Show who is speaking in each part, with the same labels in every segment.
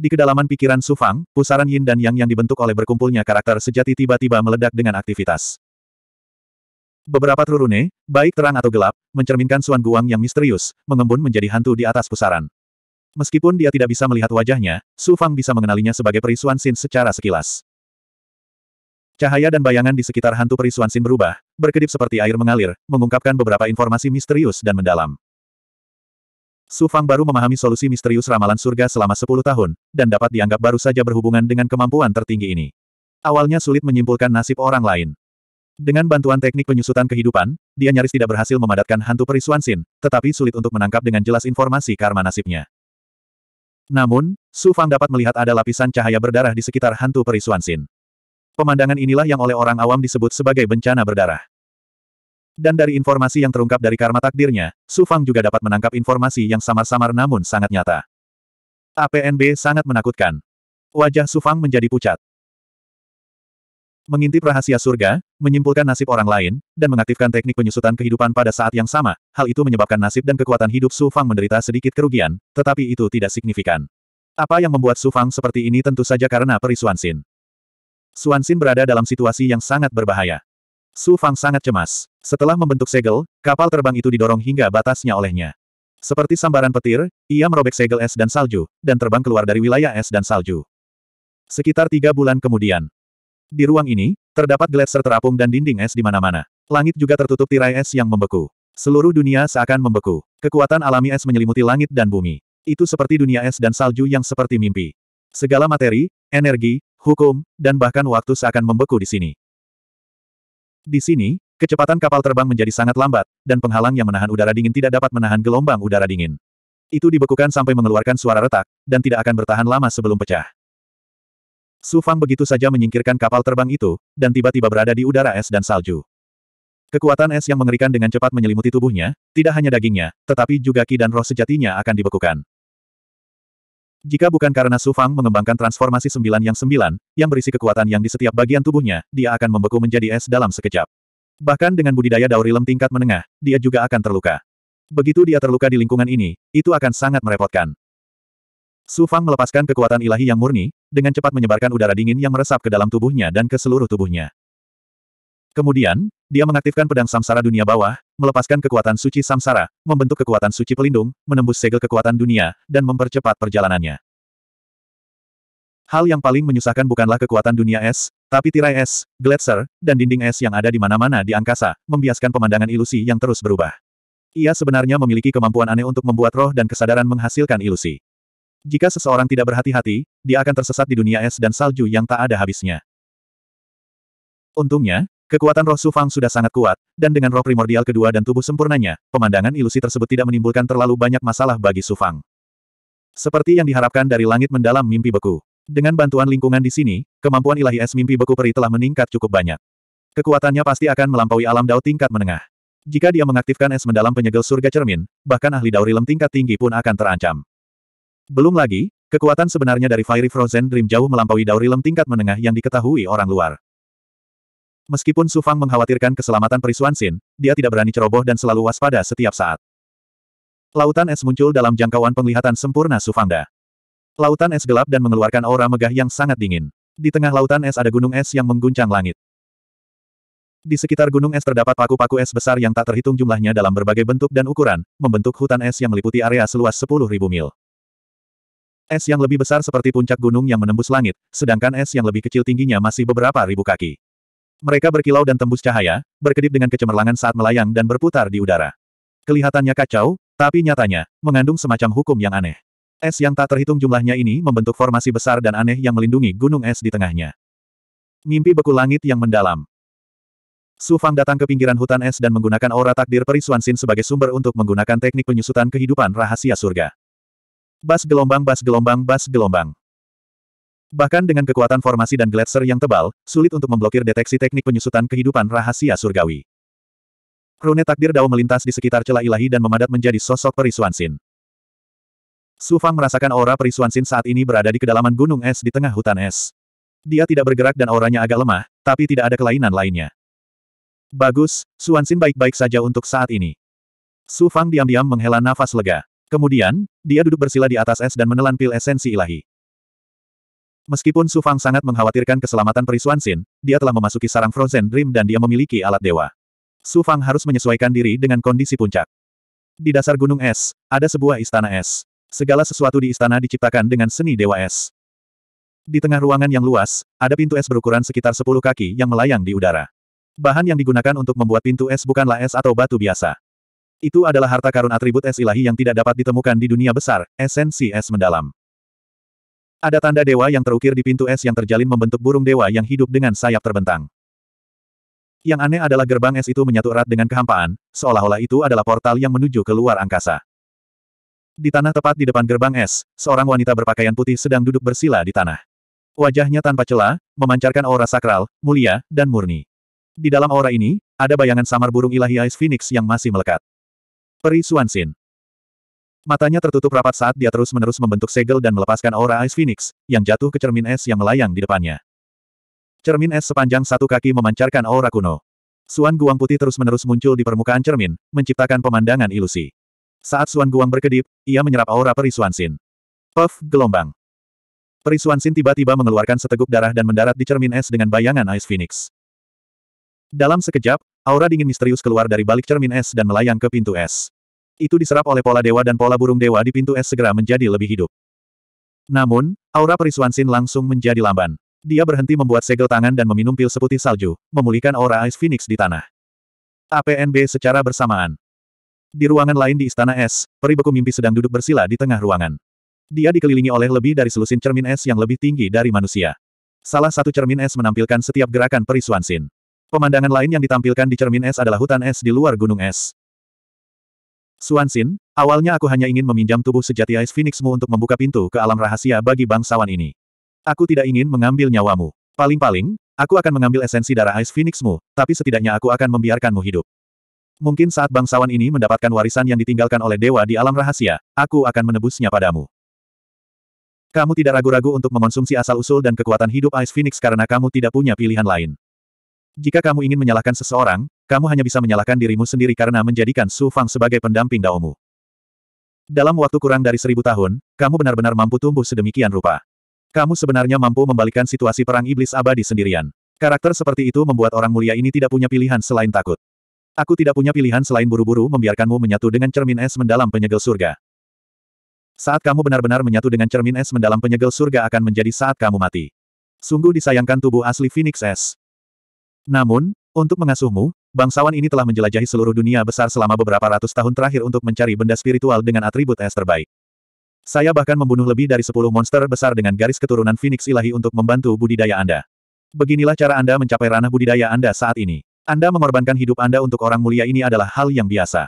Speaker 1: Di kedalaman pikiran Su Fang, pusaran yin dan yang yang dibentuk oleh berkumpulnya karakter sejati tiba-tiba meledak dengan aktivitas. Beberapa trurune, baik terang atau gelap, mencerminkan Suan Guang yang misterius, mengembun menjadi hantu di atas pusaran. Meskipun dia tidak bisa melihat wajahnya, Su Fang bisa mengenalinya sebagai perisuan Sin secara sekilas. Cahaya dan bayangan di sekitar hantu perisuan Sin berubah, berkedip seperti air mengalir, mengungkapkan beberapa informasi misterius dan mendalam. Su Fang baru memahami solusi misterius ramalan surga selama 10 tahun, dan dapat dianggap baru saja berhubungan dengan kemampuan tertinggi ini. Awalnya sulit menyimpulkan nasib orang lain. Dengan bantuan teknik penyusutan kehidupan, dia nyaris tidak berhasil memadatkan hantu perisuan Sin, tetapi sulit untuk menangkap dengan jelas informasi karma nasibnya. Namun, Su Fang dapat melihat ada lapisan cahaya berdarah di sekitar hantu perisuan Sin. Pemandangan inilah yang oleh orang awam disebut sebagai bencana berdarah. Dan dari informasi yang terungkap dari karma takdirnya, Su Fang juga dapat menangkap informasi yang samar-samar namun sangat nyata. APNB sangat menakutkan. Wajah Su Fang menjadi pucat. Mengintip rahasia surga, menyimpulkan nasib orang lain, dan mengaktifkan teknik penyusutan kehidupan pada saat yang sama, hal itu menyebabkan nasib dan kekuatan hidup Su Fang menderita sedikit kerugian, tetapi itu tidak signifikan. Apa yang membuat Su Fang seperti ini tentu saja karena perisuan Xin. Suan Xin berada dalam situasi yang sangat berbahaya. Su Fang sangat cemas. Setelah membentuk segel, kapal terbang itu didorong hingga batasnya olehnya. Seperti sambaran petir, ia merobek segel es dan salju, dan terbang keluar dari wilayah es dan salju. Sekitar tiga bulan kemudian. Di ruang ini, terdapat gletser terapung dan dinding es di mana-mana. Langit juga tertutup tirai es yang membeku. Seluruh dunia seakan membeku. Kekuatan alami es menyelimuti langit dan bumi. Itu seperti dunia es dan salju yang seperti mimpi. Segala materi, energi, hukum, dan bahkan waktu seakan membeku di sini. Di sini, kecepatan kapal terbang menjadi sangat lambat, dan penghalang yang menahan udara dingin tidak dapat menahan gelombang udara dingin. Itu dibekukan sampai mengeluarkan suara retak, dan tidak akan bertahan lama sebelum pecah. Su Fang begitu saja menyingkirkan kapal terbang itu, dan tiba-tiba berada di udara es dan salju. Kekuatan es yang mengerikan dengan cepat menyelimuti tubuhnya, tidak hanya dagingnya, tetapi juga ki dan roh sejatinya akan dibekukan. Jika bukan karena Su Fang mengembangkan transformasi sembilan yang sembilan, yang berisi kekuatan yang di setiap bagian tubuhnya, dia akan membeku menjadi es dalam sekejap. Bahkan dengan budidaya daurilem tingkat menengah, dia juga akan terluka. Begitu dia terluka di lingkungan ini, itu akan sangat merepotkan. Su Fang melepaskan kekuatan ilahi yang murni, dengan cepat menyebarkan udara dingin yang meresap ke dalam tubuhnya dan ke seluruh tubuhnya. Kemudian, dia mengaktifkan pedang samsara dunia bawah, melepaskan kekuatan suci samsara, membentuk kekuatan suci pelindung, menembus segel kekuatan dunia, dan mempercepat perjalanannya. Hal yang paling menyusahkan bukanlah kekuatan dunia es, tapi tirai es, gletser, dan dinding es yang ada di mana-mana di angkasa, membiaskan pemandangan ilusi yang terus berubah. Ia sebenarnya memiliki kemampuan aneh untuk membuat roh dan kesadaran menghasilkan ilusi. Jika seseorang tidak berhati-hati, dia akan tersesat di dunia es dan salju yang tak ada habisnya. Untungnya, Kekuatan roh Sufang sudah sangat kuat, dan dengan roh primordial kedua dan tubuh sempurnanya, pemandangan ilusi tersebut tidak menimbulkan terlalu banyak masalah bagi Sufang. Seperti yang diharapkan dari langit mendalam mimpi beku. Dengan bantuan lingkungan di sini, kemampuan ilahi es mimpi beku peri telah meningkat cukup banyak. Kekuatannya pasti akan melampaui alam dao tingkat menengah. Jika dia mengaktifkan es mendalam penyegel surga cermin, bahkan ahli dao rilem tingkat tinggi pun akan terancam. Belum lagi, Kekuatan sebenarnya dari Fiery Frozen Dream jauh melampaui Dao Rilem tingkat menengah yang diketahui orang luar. Meskipun Su Fang mengkhawatirkan keselamatan Perisuan Xin, dia tidak berani ceroboh dan selalu waspada setiap saat. Lautan es muncul dalam jangkauan penglihatan sempurna Su Fangda. Lautan es gelap dan mengeluarkan aura megah yang sangat dingin. Di tengah lautan es ada gunung es yang mengguncang langit. Di sekitar gunung es terdapat paku-paku es besar yang tak terhitung jumlahnya dalam berbagai bentuk dan ukuran, membentuk hutan es yang meliputi area seluas 10.000 mil. Es yang lebih besar seperti puncak gunung yang menembus langit, sedangkan es yang lebih kecil tingginya masih beberapa ribu kaki. Mereka berkilau dan tembus cahaya, berkedip dengan kecemerlangan saat melayang dan berputar di udara. Kelihatannya kacau, tapi nyatanya, mengandung semacam hukum yang aneh. Es yang tak terhitung jumlahnya ini membentuk formasi besar dan aneh yang melindungi gunung es di tengahnya. Mimpi beku langit yang mendalam. Su Fang datang ke pinggiran hutan es dan menggunakan aura takdir perisuan Sin sebagai sumber untuk menggunakan teknik penyusutan kehidupan rahasia surga. Bas gelombang bas gelombang bas gelombang. Bahkan dengan kekuatan formasi dan gletser yang tebal, sulit untuk memblokir deteksi teknik penyusutan kehidupan rahasia surgawi. Rune takdir Dao melintas di sekitar celah ilahi dan memadat menjadi sosok perisuan Sin. Su Fang merasakan aura perisuan Sin saat ini berada di kedalaman gunung es di tengah hutan es. Dia tidak bergerak dan auranya agak lemah, tapi tidak ada kelainan lainnya. Bagus, Suan Sin baik-baik saja untuk saat ini. Su Fang diam-diam menghela nafas lega. Kemudian, dia duduk bersila di atas es dan menelan pil esensi ilahi. Meskipun Su Fang sangat mengkhawatirkan keselamatan Perisuan Xin, dia telah memasuki sarang Frozen Dream dan dia memiliki alat dewa. Su Fang harus menyesuaikan diri dengan kondisi puncak. Di dasar gunung es, ada sebuah istana es. Segala sesuatu di istana diciptakan dengan seni dewa es. Di tengah ruangan yang luas, ada pintu es berukuran sekitar 10 kaki yang melayang di udara. Bahan yang digunakan untuk membuat pintu es bukanlah es atau batu biasa. Itu adalah harta karun atribut es ilahi yang tidak dapat ditemukan di dunia besar, esensi es mendalam. Ada tanda dewa yang terukir di pintu es yang terjalin membentuk burung dewa yang hidup dengan sayap terbentang. Yang aneh adalah gerbang es itu menyatu erat dengan kehampaan, seolah-olah itu adalah portal yang menuju ke luar angkasa. Di tanah tepat di depan gerbang es, seorang wanita berpakaian putih sedang duduk bersila di tanah. Wajahnya tanpa celah, memancarkan aura sakral, mulia, dan murni. Di dalam aura ini, ada bayangan samar burung ilahi Ice Phoenix yang masih melekat. Peri Suansin. Matanya tertutup rapat saat dia terus-menerus membentuk segel dan melepaskan aura Ice Phoenix, yang jatuh ke cermin es yang melayang di depannya. Cermin es sepanjang satu kaki memancarkan aura kuno. Suan Guang putih terus-menerus muncul di permukaan cermin, menciptakan pemandangan ilusi. Saat Suan Guang berkedip, ia menyerap aura perisuan Sin. Puff, gelombang. Perisuan Sin tiba-tiba mengeluarkan seteguk darah dan mendarat di cermin es dengan bayangan Ice Phoenix. Dalam sekejap, aura dingin misterius keluar dari balik cermin es dan melayang ke pintu es itu diserap oleh pola dewa dan pola burung dewa di pintu es segera menjadi lebih hidup. Namun, aura perisuan Sin langsung menjadi lamban. Dia berhenti membuat segel tangan dan meminum pil seputih salju, memulihkan aura Ice Phoenix di tanah. APNB secara bersamaan. Di ruangan lain di Istana Es, peri beku mimpi sedang duduk bersila di tengah ruangan. Dia dikelilingi oleh lebih dari selusin cermin es yang lebih tinggi dari manusia. Salah satu cermin es menampilkan setiap gerakan peri Sin. Pemandangan lain yang ditampilkan di cermin es adalah hutan es di luar gunung es. Suansin, awalnya aku hanya ingin meminjam tubuh sejati Ice Phoenixmu untuk membuka pintu ke alam rahasia bagi bangsawan ini. Aku tidak ingin mengambil nyawamu. Paling-paling, aku akan mengambil esensi darah Ice Phoenixmu, tapi setidaknya aku akan membiarkanmu hidup. Mungkin saat bangsawan ini mendapatkan warisan yang ditinggalkan oleh dewa di alam rahasia, aku akan menebusnya padamu. Kamu tidak ragu-ragu untuk mengonsumsi asal-usul dan kekuatan hidup Ice Phoenix karena kamu tidak punya pilihan lain. Jika kamu ingin menyalahkan seseorang, kamu hanya bisa menyalahkan dirimu sendiri karena menjadikan Su Fang sebagai pendamping Daomu. Dalam waktu kurang dari seribu tahun, kamu benar-benar mampu tumbuh sedemikian rupa. Kamu sebenarnya mampu membalikan situasi perang iblis abadi sendirian. Karakter seperti itu membuat orang mulia ini tidak punya pilihan selain takut. Aku tidak punya pilihan selain buru-buru membiarkanmu menyatu dengan cermin es mendalam penyegel surga. Saat kamu benar-benar menyatu dengan cermin es mendalam penyegel surga akan menjadi saat kamu mati. Sungguh disayangkan tubuh asli Phoenix S. Namun, untuk mengasuhmu, Bangsawan ini telah menjelajahi seluruh dunia besar selama beberapa ratus tahun terakhir untuk mencari benda spiritual dengan atribut es terbaik. Saya bahkan membunuh lebih dari sepuluh monster besar dengan garis keturunan Phoenix Ilahi untuk membantu budidaya Anda. Beginilah cara Anda mencapai ranah budidaya Anda saat ini. Anda mengorbankan hidup Anda untuk orang mulia ini adalah hal yang biasa.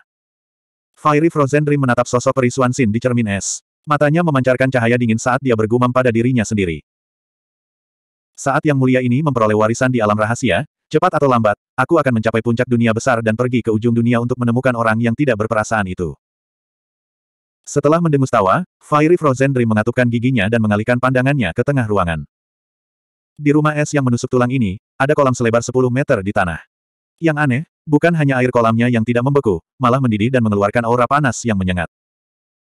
Speaker 1: Fiery Frozen Dream menatap sosok Peri Swansin di cermin es. Matanya memancarkan cahaya dingin saat dia bergumam pada dirinya sendiri. Saat yang mulia ini memperoleh warisan di alam rahasia, cepat atau lambat, Aku akan mencapai puncak dunia besar dan pergi ke ujung dunia untuk menemukan orang yang tidak berperasaan itu. Setelah mendengus tawa, Fairy Frozen Dream mengatupkan giginya dan mengalihkan pandangannya ke tengah ruangan. Di rumah es yang menusuk tulang ini, ada kolam selebar 10 meter di tanah. Yang aneh, bukan hanya air kolamnya yang tidak membeku, malah mendidih dan mengeluarkan aura panas yang menyengat.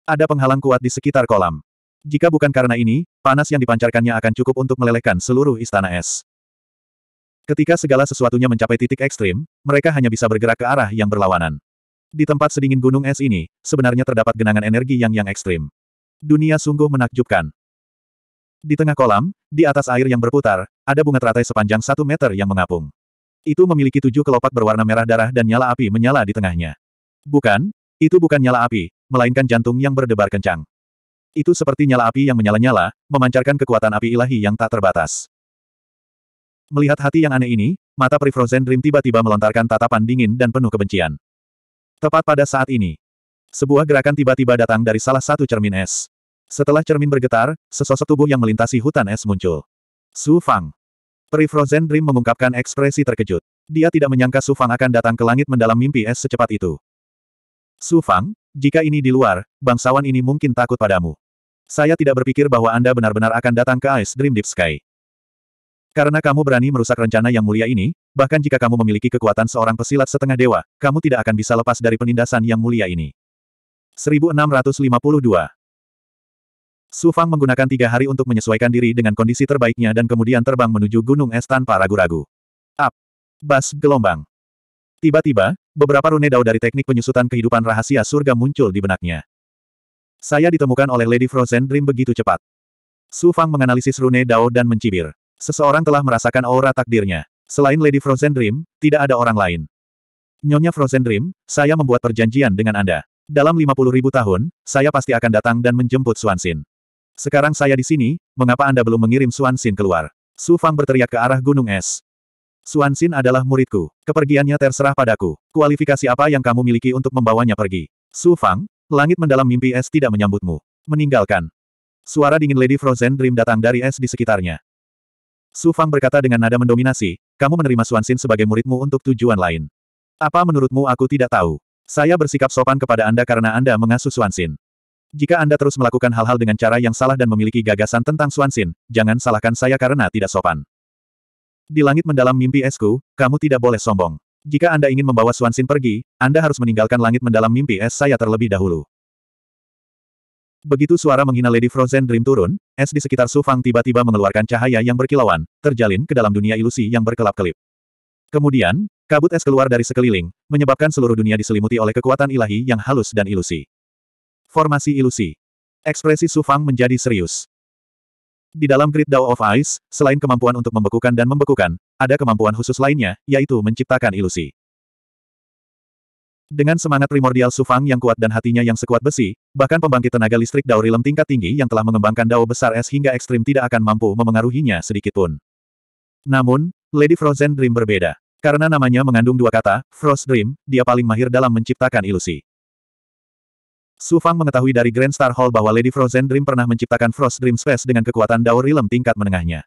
Speaker 1: Ada penghalang kuat di sekitar kolam. Jika bukan karena ini, panas yang dipancarkannya akan cukup untuk melelehkan seluruh istana es. Ketika segala sesuatunya mencapai titik ekstrim, mereka hanya bisa bergerak ke arah yang berlawanan. Di tempat sedingin gunung es ini, sebenarnya terdapat genangan energi yang yang ekstrim. Dunia sungguh menakjubkan. Di tengah kolam, di atas air yang berputar, ada bunga teratai sepanjang satu meter yang mengapung. Itu memiliki tujuh kelopak berwarna merah darah dan nyala api menyala di tengahnya. Bukan, itu bukan nyala api, melainkan jantung yang berdebar kencang. Itu seperti nyala api yang menyala-nyala, memancarkan kekuatan api ilahi yang tak terbatas. Melihat hati yang aneh ini, mata peri Frozen Dream tiba-tiba melontarkan tatapan dingin dan penuh kebencian. Tepat pada saat ini, sebuah gerakan tiba-tiba datang dari salah satu cermin es. Setelah cermin bergetar, sesosok tubuh yang melintasi hutan es muncul. Su Fang. Peri Frozen Dream mengungkapkan ekspresi terkejut. Dia tidak menyangka Su Fang akan datang ke langit mendalam mimpi es secepat itu. Su Fang, jika ini di luar, bangsawan ini mungkin takut padamu. Saya tidak berpikir bahwa Anda benar-benar akan datang ke Ice Dream Deep Sky. Karena kamu berani merusak rencana yang mulia ini, bahkan jika kamu memiliki kekuatan seorang pesilat setengah dewa, kamu tidak akan bisa lepas dari penindasan yang mulia ini. 1652 Su Fang menggunakan tiga hari untuk menyesuaikan diri dengan kondisi terbaiknya dan kemudian terbang menuju gunung es tanpa ragu-ragu. Up. Bas gelombang. Tiba-tiba, beberapa rune dao dari teknik penyusutan kehidupan rahasia surga muncul di benaknya. Saya ditemukan oleh Lady Frozen Dream begitu cepat. Su Fang menganalisis rune dao dan mencibir. Seseorang telah merasakan aura takdirnya. Selain Lady Frozen Dream, tidak ada orang lain. Nyonya Frozen Dream, saya membuat perjanjian dengan Anda. Dalam 50 ribu tahun, saya pasti akan datang dan menjemput Suansin. Sekarang saya di sini, mengapa Anda belum mengirim Suansin keluar? Su Fang berteriak ke arah gunung es. Suansin adalah muridku. Kepergiannya terserah padaku. Kualifikasi apa yang kamu miliki untuk membawanya pergi? Su Fang, langit mendalam mimpi es tidak menyambutmu. Meninggalkan. Suara dingin Lady Frozen Dream datang dari es di sekitarnya. Su Fang berkata dengan nada mendominasi, kamu menerima Xin sebagai muridmu untuk tujuan lain. Apa menurutmu aku tidak tahu? Saya bersikap sopan kepada Anda karena Anda mengasuh Xin. Jika Anda terus melakukan hal-hal dengan cara yang salah dan memiliki gagasan tentang Xin, jangan salahkan saya karena tidak sopan. Di langit mendalam mimpi esku, kamu tidak boleh sombong. Jika Anda ingin membawa Xin pergi, Anda harus meninggalkan langit mendalam mimpi es saya terlebih dahulu. Begitu suara menghina Lady Frozen Dream turun, es di sekitar Su Fang tiba-tiba mengeluarkan cahaya yang berkilauan, terjalin ke dalam dunia ilusi yang berkelap-kelip. Kemudian, kabut es keluar dari sekeliling, menyebabkan seluruh dunia diselimuti oleh kekuatan ilahi yang halus dan ilusi. Formasi ilusi. Ekspresi Su Fang menjadi serius. Di dalam Great Dao of Ice, selain kemampuan untuk membekukan dan membekukan, ada kemampuan khusus lainnya, yaitu menciptakan ilusi. Dengan semangat primordial Sufang yang kuat dan hatinya yang sekuat besi, bahkan pembangkit tenaga listrik Daurilem tingkat tinggi yang telah mengembangkan Dao besar es hingga ekstrim tidak akan mampu memengaruhinya sedikitpun. Namun, Lady Frozen Dream berbeda. Karena namanya mengandung dua kata, Frost Dream, dia paling mahir dalam menciptakan ilusi. Sufang mengetahui dari Grand Star Hall bahwa Lady Frozen Dream pernah menciptakan Frost Dream Space dengan kekuatan Dao rilem tingkat menengahnya.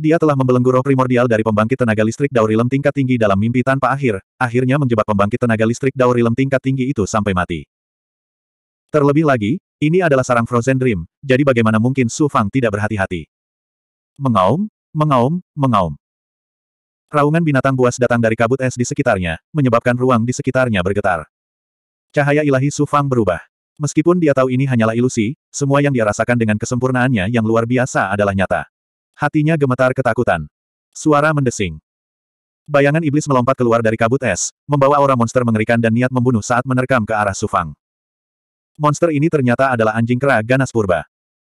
Speaker 1: Dia telah membelenggu roh primordial dari pembangkit tenaga listrik Daurilem tingkat tinggi dalam mimpi tanpa akhir, akhirnya menjebak pembangkit tenaga listrik Daurilem tingkat tinggi itu sampai mati. Terlebih lagi, ini adalah sarang Frozen Dream, jadi bagaimana mungkin Su Fang tidak berhati-hati? Mengaum, mengaum, mengaum. Raungan binatang buas datang dari kabut es di sekitarnya, menyebabkan ruang di sekitarnya bergetar. Cahaya ilahi Su Fang berubah. Meskipun dia tahu ini hanyalah ilusi, semua yang dia rasakan dengan kesempurnaannya yang luar biasa adalah nyata. Hatinya gemetar ketakutan. Suara mendesing. Bayangan iblis melompat keluar dari kabut es, membawa aura monster mengerikan dan niat membunuh saat menerkam ke arah Sufang. Monster ini ternyata adalah anjing kera ganas purba.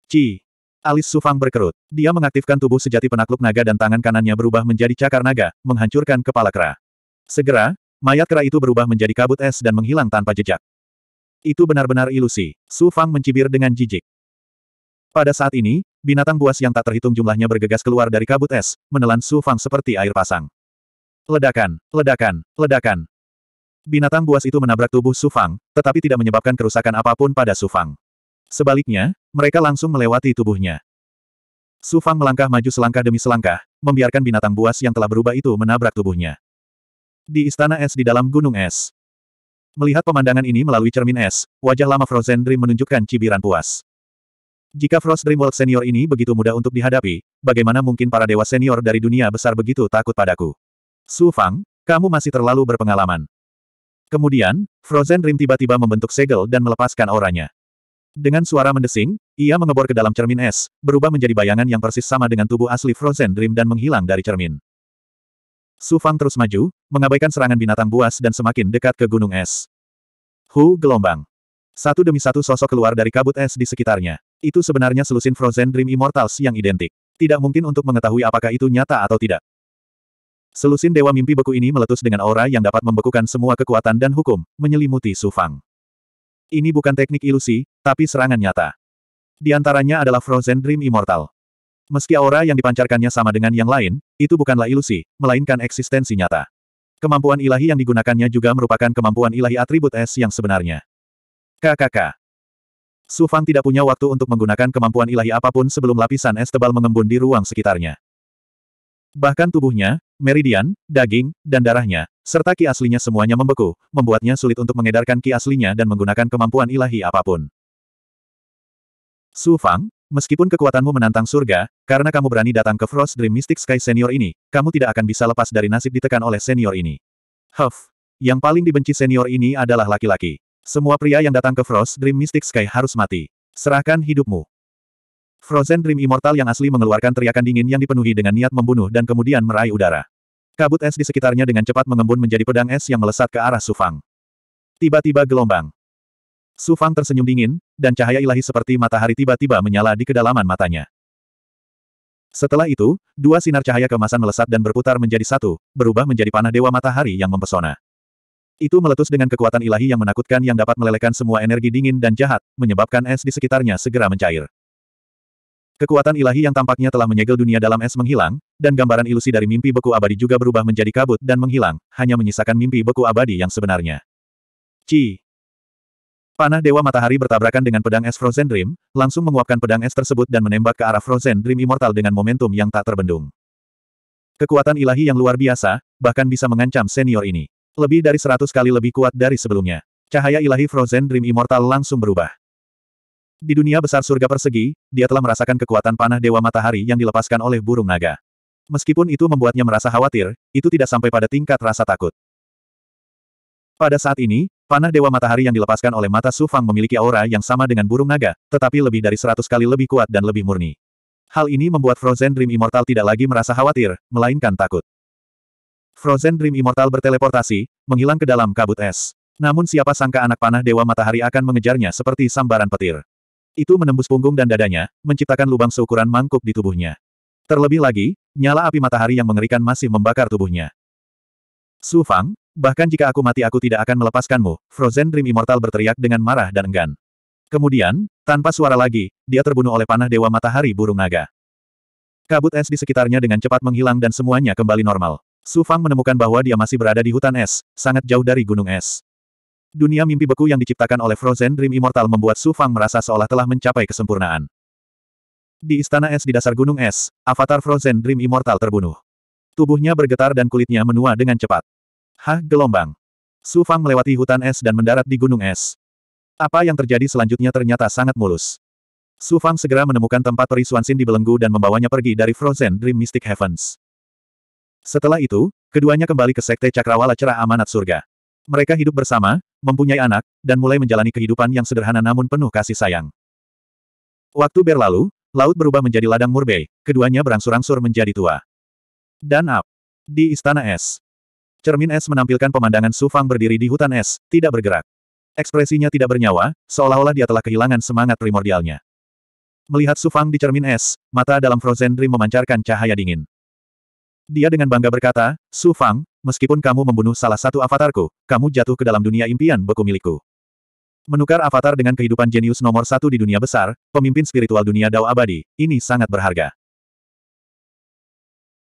Speaker 1: Ci. Alis Sufang berkerut. Dia mengaktifkan tubuh sejati penakluk naga dan tangan kanannya berubah menjadi cakar naga, menghancurkan kepala kera. Segera, mayat kera itu berubah menjadi kabut es dan menghilang tanpa jejak. Itu benar-benar ilusi. Sufang mencibir dengan jijik. Pada saat ini, binatang buas yang tak terhitung jumlahnya bergegas keluar dari kabut es, menelan Su Fang seperti air pasang. Ledakan, ledakan, ledakan. Binatang buas itu menabrak tubuh Su Fang, tetapi tidak menyebabkan kerusakan apapun pada Su Fang. Sebaliknya, mereka langsung melewati tubuhnya. Su Fang melangkah maju selangkah demi selangkah, membiarkan binatang buas yang telah berubah itu menabrak tubuhnya. Di istana es di dalam gunung es. Melihat pemandangan ini melalui cermin es, wajah lama Frozen Dream menunjukkan cibiran puas. Jika Frost Dreamworld senior ini begitu mudah untuk dihadapi, bagaimana mungkin para dewa senior dari dunia besar begitu takut padaku? Su Fang, kamu masih terlalu berpengalaman. Kemudian, Frozen Dream tiba-tiba membentuk segel dan melepaskan auranya. Dengan suara mendesing, ia mengebor ke dalam cermin es, berubah menjadi bayangan yang persis sama dengan tubuh asli Frozen Dream dan menghilang dari cermin. Su Fang terus maju, mengabaikan serangan binatang buas dan semakin dekat ke gunung es. Hu gelombang. Satu demi satu sosok keluar dari kabut es di sekitarnya. Itu sebenarnya selusin Frozen Dream Immortals yang identik. Tidak mungkin untuk mengetahui apakah itu nyata atau tidak. Selusin Dewa Mimpi Beku ini meletus dengan aura yang dapat membekukan semua kekuatan dan hukum, menyelimuti Su Fang. Ini bukan teknik ilusi, tapi serangan nyata. Di antaranya adalah Frozen Dream Immortal. Meski aura yang dipancarkannya sama dengan yang lain, itu bukanlah ilusi, melainkan eksistensi nyata. Kemampuan ilahi yang digunakannya juga merupakan kemampuan ilahi atribut es yang sebenarnya. KKK. Su Fang tidak punya waktu untuk menggunakan kemampuan ilahi apapun sebelum lapisan es tebal mengembun di ruang sekitarnya. Bahkan tubuhnya, meridian, daging, dan darahnya, serta ki aslinya semuanya membeku, membuatnya sulit untuk mengedarkan ki aslinya dan menggunakan kemampuan ilahi apapun. Su Fang, meskipun kekuatanmu menantang surga, karena kamu berani datang ke Frost Dream Mystic Sky Senior ini, kamu tidak akan bisa lepas dari nasib ditekan oleh senior ini. Huff, yang paling dibenci senior ini adalah laki-laki. Semua pria yang datang ke Frost Dream Mystic Sky harus mati. Serahkan hidupmu. Frozen Dream Immortal yang asli mengeluarkan teriakan dingin yang dipenuhi dengan niat membunuh dan kemudian meraih udara. Kabut es di sekitarnya dengan cepat mengembun menjadi pedang es yang melesat ke arah Sufang. Tiba-tiba gelombang. Sufang tersenyum dingin, dan cahaya ilahi seperti matahari tiba-tiba menyala di kedalaman matanya. Setelah itu, dua sinar cahaya kemasan melesat dan berputar menjadi satu, berubah menjadi panah dewa matahari yang mempesona. Itu meletus dengan kekuatan ilahi yang menakutkan yang dapat melelehkan semua energi dingin dan jahat, menyebabkan es di sekitarnya segera mencair. Kekuatan ilahi yang tampaknya telah menyegel dunia dalam es menghilang, dan gambaran ilusi dari mimpi beku abadi juga berubah menjadi kabut dan menghilang, hanya menyisakan mimpi beku abadi yang sebenarnya. Ci. Panah Dewa Matahari bertabrakan dengan pedang es Frozen Dream, langsung menguapkan pedang es tersebut dan menembak ke arah Frozen Dream Immortal dengan momentum yang tak terbendung. Kekuatan ilahi yang luar biasa, bahkan bisa mengancam senior ini. Lebih dari seratus kali lebih kuat dari sebelumnya. Cahaya ilahi Frozen Dream Immortal langsung berubah. Di dunia besar surga persegi, dia telah merasakan kekuatan panah Dewa Matahari yang dilepaskan oleh burung naga. Meskipun itu membuatnya merasa khawatir, itu tidak sampai pada tingkat rasa takut. Pada saat ini, panah Dewa Matahari yang dilepaskan oleh mata Sufang memiliki aura yang sama dengan burung naga, tetapi lebih dari seratus kali lebih kuat dan lebih murni. Hal ini membuat Frozen Dream Immortal tidak lagi merasa khawatir, melainkan takut. Frozen Dream Immortal berteleportasi, menghilang ke dalam kabut es. Namun siapa sangka anak panah Dewa Matahari akan mengejarnya seperti sambaran petir. Itu menembus punggung dan dadanya, menciptakan lubang seukuran mangkuk di tubuhnya. Terlebih lagi, nyala api matahari yang mengerikan masih membakar tubuhnya. Su Fang, bahkan jika aku mati aku tidak akan melepaskanmu, Frozen Dream Immortal berteriak dengan marah dan enggan. Kemudian, tanpa suara lagi, dia terbunuh oleh panah Dewa Matahari Burung Naga. Kabut es di sekitarnya dengan cepat menghilang dan semuanya kembali normal. Su Fang menemukan bahwa dia masih berada di hutan es, sangat jauh dari gunung es. Dunia mimpi beku yang diciptakan oleh Frozen Dream Immortal membuat Su Fang merasa seolah telah mencapai kesempurnaan. Di istana es di dasar gunung es, avatar Frozen Dream Immortal terbunuh. Tubuhnya bergetar dan kulitnya menua dengan cepat. Hah, gelombang. Su Fang melewati hutan es dan mendarat di gunung es. Apa yang terjadi selanjutnya ternyata sangat mulus. Su Fang segera menemukan tempat perisuan Sin belenggu dan membawanya pergi dari Frozen Dream Mystic Heavens. Setelah itu, keduanya kembali ke Sekte Cakrawala Cerah Amanat Surga. Mereka hidup bersama, mempunyai anak, dan mulai menjalani kehidupan yang sederhana namun penuh kasih sayang. Waktu berlalu, laut berubah menjadi ladang murbei, keduanya berangsur-angsur menjadi tua. Dan up. Di Istana Es. Cermin es menampilkan pemandangan Sufang berdiri di hutan es, tidak bergerak. Ekspresinya tidak bernyawa, seolah-olah dia telah kehilangan semangat primordialnya. Melihat Sufang di cermin es, mata dalam Frozen Dream memancarkan cahaya dingin. Dia dengan bangga berkata, Su Fang, meskipun kamu membunuh salah satu avatarku, kamu jatuh ke dalam dunia impian beku milikku. Menukar avatar dengan kehidupan jenius nomor satu di dunia besar, pemimpin spiritual dunia Dao Abadi, ini sangat berharga.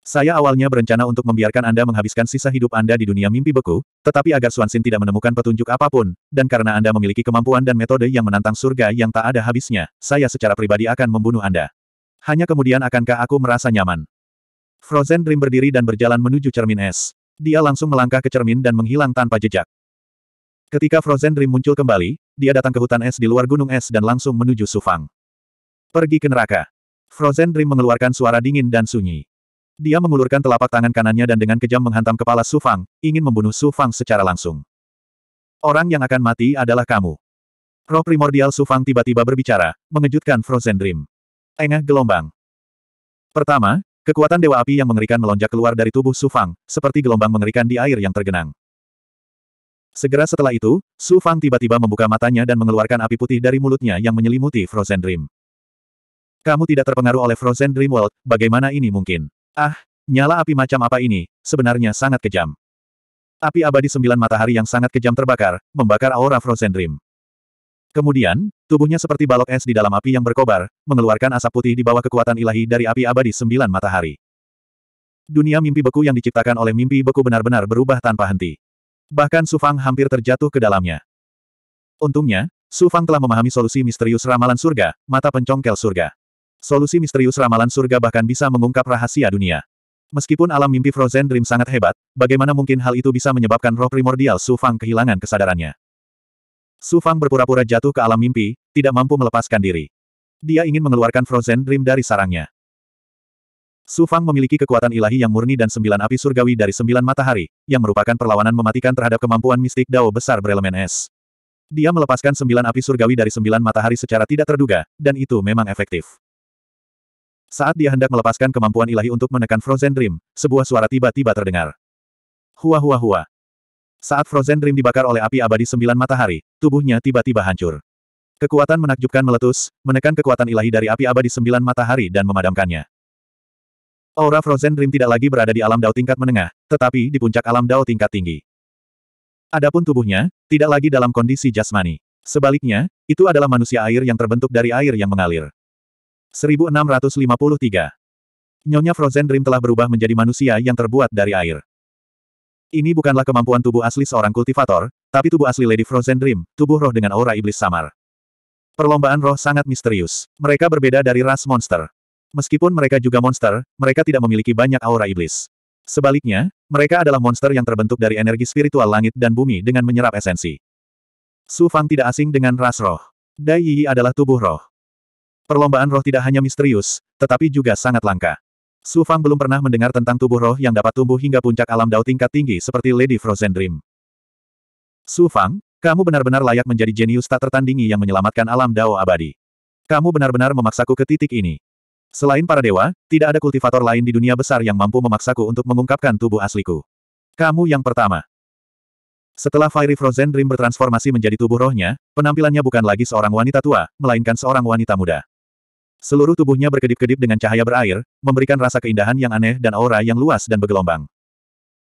Speaker 1: Saya awalnya berencana untuk membiarkan Anda menghabiskan sisa hidup Anda di dunia mimpi beku, tetapi agar Xuanxin tidak menemukan petunjuk apapun, dan karena Anda memiliki kemampuan dan metode yang menantang surga yang tak ada habisnya, saya secara pribadi akan membunuh Anda. Hanya kemudian akankah aku merasa nyaman? Frozen Dream berdiri dan berjalan menuju cermin es. Dia langsung melangkah ke cermin dan menghilang tanpa jejak. Ketika Frozen Dream muncul kembali, dia datang ke hutan es di luar gunung es dan langsung menuju Sufang. Pergi ke neraka. Frozen Dream mengeluarkan suara dingin dan sunyi. Dia mengulurkan telapak tangan kanannya dan dengan kejam menghantam kepala Sufang, ingin membunuh Sufang secara langsung. Orang yang akan mati adalah kamu. Roh primordial Sufang tiba-tiba berbicara, mengejutkan Frozen Dream. Engah gelombang. Pertama, Kekuatan Dewa Api yang mengerikan melonjak keluar dari tubuh Su Fang, seperti gelombang mengerikan di air yang tergenang. Segera setelah itu, Su Fang tiba-tiba membuka matanya dan mengeluarkan api putih dari mulutnya yang menyelimuti Frozen Dream. Kamu tidak terpengaruh oleh Frozen Dream World, bagaimana ini mungkin? Ah, nyala api macam apa ini, sebenarnya sangat kejam. Api abadi sembilan matahari yang sangat kejam terbakar, membakar aura Frozen Dream. Kemudian, tubuhnya seperti balok es di dalam api yang berkobar, mengeluarkan asap putih di bawah kekuatan ilahi dari api abadi sembilan matahari. Dunia mimpi beku yang diciptakan oleh mimpi beku benar-benar berubah tanpa henti. Bahkan Su Fang hampir terjatuh ke dalamnya. Untungnya, Su Fang telah memahami solusi misterius ramalan surga, mata pencongkel surga. Solusi misterius ramalan surga bahkan bisa mengungkap rahasia dunia. Meskipun alam mimpi Frozen Dream sangat hebat, bagaimana mungkin hal itu bisa menyebabkan roh primordial Su Fang kehilangan kesadarannya? Su Fang berpura-pura jatuh ke alam mimpi, tidak mampu melepaskan diri. Dia ingin mengeluarkan Frozen Dream dari sarangnya. Su Fang memiliki kekuatan ilahi yang murni dan sembilan api surgawi dari sembilan matahari, yang merupakan perlawanan mematikan terhadap kemampuan mistik Dao besar berelemen es. Dia melepaskan sembilan api surgawi dari sembilan matahari secara tidak terduga, dan itu memang efektif. Saat dia hendak melepaskan kemampuan ilahi untuk menekan Frozen Dream, sebuah suara tiba-tiba terdengar. Hua hua hua, saat Frozen Dream dibakar oleh api abadi sembilan matahari, tubuhnya tiba-tiba hancur. Kekuatan menakjubkan meletus, menekan kekuatan ilahi dari api abadi sembilan matahari dan memadamkannya. Aura Frozen Dream tidak lagi berada di alam dao tingkat menengah, tetapi di puncak alam dao tingkat tinggi. Adapun tubuhnya, tidak lagi dalam kondisi jasmani. Sebaliknya, itu adalah manusia air yang terbentuk dari air yang mengalir. 1653 Nyonya Frozen Dream telah berubah menjadi manusia yang terbuat dari air. Ini bukanlah kemampuan tubuh asli seorang kultivator, tapi tubuh asli Lady Frozen Dream, tubuh roh dengan aura iblis samar. Perlombaan roh sangat misterius. Mereka berbeda dari ras monster. Meskipun mereka juga monster, mereka tidak memiliki banyak aura iblis. Sebaliknya, mereka adalah monster yang terbentuk dari energi spiritual langit dan bumi dengan menyerap esensi. Su Fang tidak asing dengan ras roh. Dai Yi adalah tubuh roh. Perlombaan roh tidak hanya misterius, tetapi juga sangat langka. Su Fang belum pernah mendengar tentang tubuh roh yang dapat tumbuh hingga puncak alam dao tingkat tinggi seperti Lady Frozen Dream. Su Fang, kamu benar-benar layak menjadi jenius tak tertandingi yang menyelamatkan alam dao abadi. Kamu benar-benar memaksaku ke titik ini. Selain para dewa, tidak ada kultivator lain di dunia besar yang mampu memaksaku untuk mengungkapkan tubuh asliku. Kamu yang pertama. Setelah Fiery Frozen Dream bertransformasi menjadi tubuh rohnya, penampilannya bukan lagi seorang wanita tua, melainkan seorang wanita muda. Seluruh tubuhnya berkedip-kedip dengan cahaya berair, memberikan rasa keindahan yang aneh dan aura yang luas dan bergelombang.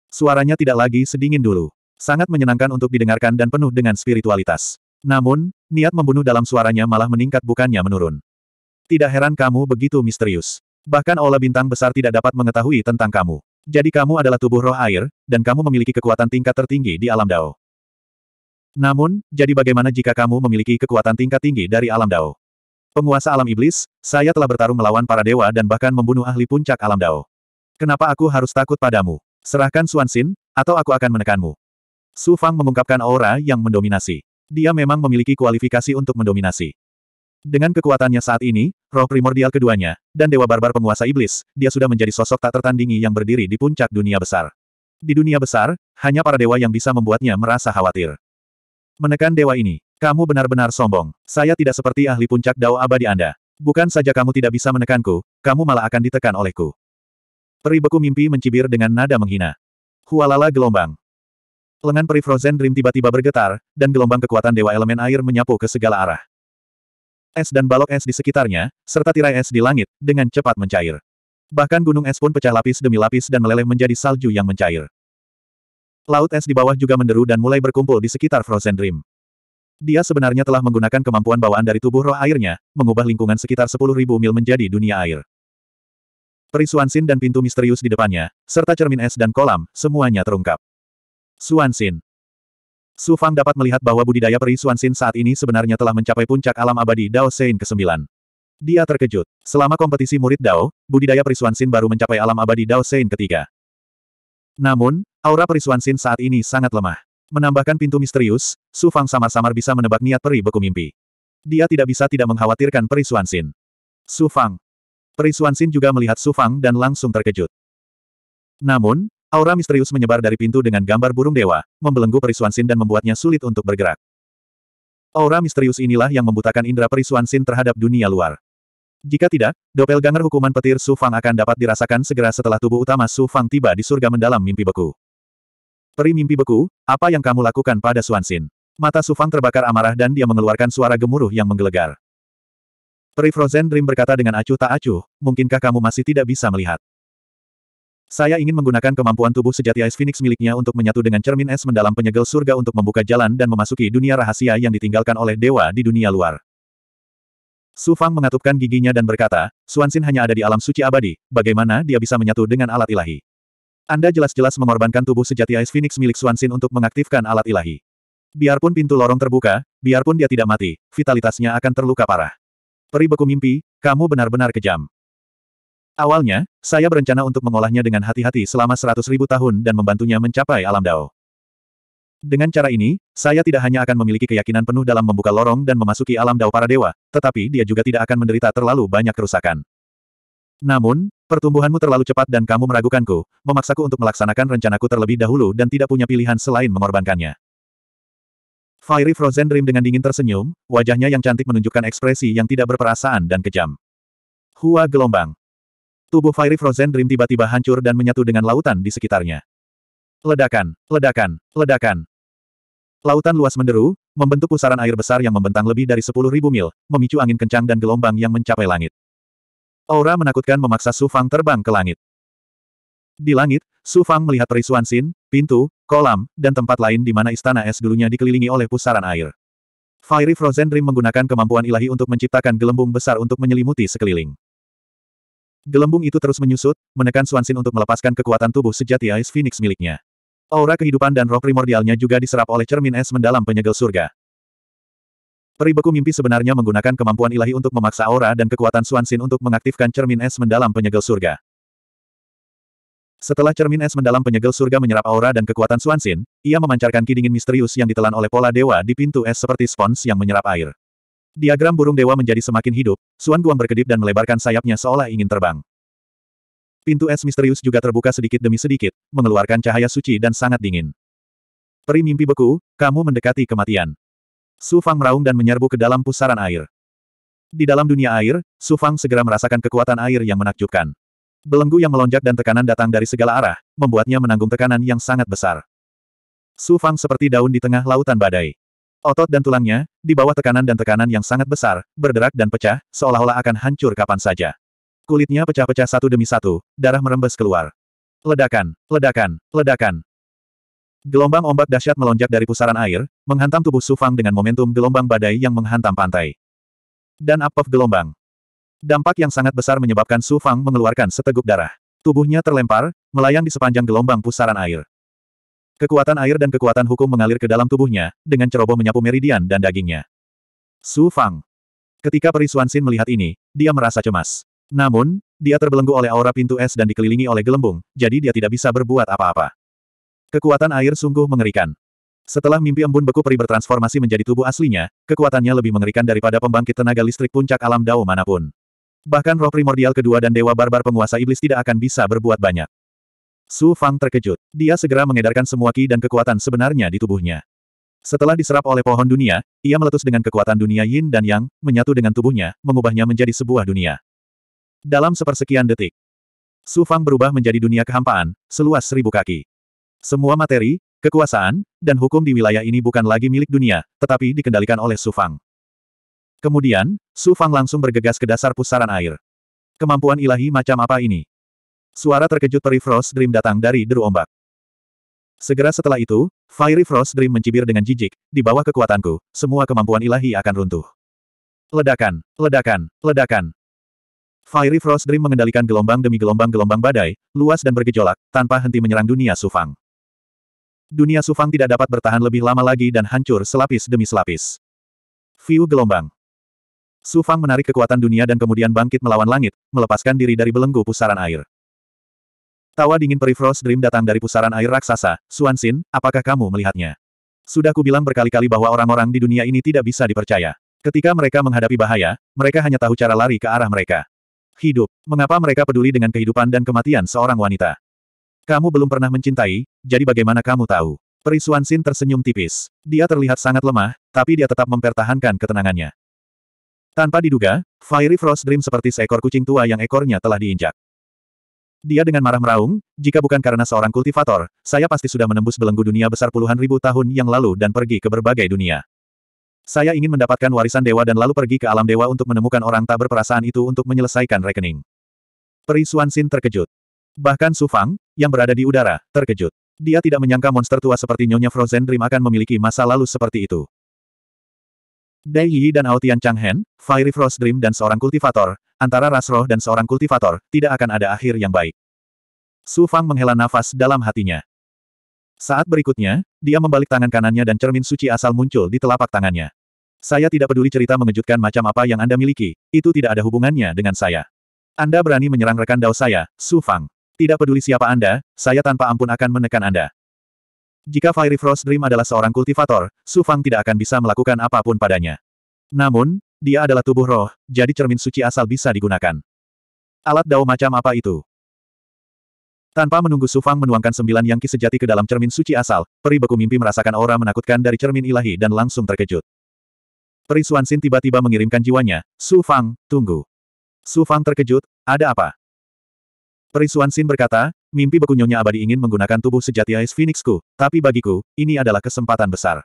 Speaker 1: Suaranya tidak lagi sedingin dulu. Sangat menyenangkan untuk didengarkan dan penuh dengan spiritualitas. Namun, niat membunuh dalam suaranya malah meningkat bukannya menurun. Tidak heran kamu begitu misterius. Bahkan Aula Bintang Besar tidak dapat mengetahui tentang kamu. Jadi kamu adalah tubuh roh air, dan kamu memiliki kekuatan tingkat tertinggi di alam Dao. Namun, jadi bagaimana jika kamu memiliki kekuatan tingkat tinggi dari alam Dao? Penguasa alam iblis, saya telah bertarung melawan para dewa dan bahkan membunuh ahli puncak alam dao. Kenapa aku harus takut padamu? Serahkan Suansin, atau aku akan menekanmu. Su Fang mengungkapkan aura yang mendominasi. Dia memang memiliki kualifikasi untuk mendominasi. Dengan kekuatannya saat ini, roh primordial keduanya, dan dewa barbar penguasa iblis, dia sudah menjadi sosok tak tertandingi yang berdiri di puncak dunia besar. Di dunia besar, hanya para dewa yang bisa membuatnya merasa khawatir. Menekan dewa ini, kamu benar-benar sombong. Saya tidak seperti ahli puncak dao abadi Anda. Bukan saja kamu tidak bisa menekanku, kamu malah akan ditekan olehku. Peri beku mimpi mencibir dengan nada menghina. Hualala gelombang. Lengan peri Frozen Dream tiba-tiba bergetar, dan gelombang kekuatan Dewa Elemen Air menyapu ke segala arah. Es dan balok es di sekitarnya, serta tirai es di langit, dengan cepat mencair. Bahkan gunung es pun pecah lapis demi lapis dan meleleh menjadi salju yang mencair. Laut es di bawah juga menderu dan mulai berkumpul di sekitar Frozen Dream. Dia sebenarnya telah menggunakan kemampuan bawaan dari tubuh roh airnya, mengubah lingkungan sekitar 10.000 mil menjadi dunia air. Perisuan sin dan pintu misterius di depannya, serta cermin es dan kolam, semuanya terungkap. Suansin. Su Fang dapat melihat bahwa budidaya sin saat ini sebenarnya telah mencapai puncak alam abadi Dao Sein ke-9. Dia terkejut. Selama kompetisi murid Dao, budidaya sin baru mencapai alam abadi Dao Sein ketiga. Namun, aura sin saat ini sangat lemah. Menambahkan pintu misterius, Su Fang samar-samar bisa menebak niat peri beku mimpi. Dia tidak bisa tidak mengkhawatirkan peri Suansin. Su Fang. Peri Suansin juga melihat Su Fang dan langsung terkejut. Namun, aura misterius menyebar dari pintu dengan gambar burung dewa, membelenggu peri Suansin dan membuatnya sulit untuk bergerak. Aura misterius inilah yang membutakan indera peri Suansin terhadap dunia luar. Jika tidak, doppelganger hukuman petir Su Fang akan dapat dirasakan segera setelah tubuh utama Su Fang tiba di surga mendalam mimpi beku. Peri mimpi beku, apa yang kamu lakukan pada Suansin? Mata Sufang terbakar amarah dan dia mengeluarkan suara gemuruh yang menggelegar. Peri Frozen Dream berkata dengan acuh tak acuh, mungkinkah kamu masih tidak bisa melihat? Saya ingin menggunakan kemampuan tubuh sejati Ice Phoenix miliknya untuk menyatu dengan cermin es mendalam penyegel surga untuk membuka jalan dan memasuki dunia rahasia yang ditinggalkan oleh dewa di dunia luar. Su Fang mengatupkan giginya dan berkata, Suansin hanya ada di alam suci abadi, bagaimana dia bisa menyatu dengan alat ilahi? Anda jelas-jelas mengorbankan tubuh sejati Ice Phoenix milik Swansin untuk mengaktifkan alat ilahi. Biarpun pintu lorong terbuka, biarpun dia tidak mati, vitalitasnya akan terluka parah. Peri beku mimpi, kamu benar-benar kejam. Awalnya, saya berencana untuk mengolahnya dengan hati-hati selama seratus ribu tahun dan membantunya mencapai alam dao. Dengan cara ini, saya tidak hanya akan memiliki keyakinan penuh dalam membuka lorong dan memasuki alam dao para dewa, tetapi dia juga tidak akan menderita terlalu banyak kerusakan. Namun, pertumbuhanmu terlalu cepat dan kamu meragukanku, memaksaku untuk melaksanakan rencanaku terlebih dahulu dan tidak punya pilihan selain mengorbankannya. Fiery Frozen Dream dengan dingin tersenyum, wajahnya yang cantik menunjukkan ekspresi yang tidak berperasaan dan kejam. Hua gelombang. Tubuh Fiery Frozen Dream tiba-tiba hancur dan menyatu dengan lautan di sekitarnya. Ledakan, ledakan, ledakan. Lautan luas menderu, membentuk pusaran air besar yang membentang lebih dari 10.000 mil, memicu angin kencang dan gelombang yang mencapai langit. Aura menakutkan memaksa Su Fang terbang ke langit. Di langit, Su Fang melihat perisuan sin, pintu, kolam, dan tempat lain di mana istana es dulunya dikelilingi oleh pusaran air. Fiery Frozen Dream menggunakan kemampuan ilahi untuk menciptakan gelembung besar untuk menyelimuti sekeliling. Gelembung itu terus menyusut, menekan Suansin untuk melepaskan kekuatan tubuh sejati Ice Phoenix miliknya. Aura kehidupan dan roh primordialnya juga diserap oleh cermin es mendalam penyegel surga. Peri Beku mimpi sebenarnya menggunakan kemampuan ilahi untuk memaksa aura dan kekuatan Suansin untuk mengaktifkan cermin es mendalam penyegel surga. Setelah cermin es mendalam penyegel surga menyerap aura dan kekuatan Suansin, ia memancarkan ki dingin misterius yang ditelan oleh pola dewa di pintu es seperti spons yang menyerap air. Diagram burung dewa menjadi semakin hidup, Suan Guang berkedip dan melebarkan sayapnya seolah ingin terbang. Pintu es misterius juga terbuka sedikit demi sedikit, mengeluarkan cahaya suci dan sangat dingin. Peri mimpi beku, kamu mendekati kematian. Su Fang meraung dan menyerbu ke dalam pusaran air. Di dalam dunia air, Su Fang segera merasakan kekuatan air yang menakjubkan. Belenggu yang melonjak dan tekanan datang dari segala arah, membuatnya menanggung tekanan yang sangat besar. Su Fang seperti daun di tengah lautan badai. Otot dan tulangnya, di bawah tekanan dan tekanan yang sangat besar, berderak dan pecah, seolah-olah akan hancur kapan saja. Kulitnya pecah-pecah satu demi satu, darah merembes keluar. Ledakan, ledakan, ledakan. Gelombang ombak dahsyat melonjak dari pusaran air, menghantam tubuh Sufang dengan momentum gelombang badai yang menghantam pantai. Dan up of gelombang. Dampak yang sangat besar menyebabkan Sufang mengeluarkan seteguk darah. Tubuhnya terlempar, melayang di sepanjang gelombang pusaran air. Kekuatan air dan kekuatan hukum mengalir ke dalam tubuhnya, dengan ceroboh menyapu meridian dan dagingnya. Su Fang. Ketika perisuan Xin melihat ini, dia merasa cemas. Namun, dia terbelenggu oleh aura pintu es dan dikelilingi oleh gelembung, jadi dia tidak bisa berbuat apa-apa. Kekuatan air sungguh mengerikan. Setelah mimpi embun beku peri bertransformasi menjadi tubuh aslinya, kekuatannya lebih mengerikan daripada pembangkit tenaga listrik puncak alam dao manapun. Bahkan roh primordial kedua dan dewa barbar penguasa iblis tidak akan bisa berbuat banyak. Su Fang terkejut. Dia segera mengedarkan semua ki dan kekuatan sebenarnya di tubuhnya. Setelah diserap oleh pohon dunia, ia meletus dengan kekuatan dunia yin dan yang, menyatu dengan tubuhnya, mengubahnya menjadi sebuah dunia. Dalam sepersekian detik, Su Fang berubah menjadi dunia kehampaan, seluas seribu kaki. Semua materi, kekuasaan, dan hukum di wilayah ini bukan lagi milik dunia, tetapi dikendalikan oleh Su Fang. Kemudian, Su Fang langsung bergegas ke dasar pusaran air. Kemampuan ilahi macam apa ini? Suara terkejut Peri Frost Dream datang dari deru ombak. Segera setelah itu, Fiery Frost Dream mencibir dengan jijik, di bawah kekuatanku, semua kemampuan ilahi akan runtuh. Ledakan, ledakan, ledakan. Fiery Frost Dream mengendalikan gelombang demi gelombang-gelombang badai, luas dan bergejolak, tanpa henti menyerang dunia Sufang. Dunia Sufang tidak dapat bertahan lebih lama lagi dan hancur selapis demi selapis. Viu gelombang. Sufang menarik kekuatan dunia dan kemudian bangkit melawan langit, melepaskan diri dari belenggu pusaran air. Tawa dingin Perifrost Dream datang dari pusaran air raksasa, Suansin, apakah kamu melihatnya? Sudah kubilang berkali-kali bahwa orang-orang di dunia ini tidak bisa dipercaya. Ketika mereka menghadapi bahaya, mereka hanya tahu cara lari ke arah mereka. Hidup. Mengapa mereka peduli dengan kehidupan dan kematian seorang wanita? Kamu belum pernah mencintai, jadi bagaimana kamu tahu? Perisuan Xin tersenyum tipis. Dia terlihat sangat lemah, tapi dia tetap mempertahankan ketenangannya. Tanpa diduga, Fiery Frost Dream seperti seekor kucing tua yang ekornya telah diinjak. Dia dengan marah meraung, jika bukan karena seorang kultivator, saya pasti sudah menembus belenggu dunia besar puluhan ribu tahun yang lalu dan pergi ke berbagai dunia. Saya ingin mendapatkan warisan dewa dan lalu pergi ke alam dewa untuk menemukan orang tak berperasaan itu untuk menyelesaikan rekening. Perisuan Xin terkejut. Bahkan Su Fang, yang berada di udara, terkejut. Dia tidak menyangka monster tua seperti Nyonya Frozen Dream akan memiliki masa lalu seperti itu. Dai Yi dan Chang Changhen, Fiery Frost Dream dan seorang kultivator, antara ras roh dan seorang kultivator, tidak akan ada akhir yang baik. Su Fang menghela nafas dalam hatinya. Saat berikutnya, dia membalik tangan kanannya dan cermin suci asal muncul di telapak tangannya. Saya tidak peduli cerita mengejutkan macam apa yang Anda miliki, itu tidak ada hubungannya dengan saya. Anda berani menyerang rekan dao saya, Su Fang. Tidak peduli siapa Anda, saya tanpa ampun akan menekan Anda. Jika Fiery Frost Dream adalah seorang kultivator, Su Fang tidak akan bisa melakukan apapun padanya. Namun, dia adalah tubuh roh, jadi cermin suci asal bisa digunakan. Alat dao macam apa itu? Tanpa menunggu Su Fang menuangkan sembilan yang ki sejati ke dalam cermin suci asal, peri beku mimpi merasakan aura menakutkan dari cermin ilahi dan langsung terkejut. Peri Sin tiba-tiba mengirimkan jiwanya, Su Fang, tunggu. Su Fang terkejut, ada apa? Perisuan Sin berkata, mimpi beku nyonya abadi ingin menggunakan tubuh sejati Ice Phoenixku, tapi bagiku, ini adalah kesempatan besar.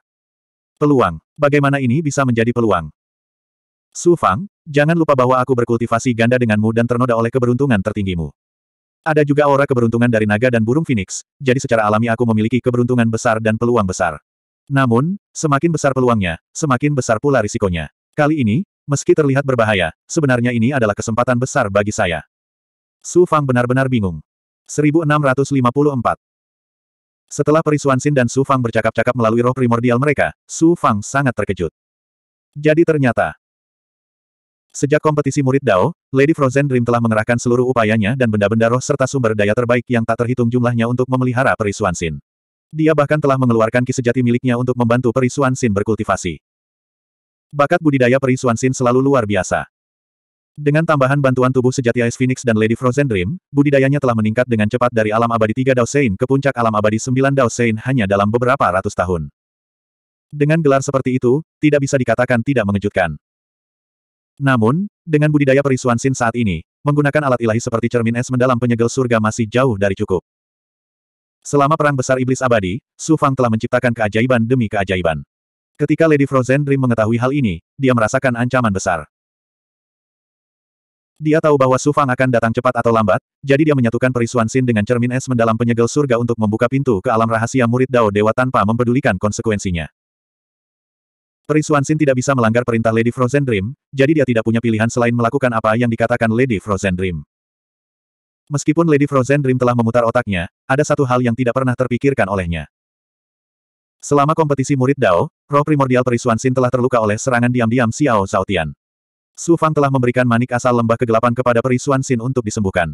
Speaker 1: Peluang. Bagaimana ini bisa menjadi peluang? Su Fang, jangan lupa bahwa aku berkultivasi ganda denganmu dan ternoda oleh keberuntungan tertinggimu. Ada juga aura keberuntungan dari naga dan burung phoenix, jadi secara alami aku memiliki keberuntungan besar dan peluang besar. Namun, semakin besar peluangnya, semakin besar pula risikonya. Kali ini, meski terlihat berbahaya, sebenarnya ini adalah kesempatan besar bagi saya. Su Fang benar-benar bingung. 1654 Setelah perisuan Sin dan Su Fang bercakap-cakap melalui roh primordial mereka, Su Fang sangat terkejut. Jadi ternyata, Sejak kompetisi murid Dao, Lady Frozen Dream telah mengerahkan seluruh upayanya dan benda-benda roh serta sumber daya terbaik yang tak terhitung jumlahnya untuk memelihara perisuan Sin. Dia bahkan telah mengeluarkan ki sejati miliknya untuk membantu perisuan Sin berkultivasi. Bakat budidaya perisuan Sin selalu luar biasa. Dengan tambahan bantuan tubuh sejati Ice Phoenix dan Lady Frozen Dream, budidayanya telah meningkat dengan cepat dari alam abadi 3 Daosein ke puncak alam abadi 9 Daosein hanya dalam beberapa ratus tahun. Dengan gelar seperti itu, tidak bisa dikatakan tidak mengejutkan. Namun, dengan budidaya perisuan Sin saat ini, menggunakan alat ilahi seperti cermin es mendalam penyegel surga masih jauh dari cukup. Selama Perang Besar Iblis Abadi, Su Fang telah menciptakan keajaiban demi keajaiban. Ketika Lady Frozen Dream mengetahui hal ini, dia merasakan ancaman besar. Dia tahu bahwa Su Fang akan datang cepat atau lambat, jadi dia menyatukan perisuan Sin dengan cermin es mendalam penyegel surga untuk membuka pintu ke alam rahasia murid Dao Dewa tanpa mempedulikan konsekuensinya. Perisuan Sin tidak bisa melanggar perintah Lady Frozen Dream, jadi dia tidak punya pilihan selain melakukan apa yang dikatakan Lady Frozen Dream. Meskipun Lady Frozen Dream telah memutar otaknya, ada satu hal yang tidak pernah terpikirkan olehnya. Selama kompetisi murid Dao, roh primordial Perisuan Sin telah terluka oleh serangan diam-diam Xiao Zhaotian. Su Fang telah memberikan manik asal lembah kegelapan kepada Perisuan Xin untuk disembuhkan.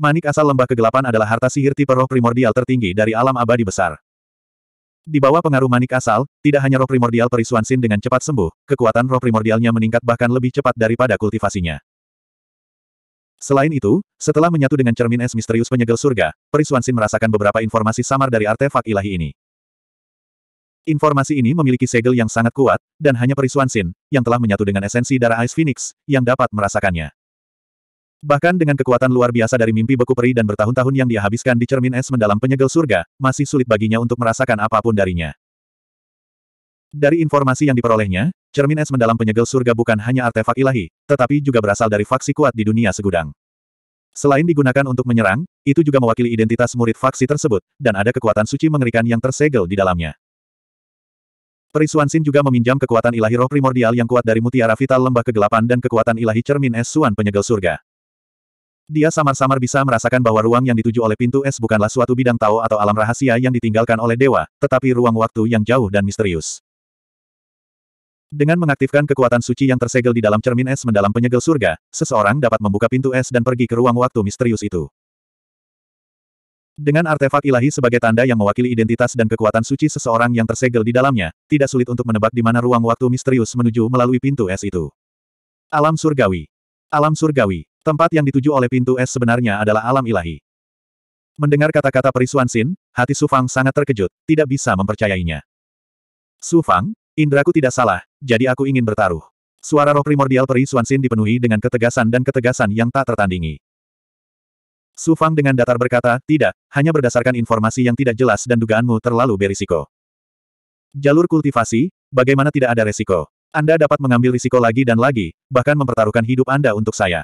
Speaker 1: Manik asal lembah kegelapan adalah harta sihir tipe roh primordial tertinggi dari alam abadi besar. Di bawah pengaruh manik asal, tidak hanya roh primordial Perisuan Xin dengan cepat sembuh, kekuatan roh primordialnya meningkat bahkan lebih cepat daripada kultivasinya. Selain itu, setelah menyatu dengan cermin es misterius penyegel surga, Perisuan Xin merasakan beberapa informasi samar dari artefak ilahi ini. Informasi ini memiliki segel yang sangat kuat, dan hanya perisuan Sin, yang telah menyatu dengan esensi darah Ice Phoenix, yang dapat merasakannya. Bahkan dengan kekuatan luar biasa dari mimpi beku peri dan bertahun-tahun yang dia habiskan di cermin es mendalam penyegel surga, masih sulit baginya untuk merasakan apapun darinya. Dari informasi yang diperolehnya, cermin es mendalam penyegel surga bukan hanya artefak ilahi, tetapi juga berasal dari faksi kuat di dunia segudang. Selain digunakan untuk menyerang, itu juga mewakili identitas murid faksi tersebut, dan ada kekuatan suci mengerikan yang tersegel di dalamnya. Perisuan Sin juga meminjam kekuatan ilahi roh primordial yang kuat dari mutiara vital lembah kegelapan dan kekuatan ilahi cermin es suan penyegel surga. Dia samar-samar bisa merasakan bahwa ruang yang dituju oleh pintu es bukanlah suatu bidang Tao atau alam rahasia yang ditinggalkan oleh dewa, tetapi ruang waktu yang jauh dan misterius. Dengan mengaktifkan kekuatan suci yang tersegel di dalam cermin es mendalam penyegel surga, seseorang dapat membuka pintu es dan pergi ke ruang waktu misterius itu. Dengan artefak ilahi sebagai tanda yang mewakili identitas dan kekuatan suci seseorang yang tersegel di dalamnya, tidak sulit untuk menebak di mana ruang waktu misterius menuju melalui pintu es itu. Alam surgawi. Alam surgawi, tempat yang dituju oleh pintu es sebenarnya adalah alam ilahi. Mendengar kata-kata perisuan Sin, hati Sufang sangat terkejut, tidak bisa mempercayainya. Sufang, indraku tidak salah, jadi aku ingin bertaruh. Suara roh primordial Perisuan Sin dipenuhi dengan ketegasan dan ketegasan yang tak tertandingi. Su Fang dengan datar berkata, tidak, hanya berdasarkan informasi yang tidak jelas dan dugaanmu terlalu berisiko. Jalur kultivasi, bagaimana tidak ada resiko? Anda dapat mengambil risiko lagi dan lagi, bahkan mempertaruhkan hidup Anda untuk saya.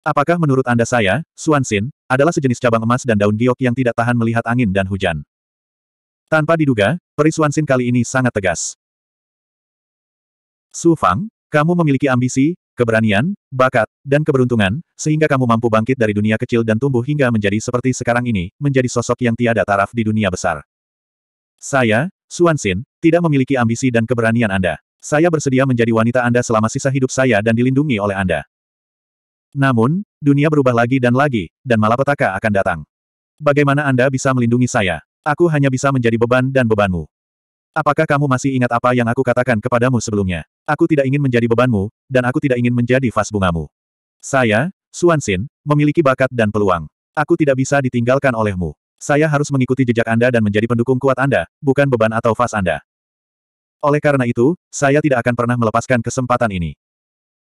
Speaker 1: Apakah menurut Anda saya, Suansin, adalah sejenis cabang emas dan daun giok yang tidak tahan melihat angin dan hujan? Tanpa diduga, peri Xin kali ini sangat tegas. Su Fang, kamu memiliki ambisi, keberanian, bakat, dan keberuntungan, sehingga kamu mampu bangkit dari dunia kecil dan tumbuh hingga menjadi seperti sekarang ini, menjadi sosok yang tiada taraf di dunia besar. Saya, Suan Xin, tidak memiliki ambisi dan keberanian Anda. Saya bersedia menjadi wanita Anda selama sisa hidup saya dan dilindungi oleh Anda. Namun, dunia berubah lagi dan lagi, dan malapetaka akan datang. Bagaimana Anda bisa melindungi saya? Aku hanya bisa menjadi beban dan bebanmu. Apakah kamu masih ingat apa yang aku katakan kepadamu sebelumnya? Aku tidak ingin menjadi bebanmu, dan aku tidak ingin menjadi vas bungamu. Saya, Suansin, memiliki bakat dan peluang. Aku tidak bisa ditinggalkan olehmu. Saya harus mengikuti jejak Anda dan menjadi pendukung kuat Anda, bukan beban atau vas Anda. Oleh karena itu, saya tidak akan pernah melepaskan kesempatan ini.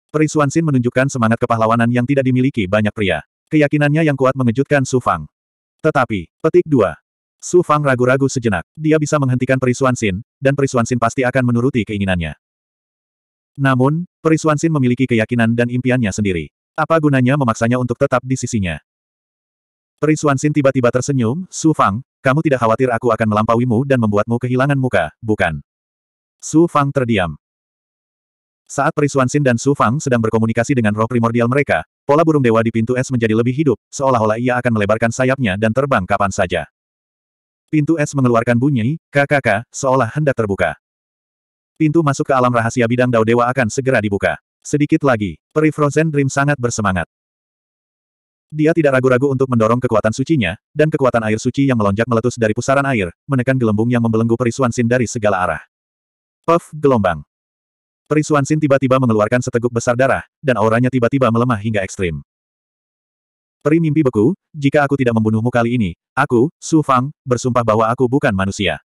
Speaker 1: Peri Xin menunjukkan semangat kepahlawanan yang tidak dimiliki banyak pria. Keyakinannya yang kuat mengejutkan Su Fang. Tetapi, petik 2. Su Fang ragu-ragu sejenak. Dia bisa menghentikan Peri Xin, dan Peri Xin pasti akan menuruti keinginannya. Namun, Perisuan Sin memiliki keyakinan dan impiannya sendiri. Apa gunanya memaksanya untuk tetap di sisinya? Perisuan Sin tiba-tiba tersenyum, Su Fang, kamu tidak khawatir aku akan melampauimu dan membuatmu kehilangan muka, bukan? Su Fang terdiam. Saat Perisuan Sin dan Su Fang sedang berkomunikasi dengan roh primordial mereka, pola burung dewa di pintu es menjadi lebih hidup, seolah-olah ia akan melebarkan sayapnya dan terbang kapan saja. Pintu es mengeluarkan bunyi, kakak, seolah hendak terbuka. Pintu masuk ke alam rahasia bidang Dao Dewa akan segera dibuka. Sedikit lagi, peri Frozen Dream sangat bersemangat. Dia tidak ragu-ragu untuk mendorong kekuatan sucinya, dan kekuatan air suci yang melonjak meletus dari pusaran air, menekan gelembung yang membelenggu Peri Sin dari segala arah. Puff, gelombang. Peri Sin tiba-tiba mengeluarkan seteguk besar darah, dan auranya tiba-tiba melemah hingga ekstrim. Peri mimpi beku, jika aku tidak membunuhmu kali ini, aku, Su Fang, bersumpah bahwa aku bukan manusia.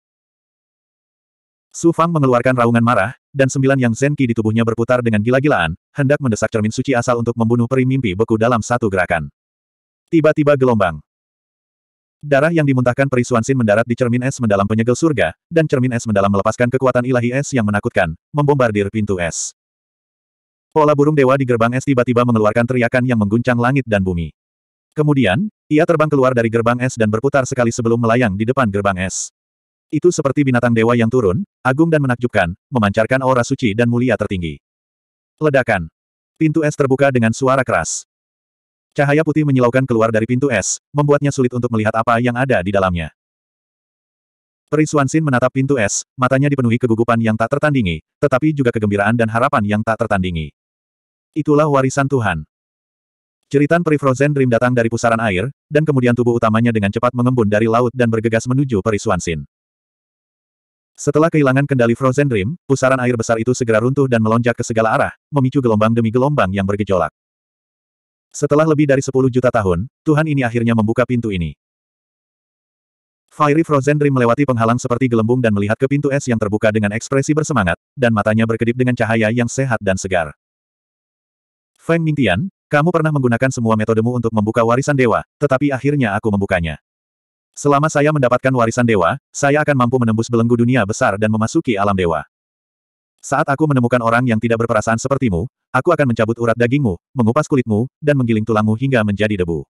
Speaker 1: Su Fang mengeluarkan raungan marah, dan sembilan yang zenki di tubuhnya berputar dengan gila-gilaan, hendak mendesak cermin suci asal untuk membunuh peri mimpi beku dalam satu gerakan. Tiba-tiba gelombang. Darah yang dimuntahkan peri Suansin mendarat di cermin es mendalam penyegel surga, dan cermin es mendalam melepaskan kekuatan ilahi es yang menakutkan, membombardir pintu es. Pola burung dewa di gerbang es tiba-tiba mengeluarkan teriakan yang mengguncang langit dan bumi. Kemudian, ia terbang keluar dari gerbang es dan berputar sekali sebelum melayang di depan gerbang es. Itu seperti binatang dewa yang turun, agung dan menakjubkan, memancarkan aura suci dan mulia tertinggi. Ledakan. Pintu es terbuka dengan suara keras. Cahaya putih menyilaukan keluar dari pintu es, membuatnya sulit untuk melihat apa yang ada di dalamnya. Perisuansin menatap pintu es, matanya dipenuhi kegugupan yang tak tertandingi, tetapi juga kegembiraan dan harapan yang tak tertandingi. Itulah warisan Tuhan. Peri Frozen Dream datang dari pusaran air, dan kemudian tubuh utamanya dengan cepat mengembun dari laut dan bergegas menuju Perisuansin. Setelah kehilangan kendali Frozen Dream, pusaran air besar itu segera runtuh dan melonjak ke segala arah, memicu gelombang demi gelombang yang bergejolak. Setelah lebih dari 10 juta tahun, Tuhan ini akhirnya membuka pintu ini. Fiery Frozen Dream melewati penghalang seperti gelembung dan melihat ke pintu es yang terbuka dengan ekspresi bersemangat, dan matanya berkedip dengan cahaya yang sehat dan segar. Feng Mingtian, kamu pernah menggunakan semua metodemu untuk membuka warisan dewa, tetapi akhirnya aku membukanya. Selama saya mendapatkan warisan dewa, saya akan mampu menembus belenggu dunia besar dan memasuki alam dewa. Saat aku menemukan orang yang tidak berperasaan sepertimu, aku akan mencabut urat dagingmu, mengupas kulitmu, dan menggiling tulangmu hingga menjadi debu.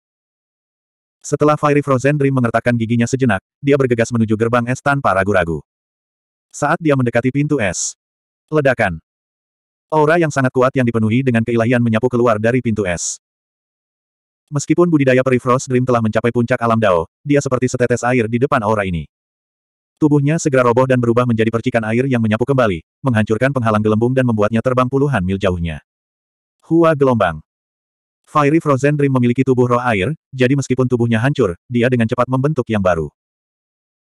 Speaker 1: Setelah Fiery Frozen Dream mengertakkan giginya sejenak, dia bergegas menuju gerbang es tanpa ragu-ragu. Saat dia mendekati pintu es, ledakan. Aura yang sangat kuat yang dipenuhi dengan keilahian menyapu keluar dari pintu es. Meskipun budidaya Perifrost Dream telah mencapai puncak alam Dao, dia seperti setetes air di depan aura ini. Tubuhnya segera roboh dan berubah menjadi percikan air yang menyapu kembali, menghancurkan penghalang gelembung dan membuatnya terbang puluhan mil jauhnya. Hua gelombang. Fiery Frozen Dream memiliki tubuh roh air, jadi meskipun tubuhnya hancur, dia dengan cepat membentuk yang baru.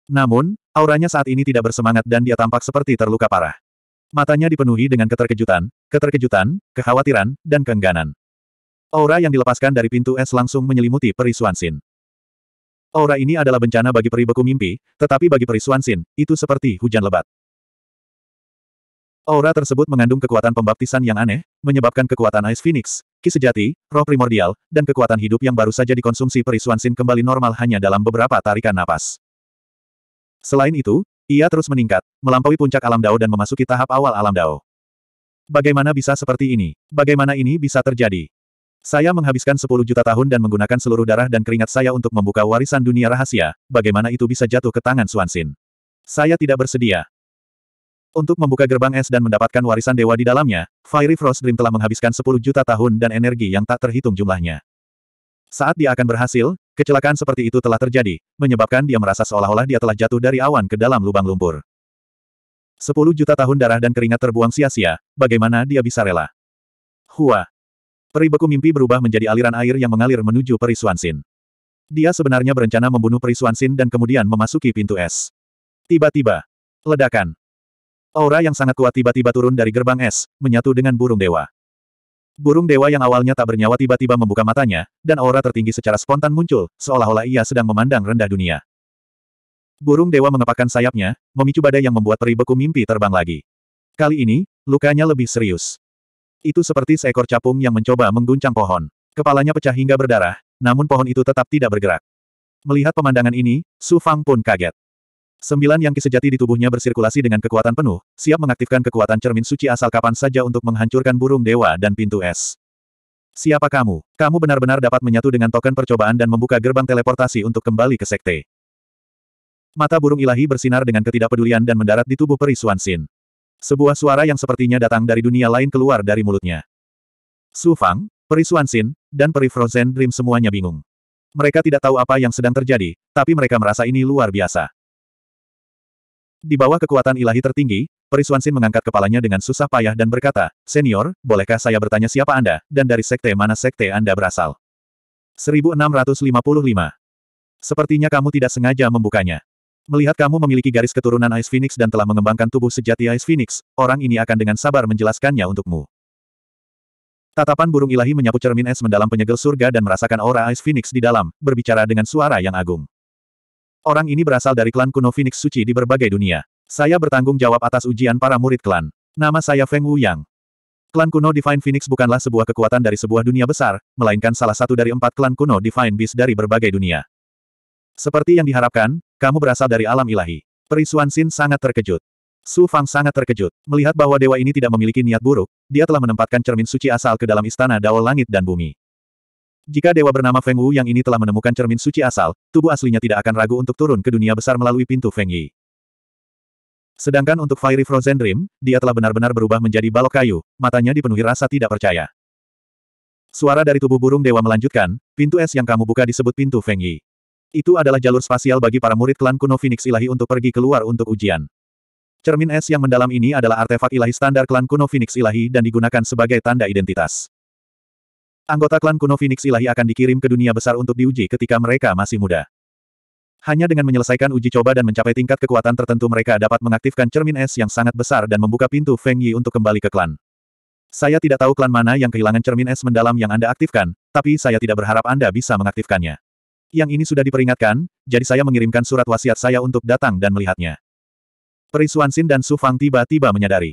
Speaker 1: Namun, auranya saat ini tidak bersemangat dan dia tampak seperti terluka parah. Matanya dipenuhi dengan keterkejutan, keterkejutan, kekhawatiran, dan keengganan. Aura yang dilepaskan dari pintu es langsung menyelimuti peri Suansin. Aura ini adalah bencana bagi peri beku mimpi, tetapi bagi peri Suansin, itu seperti hujan lebat. Aura tersebut mengandung kekuatan pembaptisan yang aneh, menyebabkan kekuatan Ice Phoenix, ki sejati, roh primordial, dan kekuatan hidup yang baru saja dikonsumsi peri Suansin kembali normal hanya dalam beberapa tarikan napas. Selain itu, ia terus meningkat, melampaui puncak alam dao dan memasuki tahap awal alam dao. Bagaimana bisa seperti ini? Bagaimana ini bisa terjadi? Saya menghabiskan 10 juta tahun dan menggunakan seluruh darah dan keringat saya untuk membuka warisan dunia rahasia, bagaimana itu bisa jatuh ke tangan Suansin? Saya tidak bersedia. Untuk membuka gerbang es dan mendapatkan warisan dewa di dalamnya, Fiery Frost Dream telah menghabiskan 10 juta tahun dan energi yang tak terhitung jumlahnya. Saat dia akan berhasil, kecelakaan seperti itu telah terjadi, menyebabkan dia merasa seolah-olah dia telah jatuh dari awan ke dalam lubang lumpur. 10 juta tahun darah dan keringat terbuang sia-sia, bagaimana dia bisa rela? Hua, Peri beku mimpi berubah menjadi aliran air yang mengalir menuju Peri Suansin. Dia sebenarnya berencana membunuh Peri Suansin dan kemudian memasuki pintu es. Tiba-tiba, ledakan. Aura yang sangat kuat tiba-tiba turun dari gerbang es, menyatu dengan burung dewa. Burung dewa yang awalnya tak bernyawa tiba-tiba membuka matanya, dan aura tertinggi secara spontan muncul, seolah-olah ia sedang memandang rendah dunia. Burung dewa mengepakkan sayapnya, memicu badai yang membuat peri beku mimpi terbang lagi. Kali ini, lukanya lebih serius. Itu seperti seekor capung yang mencoba mengguncang pohon. Kepalanya pecah hingga berdarah, namun pohon itu tetap tidak bergerak. Melihat pemandangan ini, Su Fang pun kaget. Sembilan yang kisejati di tubuhnya bersirkulasi dengan kekuatan penuh, siap mengaktifkan kekuatan cermin suci asal kapan saja untuk menghancurkan burung dewa dan pintu es. Siapa kamu? Kamu benar-benar dapat menyatu dengan token percobaan dan membuka gerbang teleportasi untuk kembali ke sekte. Mata burung ilahi bersinar dengan ketidakpedulian dan mendarat di tubuh Peri Suansin. Sebuah suara yang sepertinya datang dari dunia lain keluar dari mulutnya. Su Fang, Peri Xuanxin, dan Peri Frozen Dream semuanya bingung. Mereka tidak tahu apa yang sedang terjadi, tapi mereka merasa ini luar biasa. Di bawah kekuatan ilahi tertinggi, Peri Xuanxin mengangkat kepalanya dengan susah payah dan berkata, Senior, bolehkah saya bertanya siapa Anda, dan dari sekte mana sekte Anda berasal? 1655. Sepertinya kamu tidak sengaja membukanya. Melihat kamu memiliki garis keturunan Ice Phoenix dan telah mengembangkan tubuh sejati Ice Phoenix, orang ini akan dengan sabar menjelaskannya untukmu. Tatapan burung ilahi menyapu cermin es mendalam penyegel surga dan merasakan aura Ice Phoenix di dalam, berbicara dengan suara yang agung. Orang ini berasal dari klan kuno Phoenix suci di berbagai dunia. Saya bertanggung jawab atas ujian para murid klan. Nama saya Feng Wuyang. Klan kuno Divine Phoenix bukanlah sebuah kekuatan dari sebuah dunia besar, melainkan salah satu dari empat klan kuno Divine Beast dari berbagai dunia. Seperti yang diharapkan, kamu berasal dari alam ilahi. Perisuan Xin sangat terkejut. Su Fang sangat terkejut. Melihat bahwa dewa ini tidak memiliki niat buruk, dia telah menempatkan cermin suci asal ke dalam istana Dao Langit dan Bumi. Jika dewa bernama Feng Wu yang ini telah menemukan cermin suci asal, tubuh aslinya tidak akan ragu untuk turun ke dunia besar melalui pintu Feng Yi. Sedangkan untuk Fiery Frozen Dream, dia telah benar-benar berubah menjadi balok kayu, matanya dipenuhi rasa tidak percaya. Suara dari tubuh burung dewa melanjutkan, pintu es yang kamu buka disebut pintu Feng Yi. Itu adalah jalur spasial bagi para murid klan kuno Phoenix Ilahi untuk pergi keluar untuk ujian. Cermin es yang mendalam ini adalah artefak ilahi standar klan kuno Phoenix Ilahi dan digunakan sebagai tanda identitas. Anggota klan kuno Phoenix Ilahi akan dikirim ke dunia besar untuk diuji ketika mereka masih muda. Hanya dengan menyelesaikan uji coba dan mencapai tingkat kekuatan tertentu mereka dapat mengaktifkan cermin es yang sangat besar dan membuka pintu Feng Yi untuk kembali ke klan. Saya tidak tahu klan mana yang kehilangan cermin es mendalam yang Anda aktifkan, tapi saya tidak berharap Anda bisa mengaktifkannya. Yang ini sudah diperingatkan, jadi saya mengirimkan surat wasiat saya untuk datang dan melihatnya. Peri Suansin dan Su Fang tiba-tiba menyadari.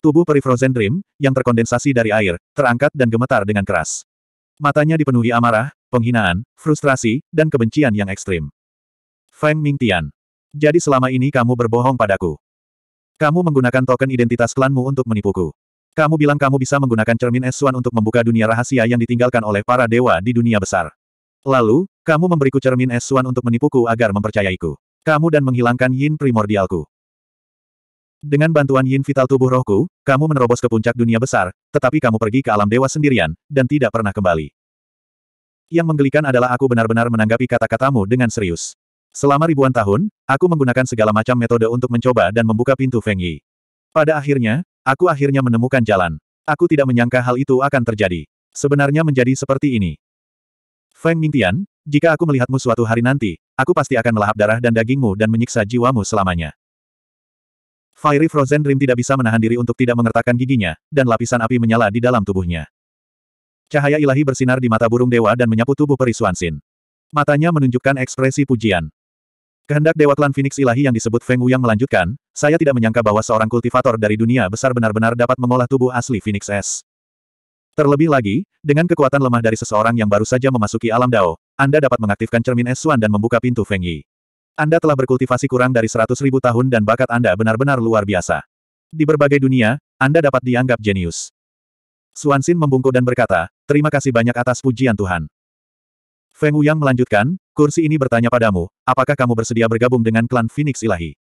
Speaker 1: Tubuh peri Frozen Dream, yang terkondensasi dari air, terangkat dan gemetar dengan keras. Matanya dipenuhi amarah, penghinaan, frustrasi, dan kebencian yang ekstrim. Feng Ming Tian, Jadi selama ini kamu berbohong padaku. Kamu menggunakan token identitas klanmu untuk menipuku. Kamu bilang kamu bisa menggunakan cermin es Suan untuk membuka dunia rahasia yang ditinggalkan oleh para dewa di dunia besar. Lalu, kamu memberiku cermin es suan untuk menipuku agar mempercayaiku. Kamu dan menghilangkan yin primordialku. Dengan bantuan yin vital tubuh rohku, kamu menerobos ke puncak dunia besar, tetapi kamu pergi ke alam dewa sendirian, dan tidak pernah kembali. Yang menggelikan adalah aku benar-benar menanggapi kata-katamu dengan serius. Selama ribuan tahun, aku menggunakan segala macam metode untuk mencoba dan membuka pintu Feng Yi. Pada akhirnya, aku akhirnya menemukan jalan. Aku tidak menyangka hal itu akan terjadi. Sebenarnya menjadi seperti ini. Feng Mingtian, jika aku melihatmu suatu hari nanti, aku pasti akan melahap darah dan dagingmu dan menyiksa jiwamu selamanya. Fiery Frozen Dream tidak bisa menahan diri untuk tidak mengertakkan giginya, dan lapisan api menyala di dalam tubuhnya. Cahaya ilahi bersinar di mata burung dewa dan menyapu tubuh peri Suansin. Matanya menunjukkan ekspresi pujian. Kehendak Dewa Klan Phoenix Ilahi yang disebut Feng yang melanjutkan, saya tidak menyangka bahwa seorang kultivator dari dunia besar benar-benar dapat mengolah tubuh asli Phoenix S. Terlebih lagi, dengan kekuatan lemah dari seseorang yang baru saja memasuki alam Dao, Anda dapat mengaktifkan cermin Esuan dan membuka pintu Feng Yi. Anda telah berkultivasi kurang dari seratus ribu tahun dan bakat Anda benar-benar luar biasa. Di berbagai dunia, Anda dapat dianggap jenius. Suansin membungkuk dan berkata, terima kasih banyak atas pujian Tuhan. Feng Yang melanjutkan, kursi ini bertanya padamu, apakah kamu bersedia bergabung dengan klan Phoenix Ilahi?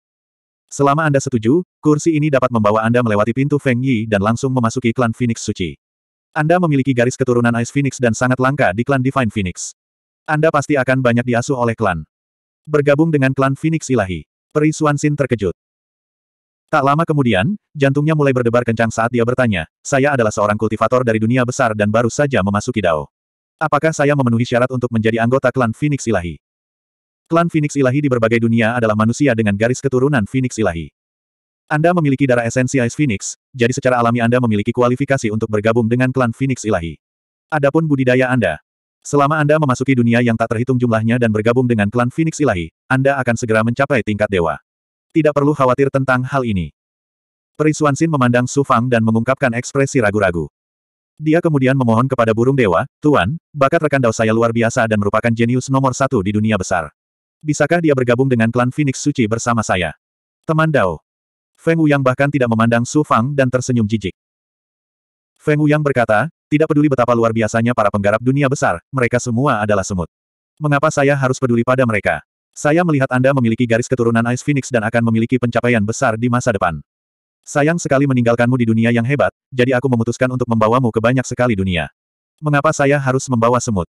Speaker 1: Selama Anda setuju, kursi ini dapat membawa Anda melewati pintu Feng Yi dan langsung memasuki klan Phoenix Suci. Anda memiliki garis keturunan Ice Phoenix dan sangat langka di klan Divine Phoenix. Anda pasti akan banyak diasuh oleh klan. Bergabung dengan klan Phoenix Ilahi. Peri Suansin terkejut. Tak lama kemudian, jantungnya mulai berdebar kencang saat dia bertanya, saya adalah seorang kultivator dari dunia besar dan baru saja memasuki Dao. Apakah saya memenuhi syarat untuk menjadi anggota klan Phoenix Ilahi? Klan Phoenix Ilahi di berbagai dunia adalah manusia dengan garis keturunan Phoenix Ilahi. Anda memiliki darah esensi Ice Phoenix, jadi secara alami Anda memiliki kualifikasi untuk bergabung dengan klan Phoenix Ilahi. Adapun budidaya Anda. Selama Anda memasuki dunia yang tak terhitung jumlahnya dan bergabung dengan klan Phoenix Ilahi, Anda akan segera mencapai tingkat dewa. Tidak perlu khawatir tentang hal ini. Perisuansin memandang Su Fang dan mengungkapkan ekspresi ragu-ragu. Dia kemudian memohon kepada burung dewa, Tuan, bakat rekan Dao saya luar biasa dan merupakan jenius nomor satu di dunia besar. Bisakah dia bergabung dengan klan Phoenix Suci bersama saya? Teman Dao. Feng Wuyang bahkan tidak memandang Su Fang dan tersenyum jijik. Feng Wuyang berkata, tidak peduli betapa luar biasanya para penggarap dunia besar, mereka semua adalah semut. Mengapa saya harus peduli pada mereka? Saya melihat Anda memiliki garis keturunan Ice Phoenix dan akan memiliki pencapaian besar di masa depan. Sayang sekali meninggalkanmu di dunia yang hebat, jadi aku memutuskan untuk membawamu ke banyak sekali dunia. Mengapa saya harus membawa semut?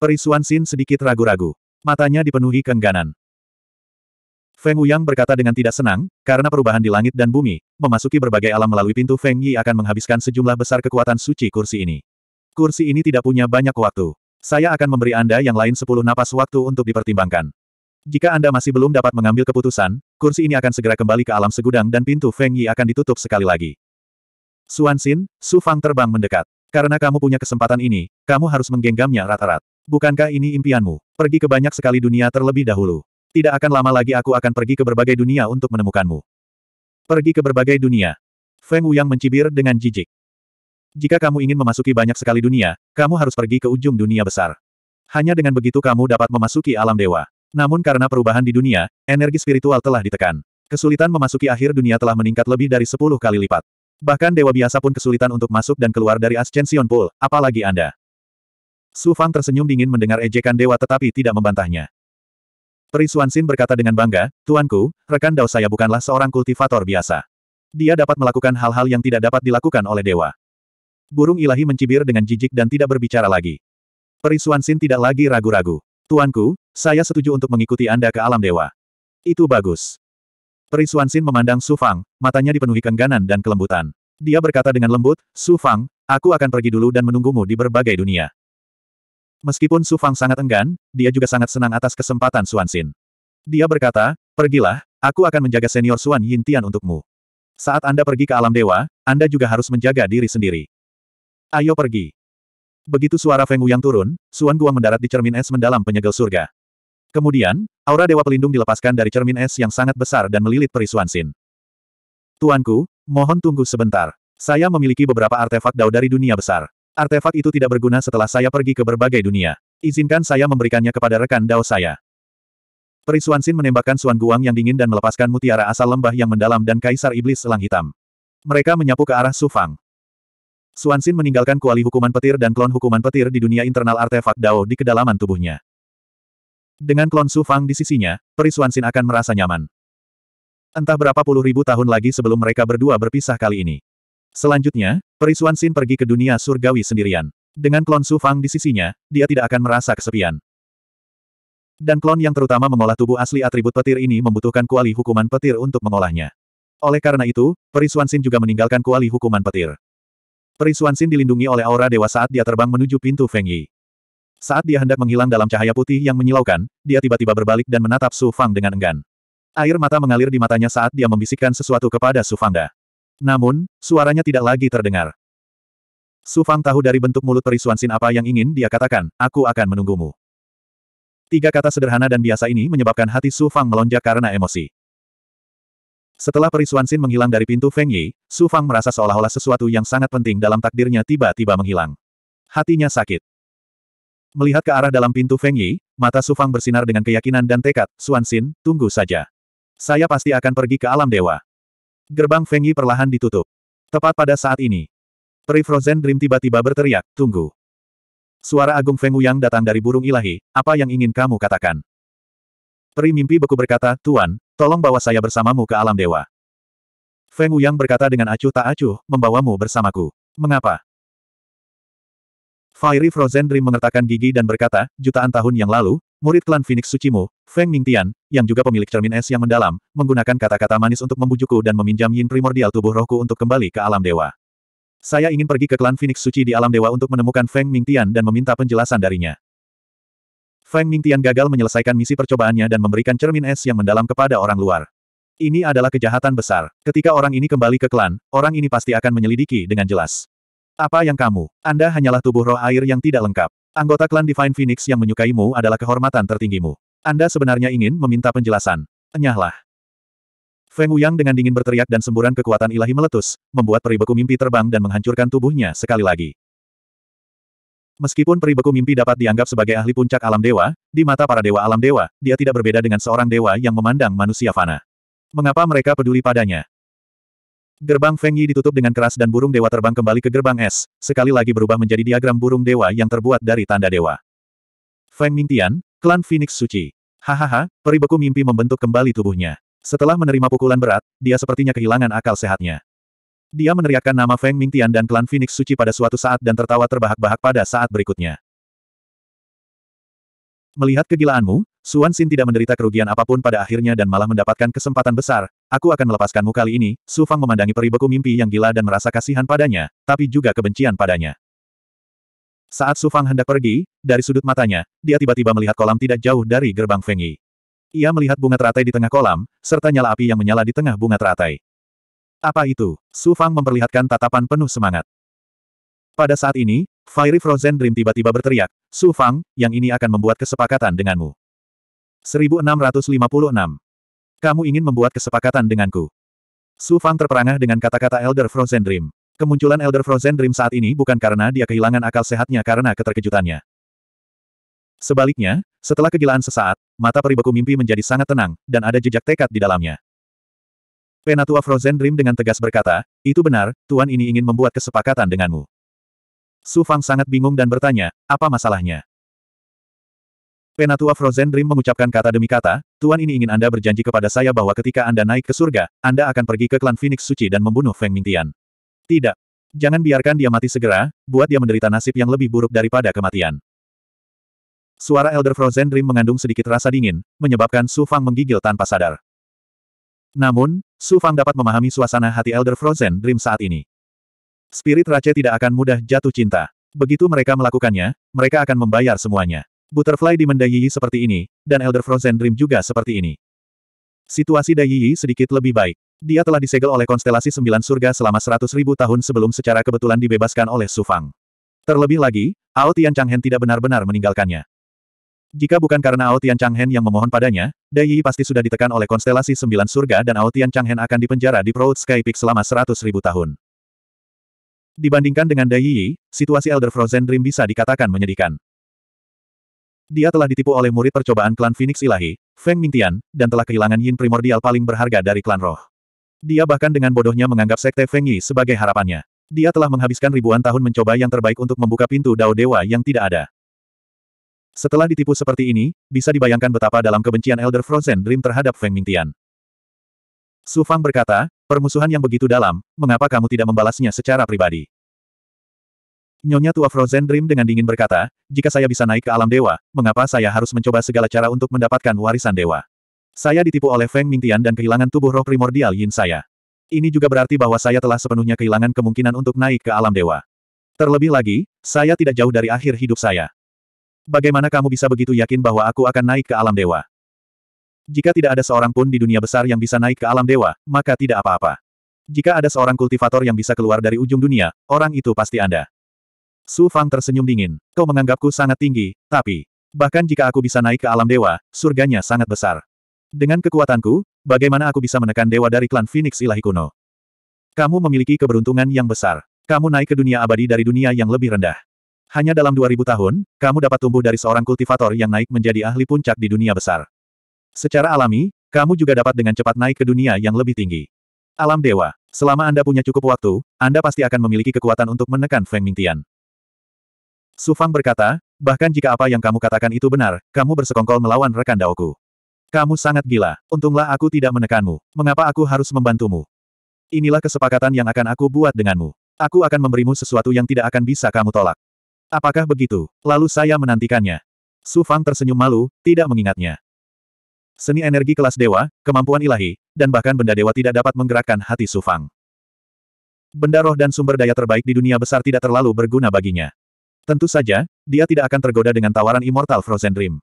Speaker 1: Perisuan Sin sedikit ragu-ragu. Matanya dipenuhi kengganan. Feng Wuyang berkata dengan tidak senang, karena perubahan di langit dan bumi, memasuki berbagai alam melalui pintu Feng Yi akan menghabiskan sejumlah besar kekuatan suci kursi ini. Kursi ini tidak punya banyak waktu. Saya akan memberi Anda yang lain sepuluh napas waktu untuk dipertimbangkan. Jika Anda masih belum dapat mengambil keputusan, kursi ini akan segera kembali ke alam segudang dan pintu Feng Yi akan ditutup sekali lagi. Suan Xin, Su Fang terbang mendekat. Karena kamu punya kesempatan ini, kamu harus menggenggamnya rata rat Bukankah ini impianmu? Pergi ke banyak sekali dunia terlebih dahulu. Tidak akan lama lagi aku akan pergi ke berbagai dunia untuk menemukanmu. Pergi ke berbagai dunia. Feng Wuyang mencibir dengan jijik. Jika kamu ingin memasuki banyak sekali dunia, kamu harus pergi ke ujung dunia besar. Hanya dengan begitu kamu dapat memasuki alam dewa. Namun karena perubahan di dunia, energi spiritual telah ditekan. Kesulitan memasuki akhir dunia telah meningkat lebih dari 10 kali lipat. Bahkan dewa biasa pun kesulitan untuk masuk dan keluar dari Ascension Pool, apalagi Anda. Su Fang tersenyum dingin mendengar ejekan dewa tetapi tidak membantahnya. Xin berkata dengan bangga, Tuanku, rekan Dao saya bukanlah seorang kultivator biasa. Dia dapat melakukan hal-hal yang tidak dapat dilakukan oleh dewa. Burung ilahi mencibir dengan jijik dan tidak berbicara lagi. Xin tidak lagi ragu-ragu. Tuanku, saya setuju untuk mengikuti Anda ke alam dewa. Itu bagus. Xin memandang Su Fang, matanya dipenuhi kengganan dan kelembutan. Dia berkata dengan lembut, Su Fang, aku akan pergi dulu dan menunggumu di berbagai dunia. Meskipun Su Fang sangat enggan, dia juga sangat senang atas kesempatan Suan Xin. Dia berkata, pergilah, aku akan menjaga senior Suan Yin Tian untukmu. Saat Anda pergi ke alam dewa, Anda juga harus menjaga diri sendiri. Ayo pergi. Begitu suara Feng yang turun, Suan Guang mendarat di cermin es mendalam penyegel surga. Kemudian, aura dewa pelindung dilepaskan dari cermin es yang sangat besar dan melilit peri Suan Xin. Tuanku, mohon tunggu sebentar. Saya memiliki beberapa artefak dao dari dunia besar. Artefak itu tidak berguna setelah saya pergi ke berbagai dunia. Izinkan saya memberikannya kepada rekan Dao saya. Perisuan Sin menembakkan Suan Guang yang dingin dan melepaskan mutiara asal lembah yang mendalam dan Kaisar Iblis Selang Hitam. Mereka menyapu ke arah Sufang. Suan Sin meninggalkan kuali hukuman petir dan klon hukuman petir di dunia internal artefak Dao di kedalaman tubuhnya. Dengan klon Su Fang di sisinya, Perisuan Sin akan merasa nyaman. Entah berapa puluh ribu tahun lagi sebelum mereka berdua berpisah kali ini. Selanjutnya, Perisuan Xin pergi ke dunia surgawi sendirian. Dengan klon Su Fang di sisinya, dia tidak akan merasa kesepian. Dan klon yang terutama mengolah tubuh asli atribut petir ini membutuhkan kuali hukuman petir untuk mengolahnya. Oleh karena itu, Perisuan Xin juga meninggalkan kuali hukuman petir. Perisuan Xin dilindungi oleh aura dewa saat dia terbang menuju pintu Feng Yi. Saat dia hendak menghilang dalam cahaya putih yang menyilaukan, dia tiba-tiba berbalik dan menatap Su Fang dengan enggan. Air mata mengalir di matanya saat dia membisikkan sesuatu kepada Su Fangda. Namun, suaranya tidak lagi terdengar. Su Fang tahu dari bentuk mulut Perisuan Sin apa yang ingin dia katakan, aku akan menunggumu. Tiga kata sederhana dan biasa ini menyebabkan hati Su Fang melonjak karena emosi. Setelah Perisuan Sin menghilang dari pintu Feng Yi, Su Fang merasa seolah-olah sesuatu yang sangat penting dalam takdirnya tiba-tiba menghilang. Hatinya sakit. Melihat ke arah dalam pintu Feng Yi, mata Su Fang bersinar dengan keyakinan dan tekad, Suan Sin, tunggu saja. Saya pasti akan pergi ke alam dewa. Gerbang Feng Yi perlahan ditutup. Tepat pada saat ini. Peri Frozen Dream tiba-tiba berteriak, tunggu. Suara Agung Feng Wuyang datang dari burung ilahi, apa yang ingin kamu katakan? Peri mimpi beku berkata, Tuan, tolong bawa saya bersamamu ke alam dewa. Feng Wuyang berkata dengan acuh tak acuh, membawamu bersamaku. Mengapa? Fire Frozen Dream mengertakkan gigi dan berkata, jutaan tahun yang lalu, Murid klan Phoenix Sucimu, Feng Mingtian, yang juga pemilik cermin es yang mendalam, menggunakan kata-kata manis untuk membujuku dan meminjam yin primordial tubuh rohku untuk kembali ke alam dewa. Saya ingin pergi ke klan Phoenix Suci di alam dewa untuk menemukan Feng Mingtian dan meminta penjelasan darinya. Feng Mingtian gagal menyelesaikan misi percobaannya dan memberikan cermin es yang mendalam kepada orang luar. Ini adalah kejahatan besar. Ketika orang ini kembali ke klan, orang ini pasti akan menyelidiki dengan jelas. Apa yang kamu? Anda hanyalah tubuh roh air yang tidak lengkap. Anggota klan Divine Phoenix yang menyukaimu adalah kehormatan tertinggimu. Anda sebenarnya ingin meminta penjelasan. Enyahlah. Feng Wuyang dengan dingin berteriak dan semburan kekuatan ilahi meletus, membuat peribeku mimpi terbang dan menghancurkan tubuhnya sekali lagi. Meskipun peribeku mimpi dapat dianggap sebagai ahli puncak alam dewa, di mata para dewa alam dewa, dia tidak berbeda dengan seorang dewa yang memandang manusia fana. Mengapa mereka peduli padanya? Gerbang Feng Yi ditutup dengan keras dan burung dewa terbang kembali ke gerbang es, sekali lagi berubah menjadi diagram burung dewa yang terbuat dari tanda dewa. Feng Mingtian, klan Phoenix Suci. Hahaha, peribeku mimpi membentuk kembali tubuhnya. Setelah menerima pukulan berat, dia sepertinya kehilangan akal sehatnya. Dia meneriakkan nama Feng Mingtian dan klan Phoenix Suci pada suatu saat dan tertawa terbahak-bahak pada saat berikutnya. Melihat kegilaanmu, Suan Xin tidak menderita kerugian apapun pada akhirnya dan malah mendapatkan kesempatan besar. Aku akan melepaskanmu kali ini. Su Fang memandangi peribeku mimpi yang gila dan merasa kasihan padanya, tapi juga kebencian padanya. Saat Su Fang hendak pergi, dari sudut matanya, dia tiba-tiba melihat kolam tidak jauh dari gerbang Feng Yi. Ia melihat bunga teratai di tengah kolam, serta nyala api yang menyala di tengah bunga teratai. Apa itu? Su Fang memperlihatkan tatapan penuh semangat. Pada saat ini, Fiery Frozen Dream tiba-tiba berteriak, Su Fang, yang ini akan membuat kesepakatan denganmu. 1656. Kamu ingin membuat kesepakatan denganku. Su Fang terperangah dengan kata-kata Elder Frozen Dream. Kemunculan Elder Frozen Dream saat ini bukan karena dia kehilangan akal sehatnya karena keterkejutannya. Sebaliknya, setelah kegilaan sesaat, mata peribeku mimpi menjadi sangat tenang, dan ada jejak tekad di dalamnya. Penatua Frozen Dream dengan tegas berkata, itu benar, Tuan ini ingin membuat kesepakatan denganmu. Su Fang sangat bingung dan bertanya, apa masalahnya? Penatua Frozen Dream mengucapkan kata demi kata, Tuan ini ingin Anda berjanji kepada saya bahwa ketika Anda naik ke surga, Anda akan pergi ke klan Phoenix Suci dan membunuh Feng Mingtian. Tidak. Jangan biarkan dia mati segera, buat dia menderita nasib yang lebih buruk daripada kematian. Suara Elder Frozen Dream mengandung sedikit rasa dingin, menyebabkan Su Fang menggigil tanpa sadar. Namun, Su Fang dapat memahami suasana hati Elder Frozen Dream saat ini. Spirit Rache tidak akan mudah jatuh cinta. Begitu mereka melakukannya, mereka akan membayar semuanya. Butterfly di Mendayi seperti ini, dan Elder Frozen Dream juga seperti ini. Situasi Dayi sedikit lebih baik. Dia telah disegel oleh konstelasi sembilan surga selama seratus ribu tahun sebelum secara kebetulan dibebaskan oleh Sufang. Terlebih lagi, Ao Tian Changhen tidak benar-benar meninggalkannya. Jika bukan karena Ao Tian Changhen yang memohon padanya, Dayi pasti sudah ditekan oleh konstelasi sembilan surga dan Ao Tian Changhen akan dipenjara di Proud Sky Peak selama seratus ribu tahun. Dibandingkan dengan Dayi, situasi Elder Frozen Dream bisa dikatakan menyedihkan. Dia telah ditipu oleh murid percobaan klan Phoenix Ilahi, Feng Mingtian, dan telah kehilangan yin primordial paling berharga dari klan roh. Dia bahkan dengan bodohnya menganggap sekte Feng Yi sebagai harapannya. Dia telah menghabiskan ribuan tahun mencoba yang terbaik untuk membuka pintu Dao Dewa yang tidak ada. Setelah ditipu seperti ini, bisa dibayangkan betapa dalam kebencian Elder Frozen Dream terhadap Feng Mingtian. Su Fang berkata, permusuhan yang begitu dalam, mengapa kamu tidak membalasnya secara pribadi? Nyonya tua Frozen Dream dengan dingin berkata, jika saya bisa naik ke alam dewa, mengapa saya harus mencoba segala cara untuk mendapatkan warisan dewa? Saya ditipu oleh Feng Mingtian dan kehilangan tubuh roh primordial yin saya. Ini juga berarti bahwa saya telah sepenuhnya kehilangan kemungkinan untuk naik ke alam dewa. Terlebih lagi, saya tidak jauh dari akhir hidup saya. Bagaimana kamu bisa begitu yakin bahwa aku akan naik ke alam dewa? Jika tidak ada seorang pun di dunia besar yang bisa naik ke alam dewa, maka tidak apa-apa. Jika ada seorang kultivator yang bisa keluar dari ujung dunia, orang itu pasti Anda. Su Fang tersenyum dingin. Kau menganggapku sangat tinggi, tapi... Bahkan jika aku bisa naik ke alam dewa, surganya sangat besar. Dengan kekuatanku, bagaimana aku bisa menekan dewa dari klan Phoenix ilahi kuno? Kamu memiliki keberuntungan yang besar. Kamu naik ke dunia abadi dari dunia yang lebih rendah. Hanya dalam 2000 tahun, kamu dapat tumbuh dari seorang kultivator yang naik menjadi ahli puncak di dunia besar. Secara alami, kamu juga dapat dengan cepat naik ke dunia yang lebih tinggi. Alam Dewa, selama Anda punya cukup waktu, Anda pasti akan memiliki kekuatan untuk menekan Feng Mingtian. Sufang berkata, bahkan jika apa yang kamu katakan itu benar, kamu bersekongkol melawan rekan Daoku. Kamu sangat gila. Untunglah aku tidak menekanmu. Mengapa aku harus membantumu? Inilah kesepakatan yang akan aku buat denganmu. Aku akan memberimu sesuatu yang tidak akan bisa kamu tolak. Apakah begitu? Lalu saya menantikannya. Sufang tersenyum malu, tidak mengingatnya. Seni energi kelas dewa, kemampuan ilahi, dan bahkan benda dewa tidak dapat menggerakkan hati Sufang. Fang. Benda roh dan sumber daya terbaik di dunia besar tidak terlalu berguna baginya. Tentu saja, dia tidak akan tergoda dengan tawaran Immortal Frozen Dream.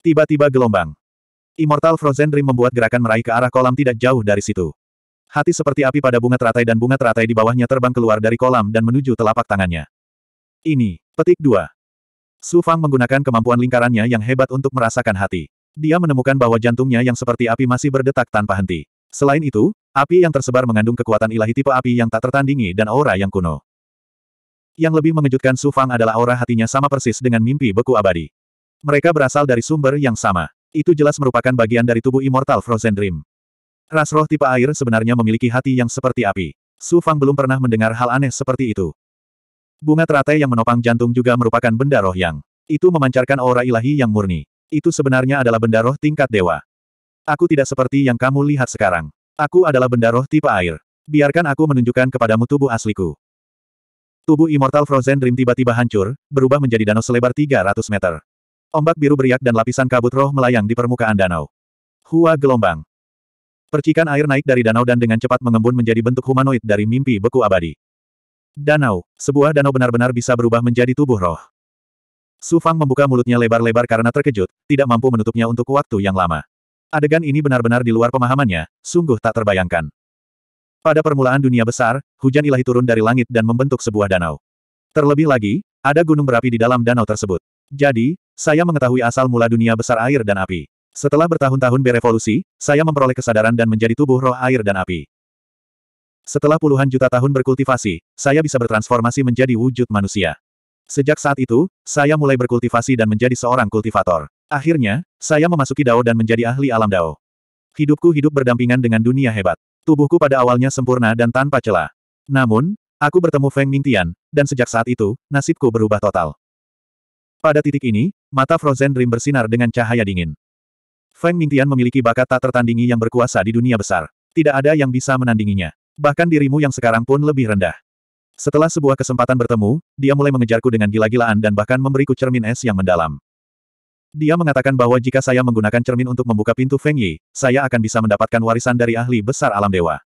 Speaker 1: Tiba-tiba gelombang. Immortal Frozen Dream membuat gerakan meraih ke arah kolam tidak jauh dari situ. Hati seperti api pada bunga teratai dan bunga teratai di bawahnya terbang keluar dari kolam dan menuju telapak tangannya. Ini, petik 2. Su Fang menggunakan kemampuan lingkarannya yang hebat untuk merasakan hati. Dia menemukan bahwa jantungnya yang seperti api masih berdetak tanpa henti. Selain itu, api yang tersebar mengandung kekuatan ilahi tipe api yang tak tertandingi dan aura yang kuno. Yang lebih mengejutkan Su Fang adalah aura hatinya sama persis dengan mimpi beku abadi. Mereka berasal dari sumber yang sama. Itu jelas merupakan bagian dari tubuh Immortal Frozen Dream. Ras roh tipe air sebenarnya memiliki hati yang seperti api. Su Fang belum pernah mendengar hal aneh seperti itu. Bunga teratai yang menopang jantung juga merupakan benda roh yang. Itu memancarkan aura ilahi yang murni. Itu sebenarnya adalah benda roh tingkat dewa. Aku tidak seperti yang kamu lihat sekarang. Aku adalah benda roh tipe air. Biarkan aku menunjukkan kepadamu tubuh asliku. Tubuh Immortal Frozen Dream tiba-tiba hancur, berubah menjadi danau selebar 300 meter. Ombak biru beriak dan lapisan kabut roh melayang di permukaan danau. Hua gelombang. Percikan air naik dari danau dan dengan cepat mengembun menjadi bentuk humanoid dari mimpi beku abadi. Danau, sebuah danau benar-benar bisa berubah menjadi tubuh roh. Su Fang membuka mulutnya lebar-lebar karena terkejut, tidak mampu menutupnya untuk waktu yang lama. Adegan ini benar-benar di luar pemahamannya, sungguh tak terbayangkan. Pada permulaan dunia besar, hujan ilahi turun dari langit dan membentuk sebuah danau. Terlebih lagi, ada gunung berapi di dalam danau tersebut. Jadi, saya mengetahui asal mula dunia besar air dan api. Setelah bertahun-tahun berevolusi, saya memperoleh kesadaran dan menjadi tubuh roh air dan api. Setelah puluhan juta tahun berkultivasi, saya bisa bertransformasi menjadi wujud manusia. Sejak saat itu, saya mulai berkultivasi dan menjadi seorang kultivator. Akhirnya, saya memasuki Dao dan menjadi ahli alam Dao. Hidupku hidup berdampingan dengan dunia hebat. Tubuhku pada awalnya sempurna dan tanpa celah. Namun, aku bertemu Feng Mingtian, dan sejak saat itu, nasibku berubah total. Pada titik ini, mata Frozen Dream bersinar dengan cahaya dingin. Feng Mingtian memiliki bakat tak tertandingi yang berkuasa di dunia besar. Tidak ada yang bisa menandinginya. Bahkan dirimu yang sekarang pun lebih rendah. Setelah sebuah kesempatan bertemu, dia mulai mengejarku dengan gila-gilaan dan bahkan memberiku cermin es yang mendalam. Dia mengatakan bahwa jika saya menggunakan cermin untuk membuka pintu Feng Yi, saya akan bisa mendapatkan warisan dari ahli besar alam dewa.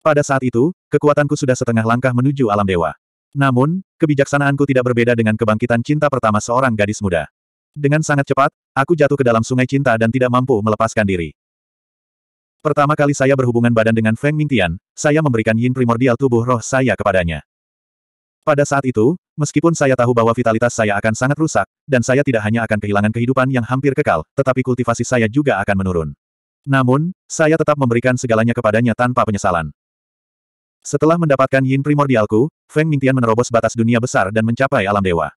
Speaker 1: Pada saat itu, kekuatanku sudah setengah langkah menuju alam dewa. Namun, kebijaksanaanku tidak berbeda dengan kebangkitan cinta pertama seorang gadis muda. Dengan sangat cepat, aku jatuh ke dalam sungai cinta dan tidak mampu melepaskan diri. Pertama kali saya berhubungan badan dengan Feng Mingtian, saya memberikan yin primordial tubuh roh saya kepadanya. Pada saat itu, Meskipun saya tahu bahwa vitalitas saya akan sangat rusak, dan saya tidak hanya akan kehilangan kehidupan yang hampir kekal, tetapi kultivasi saya juga akan menurun. Namun, saya tetap memberikan segalanya kepadanya tanpa penyesalan. Setelah mendapatkan yin primordialku, Feng Mingtian menerobos batas dunia besar dan mencapai alam dewa.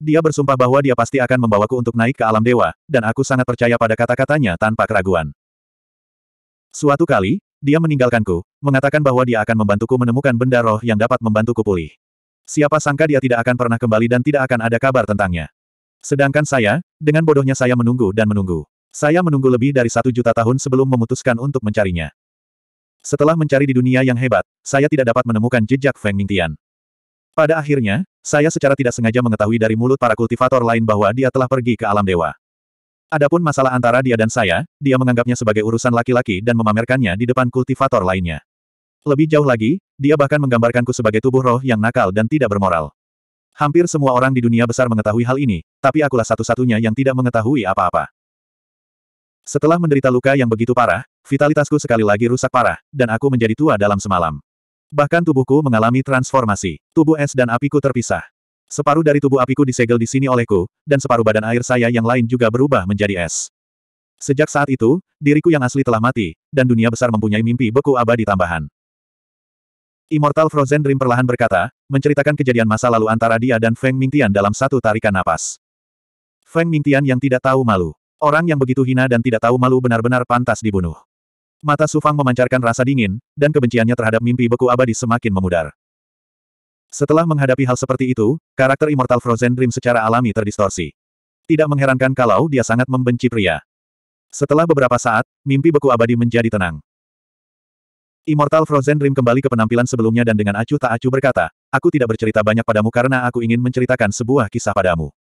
Speaker 1: Dia bersumpah bahwa dia pasti akan membawaku untuk naik ke alam dewa, dan aku sangat percaya pada kata-katanya tanpa keraguan. Suatu kali, dia meninggalkanku, mengatakan bahwa dia akan membantuku menemukan benda roh yang dapat membantuku pulih. Siapa sangka dia tidak akan pernah kembali dan tidak akan ada kabar tentangnya. Sedangkan saya, dengan bodohnya saya menunggu dan menunggu. Saya menunggu lebih dari satu juta tahun sebelum memutuskan untuk mencarinya. Setelah mencari di dunia yang hebat, saya tidak dapat menemukan jejak Feng Mingtian. Pada akhirnya, saya secara tidak sengaja mengetahui dari mulut para kultivator lain bahwa dia telah pergi ke alam dewa. Adapun masalah antara dia dan saya, dia menganggapnya sebagai urusan laki-laki dan memamerkannya di depan kultivator lainnya. Lebih jauh lagi, dia bahkan menggambarkanku sebagai tubuh roh yang nakal dan tidak bermoral. Hampir semua orang di dunia besar mengetahui hal ini, tapi akulah satu-satunya yang tidak mengetahui apa-apa. Setelah menderita luka yang begitu parah, vitalitasku sekali lagi rusak parah, dan aku menjadi tua dalam semalam. Bahkan tubuhku mengalami transformasi. Tubuh es dan apiku terpisah. Separuh dari tubuh apiku disegel di sini olehku, dan separuh badan air saya yang lain juga berubah menjadi es. Sejak saat itu, diriku yang asli telah mati, dan dunia besar mempunyai mimpi beku abadi tambahan. Immortal Frozen Dream perlahan berkata, menceritakan kejadian masa lalu antara dia dan Feng Mingtian dalam satu tarikan napas. Feng Mingtian yang tidak tahu malu. Orang yang begitu hina dan tidak tahu malu benar-benar pantas dibunuh. Mata Sufang memancarkan rasa dingin, dan kebenciannya terhadap mimpi beku abadi semakin memudar. Setelah menghadapi hal seperti itu, karakter Immortal Frozen Dream secara alami terdistorsi. Tidak mengherankan kalau dia sangat membenci pria. Setelah beberapa saat, mimpi beku abadi menjadi tenang. Immortal Frozen Dream kembali ke penampilan sebelumnya dan dengan acuh tak acuh berkata, aku tidak bercerita banyak padamu karena aku ingin menceritakan sebuah kisah padamu.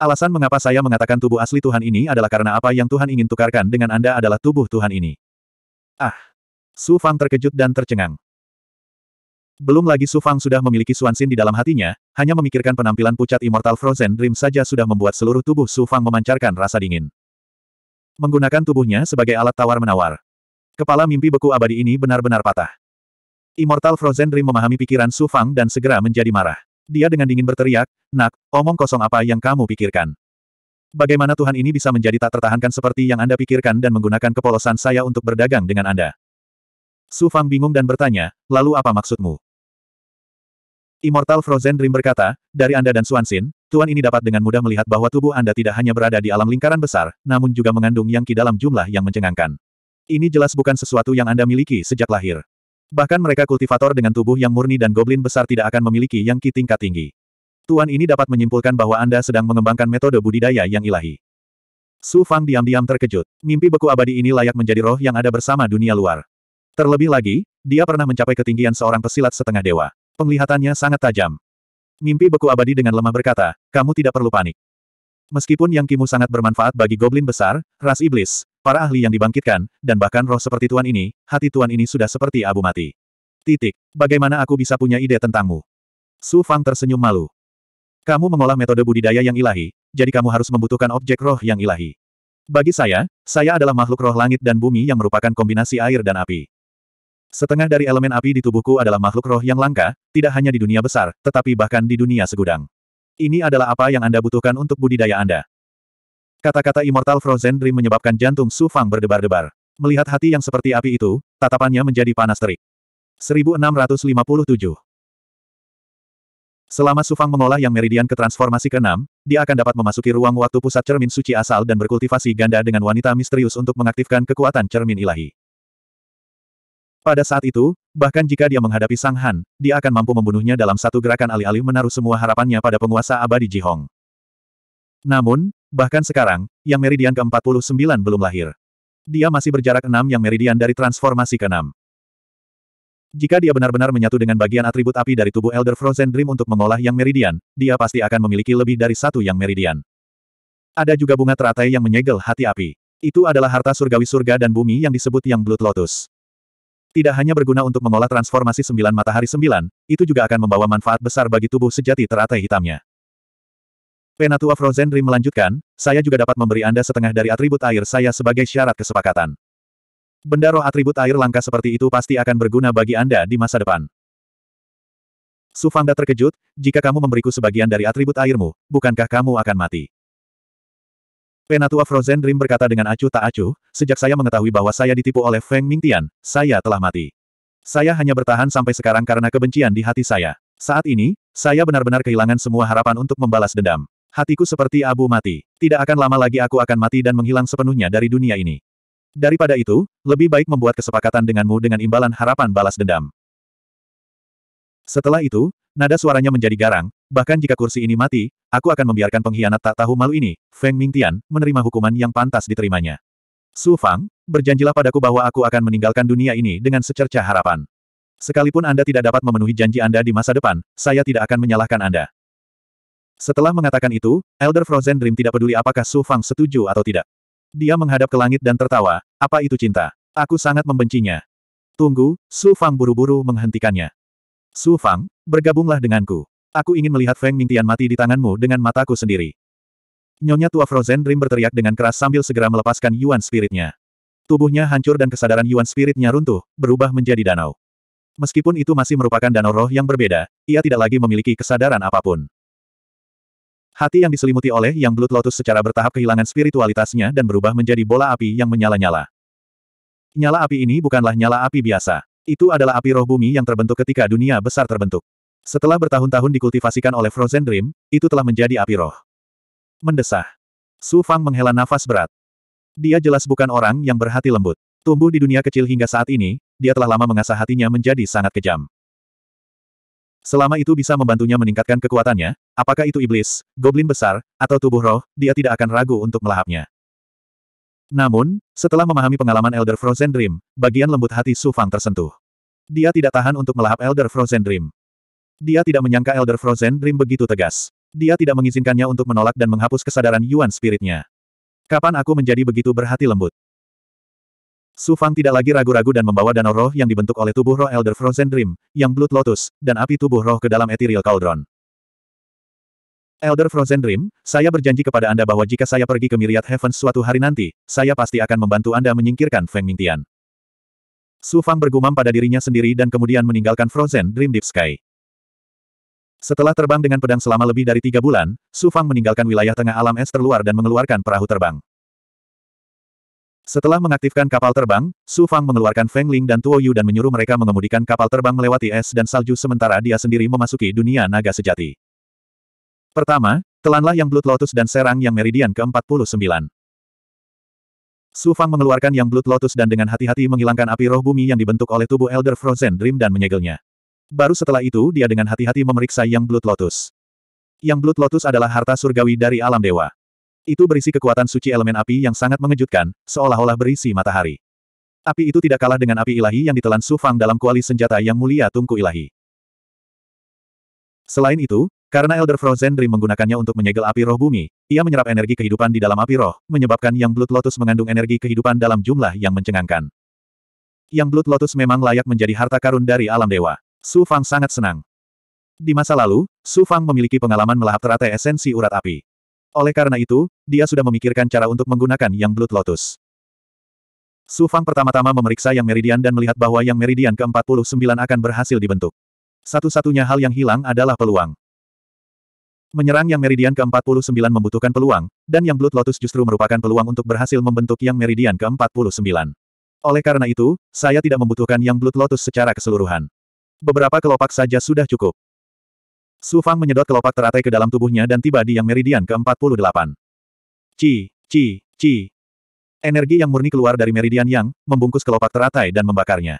Speaker 1: Alasan mengapa saya mengatakan tubuh asli Tuhan ini adalah karena apa yang Tuhan ingin tukarkan dengan Anda adalah tubuh Tuhan ini. Ah! Su Fang terkejut dan tercengang. Belum lagi Su Fang sudah memiliki Suansin di dalam hatinya, hanya memikirkan penampilan pucat Immortal Frozen Dream saja sudah membuat seluruh tubuh Su Fang memancarkan rasa dingin. Menggunakan tubuhnya sebagai alat tawar-menawar, Kepala mimpi beku abadi ini benar-benar patah. Immortal Frozen Dream memahami pikiran Su Fang dan segera menjadi marah. Dia dengan dingin berteriak, Nak, omong kosong apa yang kamu pikirkan? Bagaimana Tuhan ini bisa menjadi tak tertahankan seperti yang Anda pikirkan dan menggunakan kepolosan saya untuk berdagang dengan Anda? Su Fang bingung dan bertanya, lalu apa maksudmu? Immortal Frozen Dream berkata, dari Anda dan Sin, Tuhan ini dapat dengan mudah melihat bahwa tubuh Anda tidak hanya berada di alam lingkaran besar, namun juga mengandung yang ki dalam jumlah yang mencengangkan. Ini jelas bukan sesuatu yang Anda miliki sejak lahir. Bahkan mereka kultivator dengan tubuh yang murni dan goblin besar tidak akan memiliki yang ki tingkat tinggi. Tuan ini dapat menyimpulkan bahwa Anda sedang mengembangkan metode budidaya yang ilahi. Su Fang diam-diam terkejut. Mimpi beku abadi ini layak menjadi roh yang ada bersama dunia luar. Terlebih lagi, dia pernah mencapai ketinggian seorang pesilat setengah dewa. Penglihatannya sangat tajam. Mimpi beku abadi dengan lemah berkata, kamu tidak perlu panik. Meskipun yang kimu sangat bermanfaat bagi goblin besar, ras iblis, Para ahli yang dibangkitkan, dan bahkan roh seperti tuan ini, hati tuan ini sudah seperti abu mati. Titik. Bagaimana aku bisa punya ide tentangmu? Su Fang tersenyum malu. Kamu mengolah metode budidaya yang ilahi, jadi kamu harus membutuhkan objek roh yang ilahi. Bagi saya, saya adalah makhluk roh langit dan bumi yang merupakan kombinasi air dan api. Setengah dari elemen api di tubuhku adalah makhluk roh yang langka, tidak hanya di dunia besar, tetapi bahkan di dunia segudang. Ini adalah apa yang Anda butuhkan untuk budidaya Anda. Kata-kata Immortal Frozen Dream menyebabkan jantung Su Fang berdebar-debar. Melihat hati yang seperti api itu, tatapannya menjadi panas terik. 1657 Selama Su Fang mengolah yang meridian ke transformasi ke-6, dia akan dapat memasuki ruang waktu pusat cermin suci asal dan berkultivasi ganda dengan wanita misterius untuk mengaktifkan kekuatan cermin ilahi. Pada saat itu, bahkan jika dia menghadapi Sang Han, dia akan mampu membunuhnya dalam satu gerakan alih-alih menaruh semua harapannya pada penguasa abadi Jihong. Namun, Bahkan sekarang, yang meridian ke-49 belum lahir. Dia masih berjarak enam yang meridian dari transformasi ke-6. Jika dia benar-benar menyatu dengan bagian atribut api dari tubuh Elder Frozen Dream untuk mengolah yang meridian, dia pasti akan memiliki lebih dari satu yang meridian. Ada juga bunga teratai yang menyegel hati api. Itu adalah harta surgawi surga dan bumi yang disebut yang Blood Lotus. Tidak hanya berguna untuk mengolah transformasi sembilan matahari sembilan, itu juga akan membawa manfaat besar bagi tubuh sejati teratai hitamnya. Penatua Frozen Dream melanjutkan, saya juga dapat memberi Anda setengah dari atribut air saya sebagai syarat kesepakatan. Benda roh atribut air langka seperti itu pasti akan berguna bagi Anda di masa depan. Sufangda terkejut, jika kamu memberiku sebagian dari atribut airmu, bukankah kamu akan mati? Penatua Frozen Dream berkata dengan acuh tak acuh, sejak saya mengetahui bahwa saya ditipu oleh Feng Mingtian, saya telah mati. Saya hanya bertahan sampai sekarang karena kebencian di hati saya. Saat ini, saya benar-benar kehilangan semua harapan untuk membalas dendam. Hatiku seperti abu mati. Tidak akan lama lagi aku akan mati dan menghilang sepenuhnya dari dunia ini. Daripada itu, lebih baik membuat kesepakatan denganmu dengan imbalan harapan balas dendam. Setelah itu, nada suaranya menjadi garang, bahkan jika kursi ini mati, aku akan membiarkan pengkhianat tak tahu malu ini, Feng Mingtian, menerima hukuman yang pantas diterimanya. Su Fang, berjanjilah padaku bahwa aku akan meninggalkan dunia ini dengan secerca harapan. Sekalipun Anda tidak dapat memenuhi janji Anda di masa depan, saya tidak akan menyalahkan Anda. Setelah mengatakan itu, Elder Frozen Dream tidak peduli apakah Su Fang setuju atau tidak. Dia menghadap ke langit dan tertawa, apa itu cinta? Aku sangat membencinya. Tunggu, Su Fang buru-buru menghentikannya. Su Fang, bergabunglah denganku. Aku ingin melihat Feng Mingtian mati di tanganmu dengan mataku sendiri. Nyonya tua Frozen Dream berteriak dengan keras sambil segera melepaskan Yuan Spiritnya. Tubuhnya hancur dan kesadaran Yuan Spiritnya runtuh, berubah menjadi danau. Meskipun itu masih merupakan danau roh yang berbeda, ia tidak lagi memiliki kesadaran apapun. Hati yang diselimuti oleh yang Blood Lotus secara bertahap kehilangan spiritualitasnya dan berubah menjadi bola api yang menyala-nyala. Nyala api ini bukanlah nyala api biasa. Itu adalah api roh bumi yang terbentuk ketika dunia besar terbentuk. Setelah bertahun-tahun dikultivasikan oleh Frozen Dream, itu telah menjadi api roh. Mendesah. Su Fang menghela nafas berat. Dia jelas bukan orang yang berhati lembut. Tumbuh di dunia kecil hingga saat ini, dia telah lama mengasah hatinya menjadi sangat kejam. Selama itu bisa membantunya meningkatkan kekuatannya, apakah itu iblis, goblin besar, atau tubuh roh, dia tidak akan ragu untuk melahapnya. Namun, setelah memahami pengalaman Elder Frozen Dream, bagian lembut hati Su Fang tersentuh. Dia tidak tahan untuk melahap Elder Frozen Dream. Dia tidak menyangka Elder Frozen Dream begitu tegas. Dia tidak mengizinkannya untuk menolak dan menghapus kesadaran Yuan spiritnya. Kapan aku menjadi begitu berhati lembut? Su Fang tidak lagi ragu-ragu dan membawa danau roh yang dibentuk oleh tubuh roh Elder Frozen Dream, yang Blood Lotus, dan api tubuh roh ke dalam Ethereal Cauldron. Elder Frozen Dream, saya berjanji kepada Anda bahwa jika saya pergi ke Myriad Heaven suatu hari nanti, saya pasti akan membantu Anda menyingkirkan Feng Mingtian. Su Fang bergumam pada dirinya sendiri dan kemudian meninggalkan Frozen Dream Deep Sky. Setelah terbang dengan pedang selama lebih dari tiga bulan, Su Fang meninggalkan wilayah tengah alam es terluar dan mengeluarkan perahu terbang. Setelah mengaktifkan kapal terbang, Su Fang mengeluarkan Feng Ling dan Tuo Yu dan menyuruh mereka mengemudikan kapal terbang melewati es dan salju sementara dia sendiri memasuki dunia naga sejati. Pertama, telanlah yang Blood Lotus dan serang yang Meridian ke-49. Su Fang mengeluarkan yang Blood Lotus dan dengan hati-hati menghilangkan api roh bumi yang dibentuk oleh tubuh Elder Frozen Dream dan menyegelnya. Baru setelah itu dia dengan hati-hati memeriksa yang Blood Lotus. Yang Blood Lotus adalah harta surgawi dari alam dewa. Itu berisi kekuatan suci elemen api yang sangat mengejutkan, seolah-olah berisi matahari. Api itu tidak kalah dengan api ilahi yang ditelan Su Fang dalam kuali senjata yang mulia tungku ilahi. Selain itu, karena Elder Frozen Dream menggunakannya untuk menyegel api roh bumi, ia menyerap energi kehidupan di dalam api roh, menyebabkan Yang Blood Lotus mengandung energi kehidupan dalam jumlah yang mencengangkan. Yang Blood Lotus memang layak menjadi harta karun dari alam dewa. Su Fang sangat senang. Di masa lalu, Su Fang memiliki pengalaman melahap teratai esensi urat api. Oleh karena itu, dia sudah memikirkan cara untuk menggunakan yang Blood Lotus. Su Fang pertama-tama memeriksa yang meridian dan melihat bahwa yang meridian ke-49 akan berhasil dibentuk. Satu-satunya hal yang hilang adalah peluang. Menyerang yang meridian ke-49 membutuhkan peluang, dan yang Blood Lotus justru merupakan peluang untuk berhasil membentuk yang meridian ke-49. Oleh karena itu, saya tidak membutuhkan yang Blood Lotus secara keseluruhan. Beberapa kelopak saja sudah cukup. Su Fang menyedot kelopak teratai ke dalam tubuhnya dan tiba di yang meridian ke-48. Ci, ci, ci. Energi yang murni keluar dari meridian yang, membungkus kelopak teratai dan membakarnya.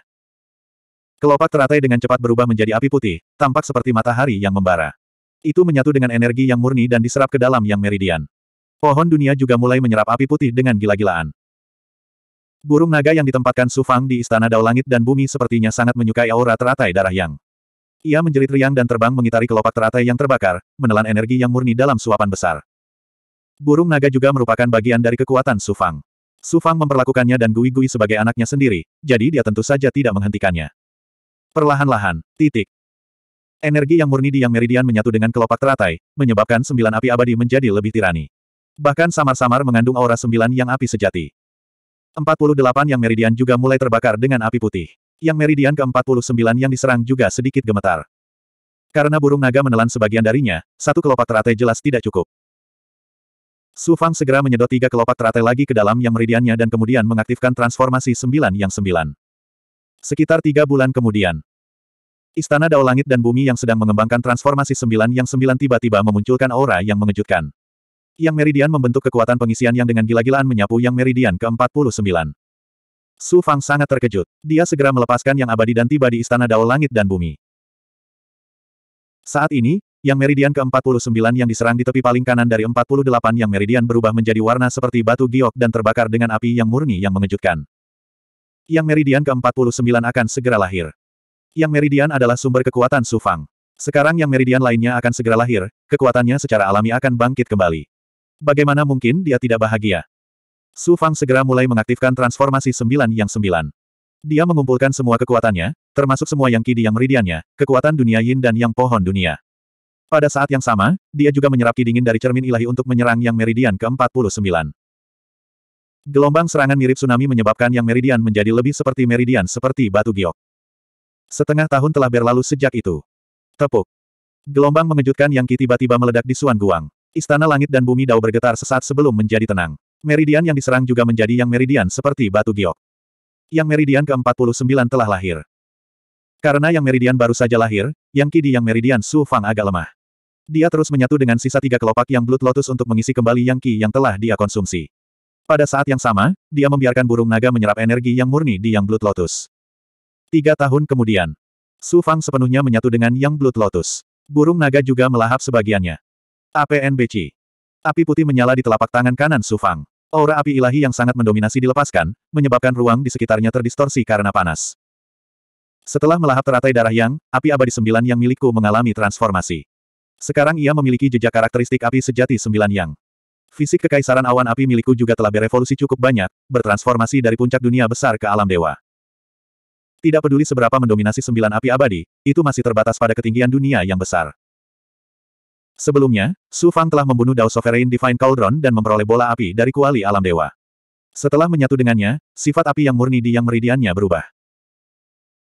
Speaker 1: Kelopak teratai dengan cepat berubah menjadi api putih, tampak seperti matahari yang membara. Itu menyatu dengan energi yang murni dan diserap ke dalam yang meridian. Pohon dunia juga mulai menyerap api putih dengan gila-gilaan. Burung naga yang ditempatkan Sufang di Istana Dao Langit dan Bumi sepertinya sangat menyukai aura teratai darah yang. Ia menjerit riang dan terbang mengitari kelopak teratai yang terbakar, menelan energi yang murni dalam suapan besar. Burung naga juga merupakan bagian dari kekuatan Sufang. Sufang memperlakukannya dan Gui-Gui sebagai anaknya sendiri, jadi dia tentu saja tidak menghentikannya. Perlahan-lahan, titik. Energi yang murni di yang meridian menyatu dengan kelopak teratai, menyebabkan sembilan api abadi menjadi lebih tirani. Bahkan samar-samar mengandung aura sembilan yang api sejati. 48 yang meridian juga mulai terbakar dengan api putih yang meridian ke-49 yang diserang juga sedikit gemetar. Karena burung naga menelan sebagian darinya, satu kelopak teratai jelas tidak cukup. Su Fang segera menyedot tiga kelopak teratai lagi ke dalam yang meridiannya dan kemudian mengaktifkan transformasi sembilan yang sembilan. Sekitar tiga bulan kemudian, Istana Dao Langit dan Bumi yang sedang mengembangkan transformasi sembilan yang sembilan tiba-tiba memunculkan aura yang mengejutkan. Yang meridian membentuk kekuatan pengisian yang dengan gila-gilaan menyapu yang meridian ke-49. Su Fang sangat terkejut. Dia segera melepaskan yang abadi dan tiba di istana Dao Langit dan Bumi. Saat ini, yang meridian ke-49 yang diserang di tepi paling kanan dari 48 yang meridian berubah menjadi warna seperti batu giok dan terbakar dengan api yang murni yang mengejutkan. Yang meridian ke-49 akan segera lahir. Yang meridian adalah sumber kekuatan Su Fang. Sekarang yang meridian lainnya akan segera lahir, kekuatannya secara alami akan bangkit kembali. Bagaimana mungkin dia tidak bahagia? Su Fang segera mulai mengaktifkan transformasi sembilan yang sembilan. Dia mengumpulkan semua kekuatannya, termasuk semua yang kidi yang meridiannya, kekuatan dunia yin dan yang pohon dunia. Pada saat yang sama, dia juga menyerap ki dingin dari cermin ilahi untuk menyerang yang meridian ke-49. Gelombang serangan mirip tsunami menyebabkan yang meridian menjadi lebih seperti meridian seperti batu giok. Setengah tahun telah berlalu sejak itu. Tepuk. Gelombang mengejutkan yang ki tiba-tiba meledak di Suan Guang. Istana langit dan bumi Dao bergetar sesaat sebelum menjadi tenang. Meridian yang diserang juga menjadi yang meridian seperti batu giok. Yang meridian ke-49 telah lahir. Karena yang meridian baru saja lahir, yang kidi yang meridian Su Fang agak lemah. Dia terus menyatu dengan sisa tiga kelopak yang Blood Lotus untuk mengisi kembali yang Qi yang telah dia konsumsi. Pada saat yang sama, dia membiarkan burung naga menyerap energi yang murni di yang Blood Lotus. Tiga tahun kemudian, Su Fang sepenuhnya menyatu dengan yang Blood Lotus. Burung naga juga melahap sebagiannya. APNBC Api putih menyala di telapak tangan kanan Su Fang. Aura api ilahi yang sangat mendominasi dilepaskan, menyebabkan ruang di sekitarnya terdistorsi karena panas. Setelah melahap teratai darah yang, api abadi sembilan yang milikku mengalami transformasi. Sekarang ia memiliki jejak karakteristik api sejati sembilan yang. Fisik kekaisaran awan api milikku juga telah berevolusi cukup banyak, bertransformasi dari puncak dunia besar ke alam dewa. Tidak peduli seberapa mendominasi sembilan api abadi, itu masih terbatas pada ketinggian dunia yang besar. Sebelumnya, Su Fang telah membunuh Dao Sovereign Divine Cauldron dan memperoleh bola api dari kuali alam dewa. Setelah menyatu dengannya, sifat api yang murni di yang meridiannya berubah.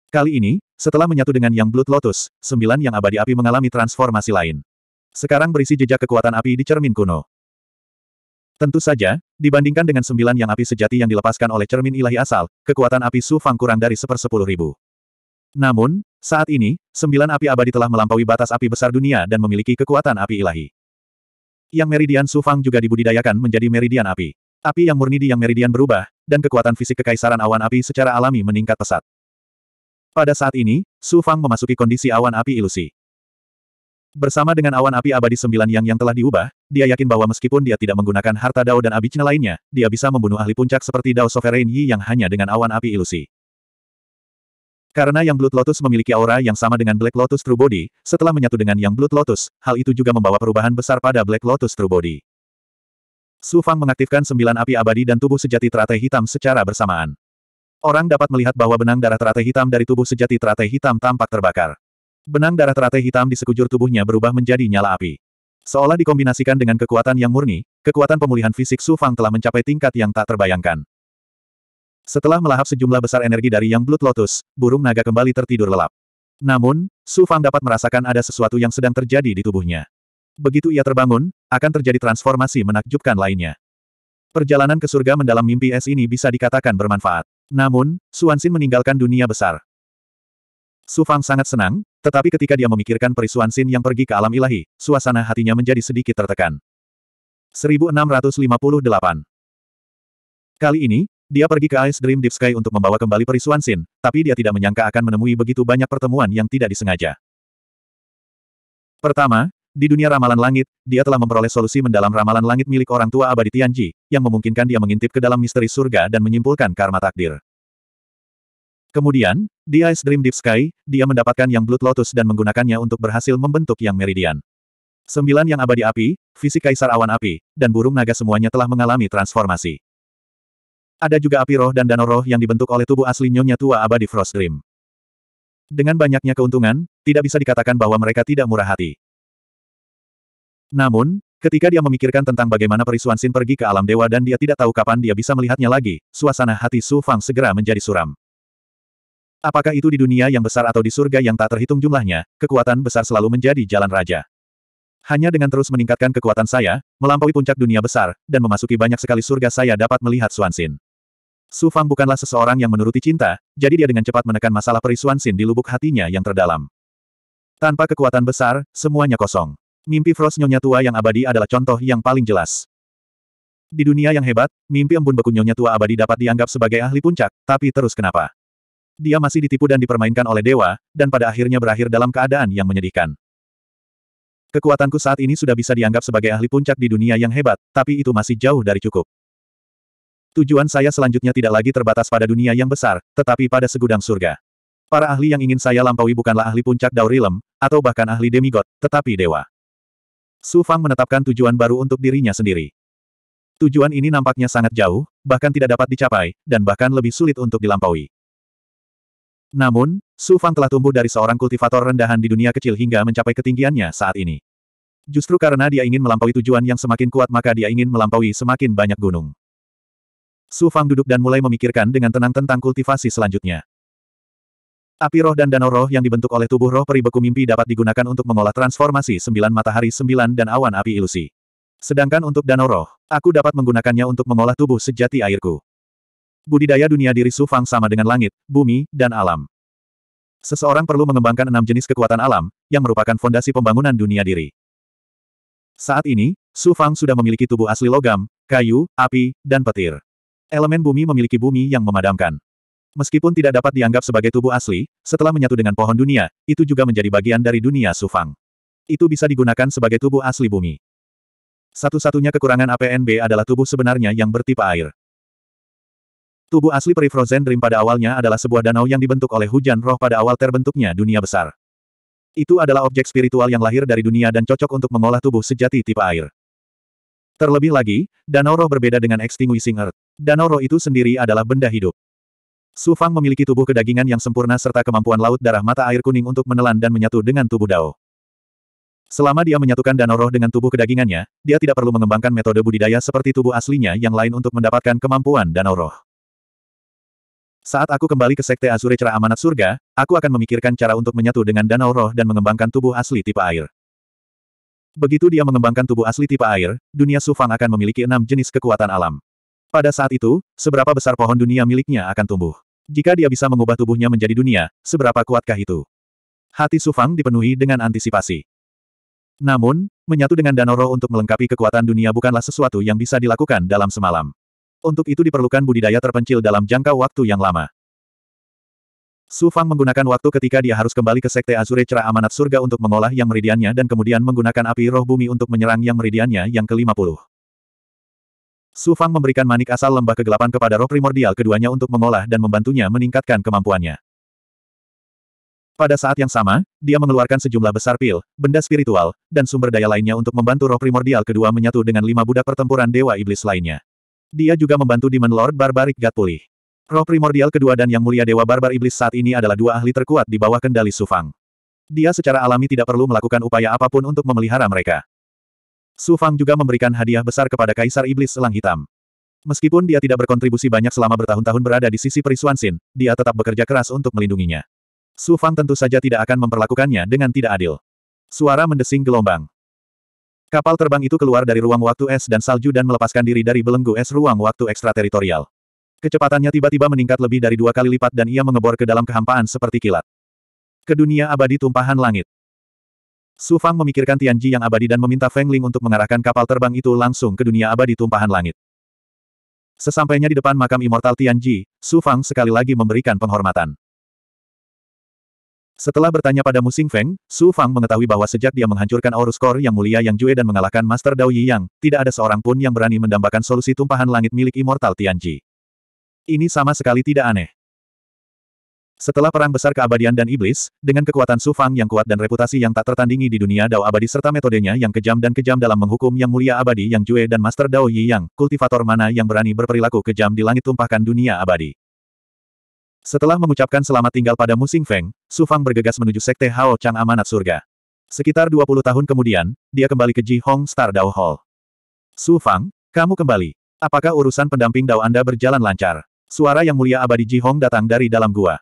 Speaker 1: Kali ini, setelah menyatu dengan yang Blood Lotus, sembilan yang abadi api mengalami transformasi lain. Sekarang berisi jejak kekuatan api di cermin kuno. Tentu saja, dibandingkan dengan sembilan yang api sejati yang dilepaskan oleh cermin ilahi asal, kekuatan api Su Fang kurang dari sepersepuluh ribu. Namun, saat ini, sembilan api abadi telah melampaui batas api besar dunia dan memiliki kekuatan api ilahi. Yang meridian Sufang juga dibudidayakan menjadi meridian api. Api yang murni di yang meridian berubah, dan kekuatan fisik kekaisaran awan api secara alami meningkat pesat. Pada saat ini, Sufang memasuki kondisi awan api ilusi. Bersama dengan awan api abadi sembilan yang yang telah diubah, dia yakin bahwa meskipun dia tidak menggunakan harta Dao dan Abicnya lainnya, dia bisa membunuh ahli puncak seperti Dao Sovereign Yi yang hanya dengan awan api ilusi. Karena yang Blood Lotus memiliki aura yang sama dengan Black Lotus True Body, setelah menyatu dengan yang Blood Lotus, hal itu juga membawa perubahan besar pada Black Lotus True Body. Su Fang mengaktifkan sembilan api abadi dan tubuh sejati teratai hitam secara bersamaan. Orang dapat melihat bahwa benang darah teratai hitam dari tubuh sejati teratai hitam tampak terbakar. Benang darah teratai hitam di sekujur tubuhnya berubah menjadi nyala api. Seolah dikombinasikan dengan kekuatan yang murni, kekuatan pemulihan fisik Su Fang telah mencapai tingkat yang tak terbayangkan. Setelah melahap sejumlah besar energi dari yang Blood Lotus, burung naga kembali tertidur lelap. Namun, Su Fang dapat merasakan ada sesuatu yang sedang terjadi di tubuhnya. Begitu ia terbangun, akan terjadi transformasi menakjubkan lainnya. Perjalanan ke surga mendalam mimpi es ini bisa dikatakan bermanfaat. Namun, Suansin meninggalkan dunia besar. Su Fang sangat senang, tetapi ketika dia memikirkan peri Suansin yang pergi ke alam ilahi, suasana hatinya menjadi sedikit tertekan. 1658 Kali ini, dia pergi ke Ice Dream Deep Sky untuk membawa kembali perisuan Sin, tapi dia tidak menyangka akan menemui begitu banyak pertemuan yang tidak disengaja. Pertama, di dunia ramalan langit, dia telah memperoleh solusi mendalam ramalan langit milik orang tua abadi Tianji, yang memungkinkan dia mengintip ke dalam misteri surga dan menyimpulkan karma takdir. Kemudian, di Ice Dream Deep Sky, dia mendapatkan yang Blood Lotus dan menggunakannya untuk berhasil membentuk yang Meridian. Sembilan yang abadi api, fisik kaisar awan api, dan burung naga semuanya telah mengalami transformasi. Ada juga api roh dan danau roh yang dibentuk oleh tubuh asli Nyonya Tua Abadi Frost Dream. Dengan banyaknya keuntungan, tidak bisa dikatakan bahwa mereka tidak murah hati. Namun, ketika dia memikirkan tentang bagaimana perisuan Sin pergi ke alam dewa dan dia tidak tahu kapan dia bisa melihatnya lagi, suasana hati Su Fang segera menjadi suram. Apakah itu di dunia yang besar atau di surga yang tak terhitung jumlahnya, kekuatan besar selalu menjadi jalan raja. Hanya dengan terus meningkatkan kekuatan saya, melampaui puncak dunia besar, dan memasuki banyak sekali surga saya dapat melihat Suansin. Su Fang bukanlah seseorang yang menuruti cinta, jadi dia dengan cepat menekan masalah perisuan Sin di lubuk hatinya yang terdalam. Tanpa kekuatan besar, semuanya kosong. Mimpi Frost Nyonya Tua yang abadi adalah contoh yang paling jelas. Di dunia yang hebat, mimpi embun beku Nyonya Tua abadi dapat dianggap sebagai ahli puncak, tapi terus kenapa? Dia masih ditipu dan dipermainkan oleh dewa, dan pada akhirnya berakhir dalam keadaan yang menyedihkan. Kekuatanku saat ini sudah bisa dianggap sebagai ahli puncak di dunia yang hebat, tapi itu masih jauh dari cukup. Tujuan saya selanjutnya tidak lagi terbatas pada dunia yang besar, tetapi pada segudang surga. Para ahli yang ingin saya lampaui bukanlah ahli puncak Daurilem, atau bahkan ahli demigod, tetapi dewa. Su Fang menetapkan tujuan baru untuk dirinya sendiri. Tujuan ini nampaknya sangat jauh, bahkan tidak dapat dicapai, dan bahkan lebih sulit untuk dilampaui. Namun, Su Fang telah tumbuh dari seorang kultivator rendahan di dunia kecil hingga mencapai ketinggiannya saat ini. Justru karena dia ingin melampaui tujuan yang semakin kuat maka dia ingin melampaui semakin banyak gunung. Su Fang duduk dan mulai memikirkan dengan tenang tentang kultivasi selanjutnya. Api roh dan danau roh yang dibentuk oleh tubuh roh peri beku mimpi dapat digunakan untuk mengolah transformasi sembilan matahari sembilan dan awan api ilusi. Sedangkan untuk danau roh, aku dapat menggunakannya untuk mengolah tubuh sejati airku. Budidaya dunia diri Su Fang sama dengan langit, bumi, dan alam. Seseorang perlu mengembangkan enam jenis kekuatan alam, yang merupakan fondasi pembangunan dunia diri. Saat ini, Su Fang sudah memiliki tubuh asli logam, kayu, api, dan petir. Elemen bumi memiliki bumi yang memadamkan. Meskipun tidak dapat dianggap sebagai tubuh asli, setelah menyatu dengan pohon dunia, itu juga menjadi bagian dari dunia Sufang. Itu bisa digunakan sebagai tubuh asli bumi. Satu-satunya kekurangan APNB adalah tubuh sebenarnya yang bertipe air. Tubuh asli Perifrozen Dream pada awalnya adalah sebuah danau yang dibentuk oleh hujan roh pada awal terbentuknya dunia besar. Itu adalah objek spiritual yang lahir dari dunia dan cocok untuk mengolah tubuh sejati tipe air. Terlebih lagi, danau roh berbeda dengan extinguishing earth. Danau roh itu sendiri adalah benda hidup. Su Fang memiliki tubuh kedagingan yang sempurna serta kemampuan laut darah mata air kuning untuk menelan dan menyatu dengan tubuh Dao. Selama dia menyatukan danau roh dengan tubuh kedagingannya, dia tidak perlu mengembangkan metode budidaya seperti tubuh aslinya yang lain untuk mendapatkan kemampuan danau roh. Saat aku kembali ke Sekte Azure Cera Amanat Surga, aku akan memikirkan cara untuk menyatu dengan danau roh dan mengembangkan tubuh asli tipe air. Begitu dia mengembangkan tubuh asli tipe air, dunia Sufang akan memiliki enam jenis kekuatan alam. Pada saat itu, seberapa besar pohon dunia miliknya akan tumbuh. Jika dia bisa mengubah tubuhnya menjadi dunia, seberapa kuatkah itu? Hati Sufang dipenuhi dengan antisipasi. Namun, menyatu dengan Danoro untuk melengkapi kekuatan dunia bukanlah sesuatu yang bisa dilakukan dalam semalam. Untuk itu diperlukan budidaya terpencil dalam jangka waktu yang lama. Su Fang menggunakan waktu ketika dia harus kembali ke Sekte Azure Cerah Amanat Surga untuk mengolah yang meridiannya dan kemudian menggunakan api roh bumi untuk menyerang yang meridiannya yang ke-50. Su Fang memberikan manik asal lembah kegelapan kepada roh primordial keduanya untuk mengolah dan membantunya meningkatkan kemampuannya. Pada saat yang sama, dia mengeluarkan sejumlah besar pil, benda spiritual, dan sumber daya lainnya untuk membantu roh primordial kedua menyatu dengan lima budak pertempuran dewa iblis lainnya. Dia juga membantu Demon Lord Barbaric pulih. Roh primordial kedua dan yang mulia Dewa Barbar Iblis saat ini adalah dua ahli terkuat di bawah kendali Sufang. Dia secara alami tidak perlu melakukan upaya apapun untuk memelihara mereka. Sufang juga memberikan hadiah besar kepada Kaisar Iblis Selang Hitam. Meskipun dia tidak berkontribusi banyak selama bertahun-tahun berada di sisi perisuan Sin, dia tetap bekerja keras untuk melindunginya. Sufang tentu saja tidak akan memperlakukannya dengan tidak adil. Suara mendesing gelombang. Kapal terbang itu keluar dari ruang waktu es dan salju dan melepaskan diri dari belenggu es ruang waktu ekstrateritorial. Kecepatannya tiba-tiba meningkat lebih dari dua kali lipat dan ia mengebor ke dalam kehampaan seperti kilat. Ke dunia abadi tumpahan langit. Su Fang memikirkan Tianji yang abadi dan meminta Feng Ling untuk mengarahkan kapal terbang itu langsung ke dunia abadi tumpahan langit. Sesampainya di depan makam immortal Tianji, Su Fang sekali lagi memberikan penghormatan. Setelah bertanya pada Musing Feng, Su Fang mengetahui bahwa sejak dia menghancurkan Aurus Core yang mulia Yang Jue dan mengalahkan Master Dao Yi Yang, tidak ada seorang pun yang berani mendambakan solusi tumpahan langit milik immortal Tianji. Ini sama sekali tidak aneh. Setelah perang besar keabadian dan iblis, dengan kekuatan Su Fang yang kuat dan reputasi yang tak tertandingi di dunia Dao abadi serta metodenya yang kejam dan kejam dalam menghukum yang mulia abadi yang Jue dan Master Dao Yi Yang, kultivator mana yang berani berperilaku kejam di langit tumpahkan dunia abadi. Setelah mengucapkan selamat tinggal pada Musing Feng, Su Fang bergegas menuju Sekte Hao Chang Amanat Surga. Sekitar 20 tahun kemudian, dia kembali ke Ji Hong Star Dao Hall. Su Fang, kamu kembali. Apakah urusan pendamping Dao Anda berjalan lancar? Suara yang mulia abadi Ji Hong datang dari dalam gua.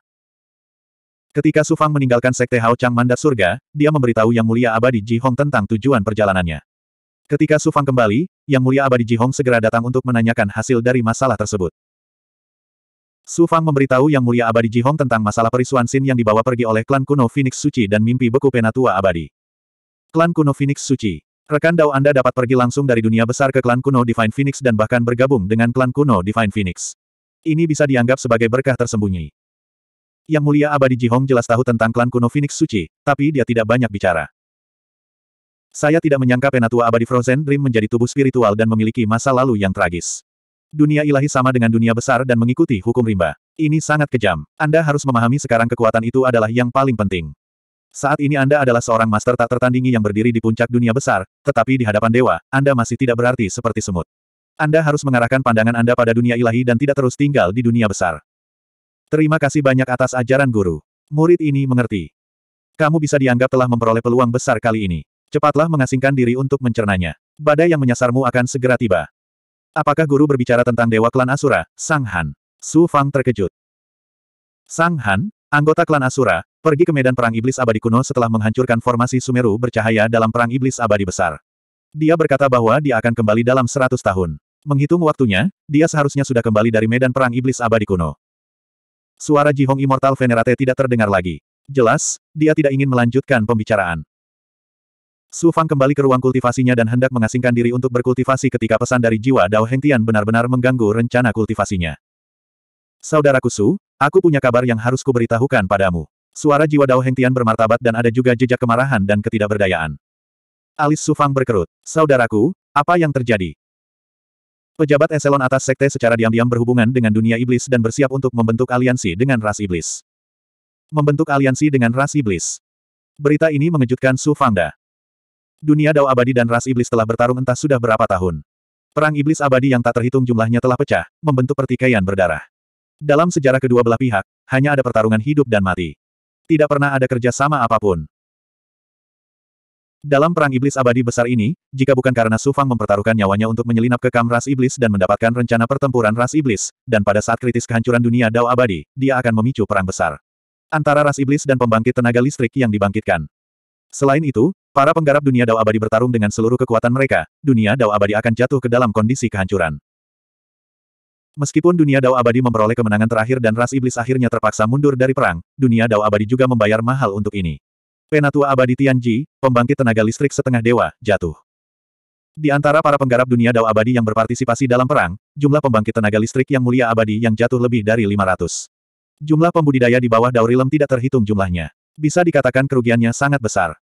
Speaker 1: Ketika Su Fang meninggalkan Sekte Hao Chang Mandat Surga, dia memberitahu Yang Mulia Abadi Ji Hong tentang tujuan perjalanannya. Ketika Su Fang kembali, Yang Mulia Abadi Ji Hong segera datang untuk menanyakan hasil dari masalah tersebut. Su Fang memberitahu Yang Mulia Abadi Ji Hong tentang masalah perisuan Sin yang dibawa pergi oleh klan kuno Phoenix Suci dan mimpi beku Penatua Abadi. Klan kuno Phoenix Suci. Rekan Dao Anda dapat pergi langsung dari dunia besar ke klan kuno Divine Phoenix dan bahkan bergabung dengan klan kuno Divine Phoenix. Ini bisa dianggap sebagai berkah tersembunyi. Yang Mulia Abadi Jihong jelas tahu tentang klan kuno Phoenix Suci, tapi dia tidak banyak bicara. Saya tidak menyangka Penatua Abadi Frozen Dream menjadi tubuh spiritual dan memiliki masa lalu yang tragis. Dunia ilahi sama dengan dunia besar dan mengikuti hukum rimba. Ini sangat kejam. Anda harus memahami sekarang kekuatan itu adalah yang paling penting. Saat ini Anda adalah seorang master tak tertandingi yang berdiri di puncak dunia besar, tetapi di hadapan dewa, Anda masih tidak berarti seperti semut. Anda harus mengarahkan pandangan Anda pada dunia ilahi dan tidak terus tinggal di dunia besar. Terima kasih banyak atas ajaran guru. Murid ini mengerti. Kamu bisa dianggap telah memperoleh peluang besar kali ini. Cepatlah mengasingkan diri untuk mencernanya. Badai yang menyasarmu akan segera tiba. Apakah guru berbicara tentang Dewa Klan Asura, Sang Han? Su Fang terkejut. Sang Han, anggota klan Asura, pergi ke medan perang iblis abadi kuno setelah menghancurkan formasi Sumeru bercahaya dalam perang iblis abadi besar. Dia berkata bahwa dia akan kembali dalam seratus tahun. Menghitung waktunya, dia seharusnya sudah kembali dari medan perang iblis abadi kuno. Suara Jihong Immortal Venerate tidak terdengar lagi. Jelas, dia tidak ingin melanjutkan pembicaraan. Su Fang kembali ke ruang kultivasinya dan hendak mengasingkan diri untuk berkultivasi ketika pesan dari jiwa Dao Heng Tian benar-benar mengganggu rencana kultivasinya. Saudaraku Su, aku punya kabar yang harus kuberitahukan padamu. Suara jiwa Dao Heng Tian bermartabat dan ada juga jejak kemarahan dan ketidakberdayaan. Alis Su Fang berkerut. Saudaraku, apa yang terjadi? Pejabat eselon atas sekte secara diam-diam berhubungan dengan dunia iblis dan bersiap untuk membentuk aliansi dengan ras iblis. Membentuk aliansi dengan ras iblis. Berita ini mengejutkan Su Fangda. Dunia Dao Abadi dan ras iblis telah bertarung entah sudah berapa tahun. Perang iblis abadi yang tak terhitung jumlahnya telah pecah, membentuk pertikaian berdarah. Dalam sejarah kedua belah pihak, hanya ada pertarungan hidup dan mati. Tidak pernah ada kerjasama apapun. Dalam perang iblis abadi besar ini, jika bukan karena Sufang mempertaruhkan nyawanya untuk menyelinap ke kam ras iblis dan mendapatkan rencana pertempuran ras iblis, dan pada saat kritis kehancuran dunia Dao abadi, dia akan memicu perang besar. Antara ras iblis dan pembangkit tenaga listrik yang dibangkitkan. Selain itu, para penggarap dunia Dao abadi bertarung dengan seluruh kekuatan mereka, dunia Dao abadi akan jatuh ke dalam kondisi kehancuran. Meskipun dunia Dao abadi memperoleh kemenangan terakhir dan ras iblis akhirnya terpaksa mundur dari perang, dunia Dao abadi juga membayar mahal untuk ini. Penatua abadi Tianji, pembangkit tenaga listrik setengah dewa, jatuh. Di antara para penggarap dunia Dao abadi yang berpartisipasi dalam perang, jumlah pembangkit tenaga listrik yang mulia abadi yang jatuh lebih dari 500. Jumlah pembudidaya di bawah Dao Rilem tidak terhitung jumlahnya. Bisa dikatakan kerugiannya sangat besar.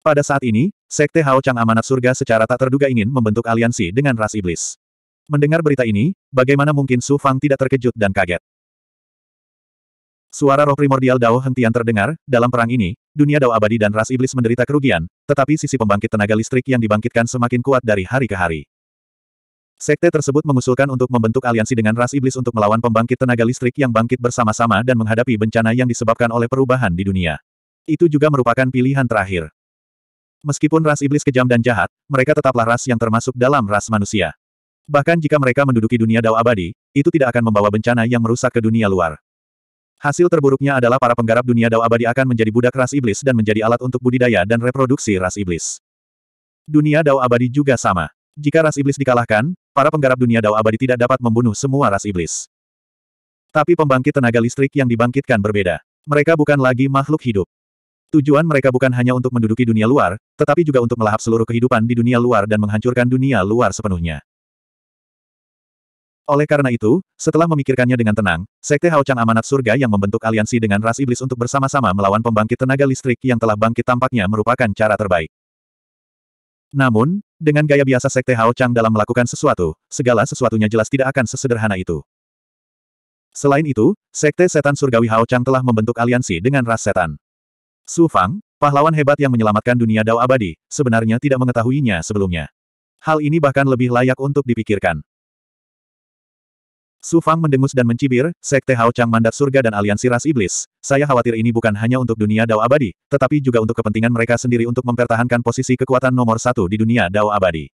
Speaker 1: Pada saat ini, Sekte Hao Chang Amanat Surga secara tak terduga ingin membentuk aliansi dengan ras iblis. Mendengar berita ini, bagaimana mungkin Su Fang tidak terkejut dan kaget. Suara roh primordial Dao hentian terdengar, dalam perang ini, dunia Dao abadi dan ras iblis menderita kerugian, tetapi sisi pembangkit tenaga listrik yang dibangkitkan semakin kuat dari hari ke hari. Sekte tersebut mengusulkan untuk membentuk aliansi dengan ras iblis untuk melawan pembangkit tenaga listrik yang bangkit bersama-sama dan menghadapi bencana yang disebabkan oleh perubahan di dunia. Itu juga merupakan pilihan terakhir. Meskipun ras iblis kejam dan jahat, mereka tetaplah ras yang termasuk dalam ras manusia. Bahkan jika mereka menduduki dunia Dao abadi, itu tidak akan membawa bencana yang merusak ke dunia luar. Hasil terburuknya adalah para penggarap dunia Dao abadi akan menjadi budak ras iblis dan menjadi alat untuk budidaya dan reproduksi ras iblis. Dunia Dao abadi juga sama. Jika ras iblis dikalahkan, para penggarap dunia Dao abadi tidak dapat membunuh semua ras iblis. Tapi pembangkit tenaga listrik yang dibangkitkan berbeda. Mereka bukan lagi makhluk hidup. Tujuan mereka bukan hanya untuk menduduki dunia luar, tetapi juga untuk melahap seluruh kehidupan di dunia luar dan menghancurkan dunia luar sepenuhnya. Oleh karena itu, setelah memikirkannya dengan tenang, Sekte Haochang Amanat Surga yang membentuk aliansi dengan ras iblis untuk bersama-sama melawan pembangkit tenaga listrik yang telah bangkit tampaknya merupakan cara terbaik. Namun, dengan gaya biasa Sekte Haochang dalam melakukan sesuatu, segala sesuatunya jelas tidak akan sesederhana itu. Selain itu, Sekte Setan Surgawi Haochang telah membentuk aliansi dengan ras setan. Su Fang, pahlawan hebat yang menyelamatkan dunia Dao Abadi, sebenarnya tidak mengetahuinya sebelumnya. Hal ini bahkan lebih layak untuk dipikirkan. Su Fang mendengus dan mencibir, Sekte Hao Chang Mandat Surga dan Aliansi Ras Iblis. Saya khawatir ini bukan hanya untuk dunia Dao Abadi, tetapi juga untuk kepentingan mereka sendiri untuk mempertahankan posisi kekuatan nomor satu di dunia Dao Abadi.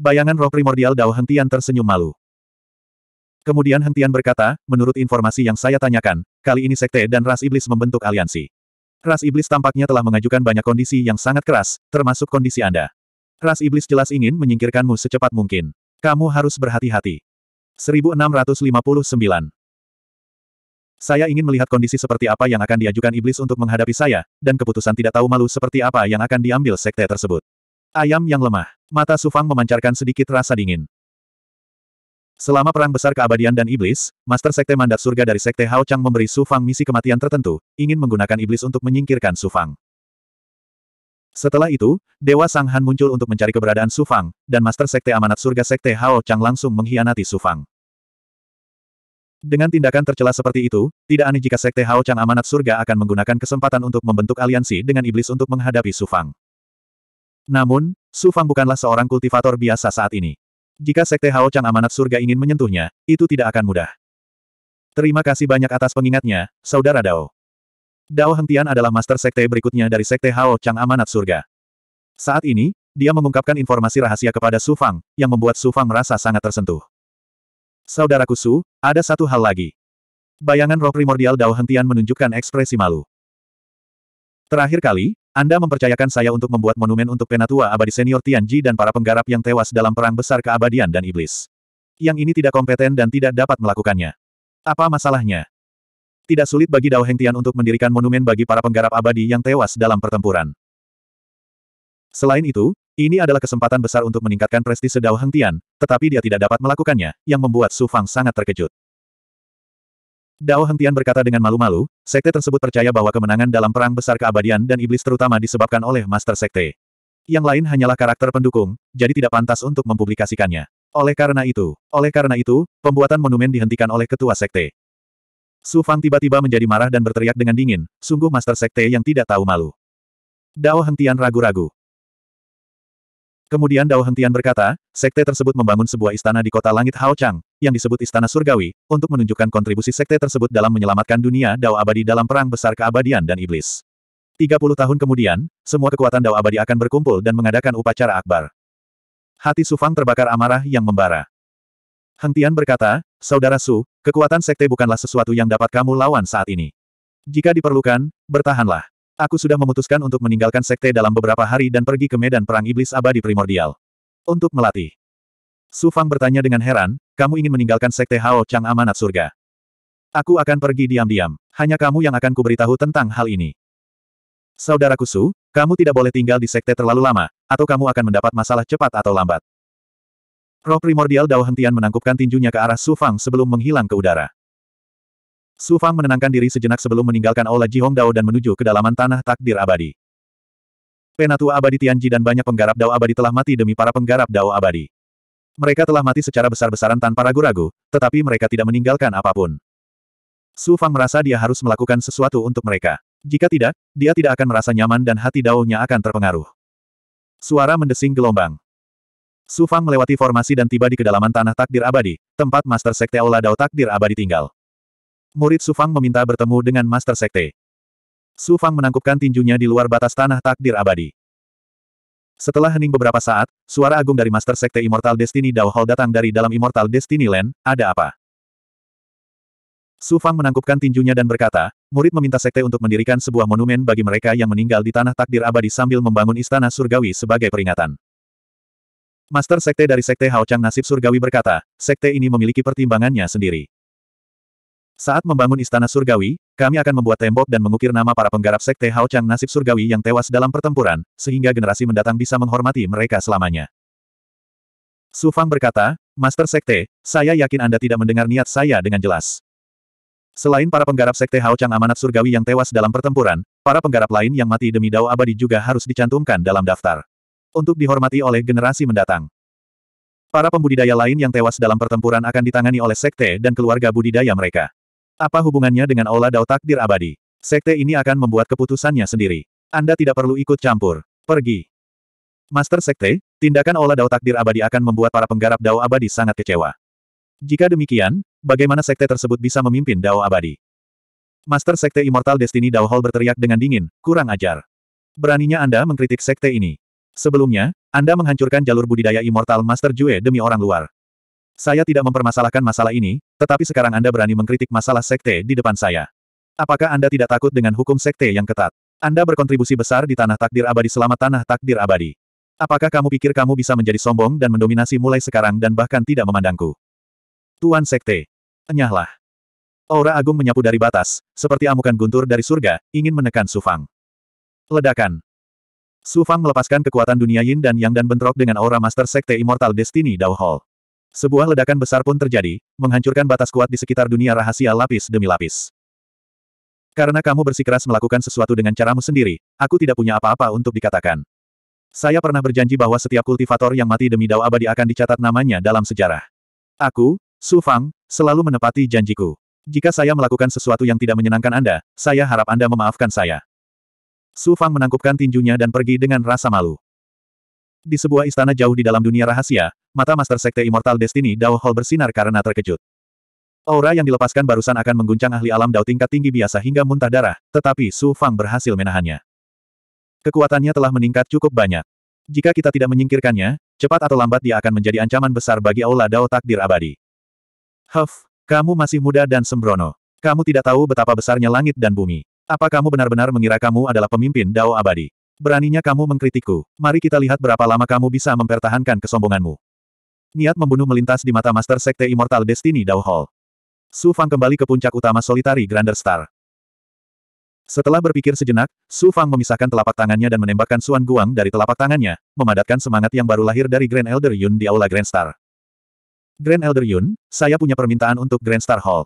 Speaker 1: Bayangan roh primordial Dao Hentian tersenyum malu. Kemudian Hentian berkata, menurut informasi yang saya tanyakan, kali ini Sekte dan Ras Iblis membentuk aliansi. Ras Iblis tampaknya telah mengajukan banyak kondisi yang sangat keras, termasuk kondisi Anda. Ras Iblis jelas ingin menyingkirkanmu secepat mungkin. Kamu harus berhati-hati. 1659. Saya ingin melihat kondisi seperti apa yang akan diajukan iblis untuk menghadapi saya, dan keputusan tidak tahu malu seperti apa yang akan diambil sekte tersebut. Ayam yang lemah. Mata Sufang memancarkan sedikit rasa dingin. Selama perang besar keabadian dan iblis, Master Sekte Mandat Surga dari Sekte Hao Chang memberi Sufang misi kematian tertentu, ingin menggunakan iblis untuk menyingkirkan Sufang. Setelah itu, Dewa Sang Han muncul untuk mencari keberadaan Sufang, dan Master Sekte Amanat Surga Sekte Hao Chang langsung mengkhianati Sufang. Dengan tindakan tercela seperti itu, tidak aneh jika Sekte Hao Chang Amanat Surga akan menggunakan kesempatan untuk membentuk aliansi dengan iblis untuk menghadapi Su Fang. Namun, Su Fang bukanlah seorang kultivator biasa saat ini. Jika Sekte Hao Chang Amanat Surga ingin menyentuhnya, itu tidak akan mudah. Terima kasih banyak atas pengingatnya, Saudara Dao. Dao Hengtian adalah master sekte berikutnya dari Sekte Hao Chang Amanat Surga. Saat ini, dia mengungkapkan informasi rahasia kepada Su Fang, yang membuat Su Fang merasa sangat tersentuh. Saudaraku Su, ada satu hal lagi. Bayangan roh primordial Dao Hentian menunjukkan ekspresi malu. Terakhir kali, Anda mempercayakan saya untuk membuat monumen untuk penatua abadi senior Tianji dan para penggarap yang tewas dalam perang besar keabadian dan iblis. Yang ini tidak kompeten dan tidak dapat melakukannya. Apa masalahnya? Tidak sulit bagi Dao Hentian untuk mendirikan monumen bagi para penggarap abadi yang tewas dalam pertempuran. Selain itu, ini adalah kesempatan besar untuk meningkatkan prestise Dao Hengtian, tetapi dia tidak dapat melakukannya, yang membuat Su Fang sangat terkejut. Dao Hengtian berkata dengan malu-malu, sekte tersebut percaya bahwa kemenangan dalam perang besar keabadian dan iblis terutama disebabkan oleh Master Sekte. Yang lain hanyalah karakter pendukung, jadi tidak pantas untuk mempublikasikannya. Oleh karena itu, oleh karena itu, pembuatan monumen dihentikan oleh ketua sekte. Su Fang tiba-tiba menjadi marah dan berteriak dengan dingin, sungguh Master Sekte yang tidak tahu malu. Dao Hengtian ragu-ragu, Kemudian Dao Hentian berkata, sekte tersebut membangun sebuah istana di kota langit Haochang, yang disebut Istana Surgawi, untuk menunjukkan kontribusi sekte tersebut dalam menyelamatkan dunia Dao Abadi dalam perang besar keabadian dan iblis. 30 tahun kemudian, semua kekuatan Dao Abadi akan berkumpul dan mengadakan upacara akbar. Hati Sufang terbakar amarah yang membara. Hentian berkata, Saudara Su, kekuatan sekte bukanlah sesuatu yang dapat kamu lawan saat ini. Jika diperlukan, bertahanlah. Aku sudah memutuskan untuk meninggalkan sekte dalam beberapa hari dan pergi ke medan perang iblis abadi primordial. Untuk melatih. Su Fang bertanya dengan heran, kamu ingin meninggalkan sekte Hao Chang amanat surga. Aku akan pergi diam-diam. Hanya kamu yang akan kuberitahu tentang hal ini. Saudaraku Su, kamu tidak boleh tinggal di sekte terlalu lama, atau kamu akan mendapat masalah cepat atau lambat. Roh primordial Dao Hentian menangkupkan tinjunya ke arah Su Fang sebelum menghilang ke udara. Su Fang menenangkan diri sejenak sebelum meninggalkan Aula Jihong Dao dan menuju ke dalaman tanah takdir abadi. Penatua abadi Tianji dan banyak penggarap Dao abadi telah mati demi para penggarap Dao abadi. Mereka telah mati secara besar-besaran tanpa ragu-ragu, tetapi mereka tidak meninggalkan apapun. Su Fang merasa dia harus melakukan sesuatu untuk mereka. Jika tidak, dia tidak akan merasa nyaman dan hati Dao-nya akan terpengaruh. Suara mendesing gelombang. Su Fang melewati formasi dan tiba di kedalaman tanah takdir abadi, tempat Master Sekte Aula Dao takdir abadi tinggal. Murid Sufang meminta bertemu dengan Master Sekte. Sufang menangkupkan tinjunya di luar batas tanah takdir abadi. Setelah hening beberapa saat, suara agung dari Master Sekte Immortal Destiny Dao Hall datang dari dalam Immortal Destiny Land, ada apa? Sufang menangkupkan tinjunya dan berkata, murid meminta Sekte untuk mendirikan sebuah monumen bagi mereka yang meninggal di tanah takdir abadi sambil membangun istana surgawi sebagai peringatan. Master Sekte dari Sekte Hao Chang Nasib Surgawi berkata, Sekte ini memiliki pertimbangannya sendiri. Saat membangun istana surgawi, kami akan membuat tembok dan mengukir nama para penggarap sekte Hao Chang nasib surgawi yang tewas dalam pertempuran, sehingga generasi mendatang bisa menghormati mereka selamanya. Su Fang berkata, Master Sekte, saya yakin Anda tidak mendengar niat saya dengan jelas. Selain para penggarap sekte Hao Chang amanat surgawi yang tewas dalam pertempuran, para penggarap lain yang mati demi dao abadi juga harus dicantumkan dalam daftar. Untuk dihormati oleh generasi mendatang. Para pembudidaya lain yang tewas dalam pertempuran akan ditangani oleh sekte dan keluarga budidaya mereka. Apa hubungannya dengan Aula Dao Takdir Abadi? Sekte ini akan membuat keputusannya sendiri. Anda tidak perlu ikut campur. Pergi. Master Sekte, tindakan Aula Dao Takdir Abadi akan membuat para penggarap Dao Abadi sangat kecewa. Jika demikian, bagaimana Sekte tersebut bisa memimpin Dao Abadi? Master Sekte Immortal Destiny Dao Hall berteriak dengan dingin, kurang ajar. Beraninya Anda mengkritik Sekte ini. Sebelumnya, Anda menghancurkan jalur budidaya Immortal Master Jue demi orang luar. Saya tidak mempermasalahkan masalah ini, tetapi sekarang Anda berani mengkritik masalah sekte di depan saya. Apakah Anda tidak takut dengan hukum sekte yang ketat? Anda berkontribusi besar di tanah takdir abadi selama tanah takdir abadi. Apakah kamu pikir kamu bisa menjadi sombong dan mendominasi mulai sekarang dan bahkan tidak memandangku? Tuan Sekte. Enyahlah. Aura agung menyapu dari batas, seperti amukan guntur dari surga, ingin menekan Sufang. Ledakan. Sufang melepaskan kekuatan dunia Yin dan Yang dan bentrok dengan aura Master Sekte Immortal Destiny Dao Hall. Sebuah ledakan besar pun terjadi, menghancurkan batas kuat di sekitar dunia rahasia lapis demi lapis. Karena kamu bersikeras melakukan sesuatu dengan caramu sendiri, aku tidak punya apa-apa untuk dikatakan. Saya pernah berjanji bahwa setiap kultivator yang mati demi Dao abadi akan dicatat namanya dalam sejarah. Aku, Su Fang, selalu menepati janjiku. Jika saya melakukan sesuatu yang tidak menyenangkan Anda, saya harap Anda memaafkan saya. Su Fang menangkupkan tinjunya dan pergi dengan rasa malu. Di sebuah istana jauh di dalam dunia rahasia, mata Master Sekte Immortal Destiny Dao Hall bersinar karena terkejut. Aura yang dilepaskan barusan akan mengguncang ahli alam Dao tingkat tinggi biasa hingga muntah darah, tetapi Su Fang berhasil menahannya. Kekuatannya telah meningkat cukup banyak. Jika kita tidak menyingkirkannya, cepat atau lambat dia akan menjadi ancaman besar bagi Aula Dao Takdir Abadi. Huff, kamu masih muda dan sembrono. Kamu tidak tahu betapa besarnya langit dan bumi. Apa kamu benar-benar mengira kamu adalah pemimpin Dao Abadi? Beraninya kamu mengkritikku. Mari kita lihat berapa lama kamu bisa mempertahankan kesombonganmu. Niat membunuh melintas di mata Master Sekte Immortal Destiny Dao Hall. Su Fang kembali ke puncak utama solitari Grander Star. Setelah berpikir sejenak, Su Fang memisahkan telapak tangannya dan menembakkan Suan Guang dari telapak tangannya, memadatkan semangat yang baru lahir dari Grand Elder Yun di Aula Grand Star. Grand Elder Yun, saya punya permintaan untuk Grand Star Hall.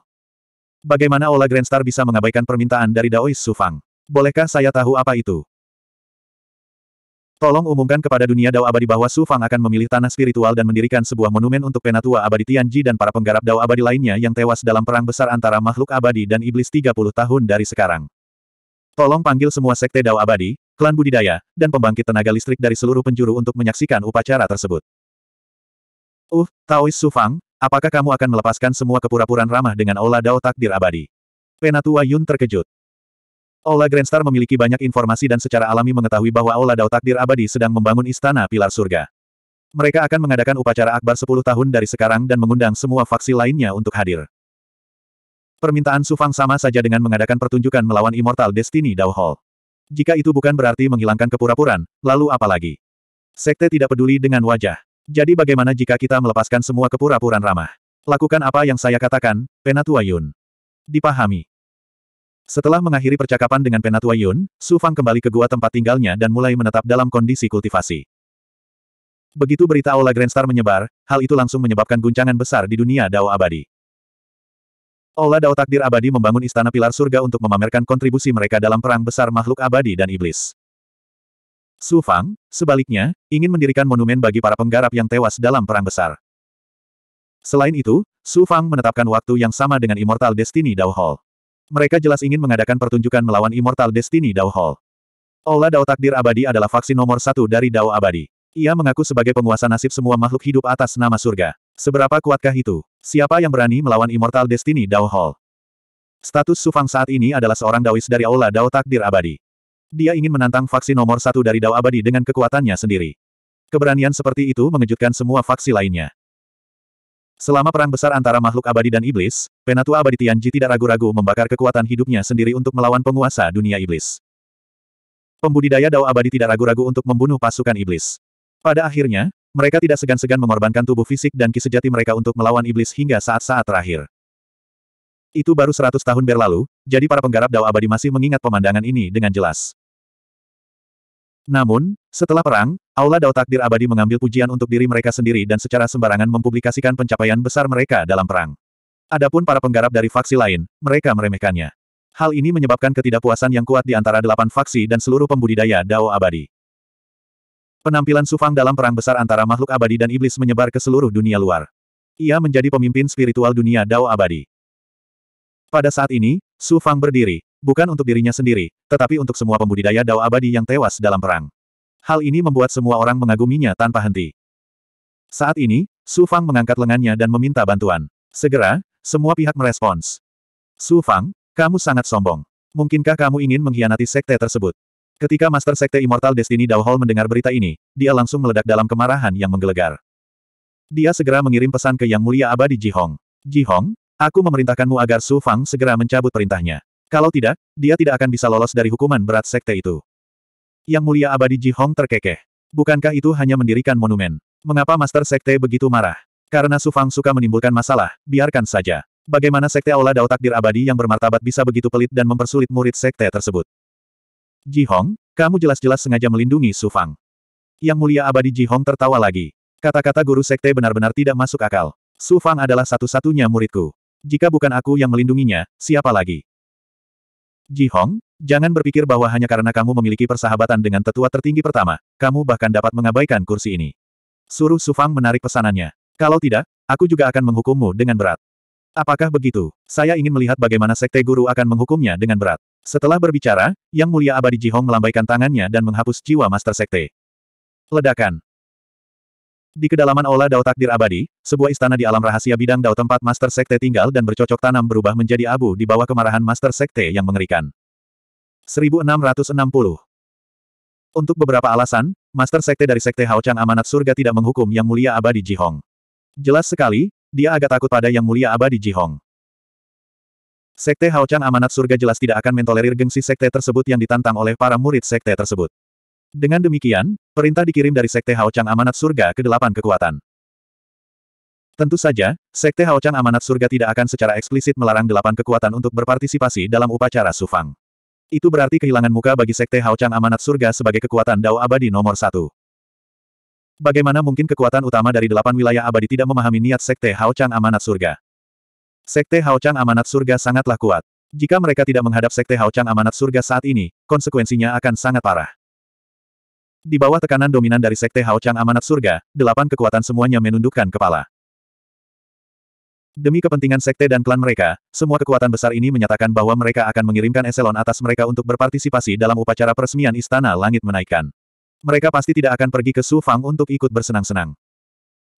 Speaker 1: Bagaimana Aula Grand Star bisa mengabaikan permintaan dari Daois Su Fang? Bolehkah saya tahu apa itu? Tolong umumkan kepada dunia Dao Abadi bahwa Su Fang akan memilih tanah spiritual dan mendirikan sebuah monumen untuk penatua abadi Tianji dan para penggarap Dao Abadi lainnya yang tewas dalam perang besar antara makhluk abadi dan iblis 30 tahun dari sekarang. Tolong panggil semua sekte Dao Abadi, klan budidaya, dan pembangkit tenaga listrik dari seluruh penjuru untuk menyaksikan upacara tersebut. Uh, Taois Su Fang, apakah kamu akan melepaskan semua kepura puraan ramah dengan Aula Dao Takdir Abadi? Penatua Yun terkejut. Aula Grandstar memiliki banyak informasi dan secara alami mengetahui bahwa Aula Dao Takdir Abadi sedang membangun Istana Pilar Surga. Mereka akan mengadakan upacara akbar 10 tahun dari sekarang dan mengundang semua faksi lainnya untuk hadir. Permintaan Sufang sama saja dengan mengadakan pertunjukan melawan Immortal Destiny Dao Hall. Jika itu bukan berarti menghilangkan kepura-puran, lalu apa lagi? Sekte tidak peduli dengan wajah. Jadi bagaimana jika kita melepaskan semua kepura-puran ramah? Lakukan apa yang saya katakan, Penatua Yun. Dipahami. Setelah mengakhiri percakapan dengan Penatua Yun, Su Fang kembali ke gua tempat tinggalnya dan mulai menetap dalam kondisi kultivasi. Begitu berita Aula Grand Star menyebar, hal itu langsung menyebabkan guncangan besar di dunia Dao Abadi. Aula Dao Takdir Abadi membangun Istana Pilar Surga untuk memamerkan kontribusi mereka dalam perang besar makhluk abadi dan iblis. Su Fang, sebaliknya, ingin mendirikan monumen bagi para penggarap yang tewas dalam perang besar. Selain itu, Su Fang menetapkan waktu yang sama dengan Immortal Destiny Dao Hall. Mereka jelas ingin mengadakan pertunjukan melawan Immortal Destiny Dao Hall. Ola Dao Takdir Abadi adalah vaksin nomor satu dari Dao Abadi. Ia mengaku sebagai penguasa nasib semua makhluk hidup atas nama surga. Seberapa kuatkah itu? Siapa yang berani melawan Immortal Destiny Dao Hall? Status Sufang saat ini adalah seorang Daois dari Aula Dao Takdir Abadi. Dia ingin menantang faksi nomor satu dari Dao Abadi dengan kekuatannya sendiri. Keberanian seperti itu mengejutkan semua faksi lainnya. Selama perang besar antara makhluk abadi dan iblis, Penatua Abadi Tianji tidak ragu-ragu membakar kekuatan hidupnya sendiri untuk melawan penguasa dunia iblis. Pembudidaya Dao Abadi tidak ragu-ragu untuk membunuh pasukan iblis. Pada akhirnya, mereka tidak segan-segan mengorbankan tubuh fisik dan ki sejati mereka untuk melawan iblis hingga saat-saat terakhir. Itu baru seratus tahun berlalu, jadi para penggarap Dao Abadi masih mengingat pemandangan ini dengan jelas. Namun, setelah perang, Aula Dao Takdir Abadi mengambil pujian untuk diri mereka sendiri dan secara sembarangan mempublikasikan pencapaian besar mereka dalam perang. Adapun para penggarap dari faksi lain, mereka meremehkannya. Hal ini menyebabkan ketidakpuasan yang kuat di antara delapan faksi dan seluruh pembudidaya Dao Abadi. Penampilan Sufang dalam perang besar antara makhluk abadi dan iblis menyebar ke seluruh dunia luar. Ia menjadi pemimpin spiritual dunia Dao abadi. Pada saat ini, Sufang berdiri, bukan untuk dirinya sendiri, tetapi untuk semua pembudidaya Dao abadi yang tewas dalam perang. Hal ini membuat semua orang mengaguminya tanpa henti. Saat ini, Su Fang mengangkat lengannya dan meminta bantuan. Segera, semua pihak merespons. Su Fang, kamu sangat sombong. Mungkinkah kamu ingin mengkhianati sekte tersebut? Ketika Master Sekte Immortal Destiny Dao Hall mendengar berita ini, dia langsung meledak dalam kemarahan yang menggelegar. Dia segera mengirim pesan ke Yang Mulia Abadi Ji Hong. Ji Hong, aku memerintahkanmu agar Su Fang segera mencabut perintahnya. Kalau tidak, dia tidak akan bisa lolos dari hukuman berat sekte itu. Yang Mulia Abadi Ji Hong terkekeh. Bukankah itu hanya mendirikan monumen? Mengapa Master Sekte begitu marah? Karena Su Fang suka menimbulkan masalah, biarkan saja. Bagaimana Sekte Aula Dao Takdir Abadi yang bermartabat bisa begitu pelit dan mempersulit murid Sekte tersebut? Ji Hong, kamu jelas-jelas sengaja melindungi Su Fang. Yang Mulia Abadi Ji Hong tertawa lagi. Kata-kata guru Sekte benar-benar tidak masuk akal. Su Fang adalah satu-satunya muridku. Jika bukan aku yang melindunginya, siapa lagi? Ji Hong, Jangan berpikir bahwa hanya karena kamu memiliki persahabatan dengan tetua tertinggi pertama, kamu bahkan dapat mengabaikan kursi ini. Suruh Sufang menarik pesanannya. Kalau tidak, aku juga akan menghukummu dengan berat. Apakah begitu? Saya ingin melihat bagaimana sekte guru akan menghukumnya dengan berat. Setelah berbicara, Yang Mulia Abadi Jihong melambaikan tangannya dan menghapus jiwa Master Sekte. Ledakan. Di kedalaman Ola Dao Takdir Abadi, sebuah istana di alam rahasia bidang Dao tempat Master Sekte tinggal dan bercocok tanam berubah menjadi abu di bawah kemarahan Master Sekte yang mengerikan. 1660. Untuk beberapa alasan, Master Sekte dari Sekte Haochang Amanat Surga tidak menghukum Yang Mulia Abadi Ji Hong. Jelas sekali, dia agak takut pada Yang Mulia Abadi Ji Hong. Sekte Haochang Amanat Surga jelas tidak akan mentolerir gengsi sekte tersebut yang ditantang oleh para murid sekte tersebut. Dengan demikian, perintah dikirim dari Sekte Haochang Amanat Surga ke delapan kekuatan. Tentu saja, Sekte Haochang Amanat Surga tidak akan secara eksplisit melarang delapan kekuatan untuk berpartisipasi dalam upacara Sufang. Itu berarti kehilangan muka bagi Sekte Haochang Amanat Surga sebagai kekuatan Dao Abadi nomor satu. Bagaimana mungkin kekuatan utama dari delapan wilayah abadi tidak memahami niat Sekte Haochang Amanat Surga? Sekte Haochang Amanat Surga sangatlah kuat. Jika mereka tidak menghadap Sekte Haochang Amanat Surga saat ini, konsekuensinya akan sangat parah. Di bawah tekanan dominan dari Sekte Haochang Amanat Surga, delapan kekuatan semuanya menundukkan kepala. Demi kepentingan sekte dan klan mereka, semua kekuatan besar ini menyatakan bahwa mereka akan mengirimkan eselon atas mereka untuk berpartisipasi dalam upacara peresmian Istana Langit menaikan. Mereka pasti tidak akan pergi ke Su Fang untuk ikut bersenang-senang.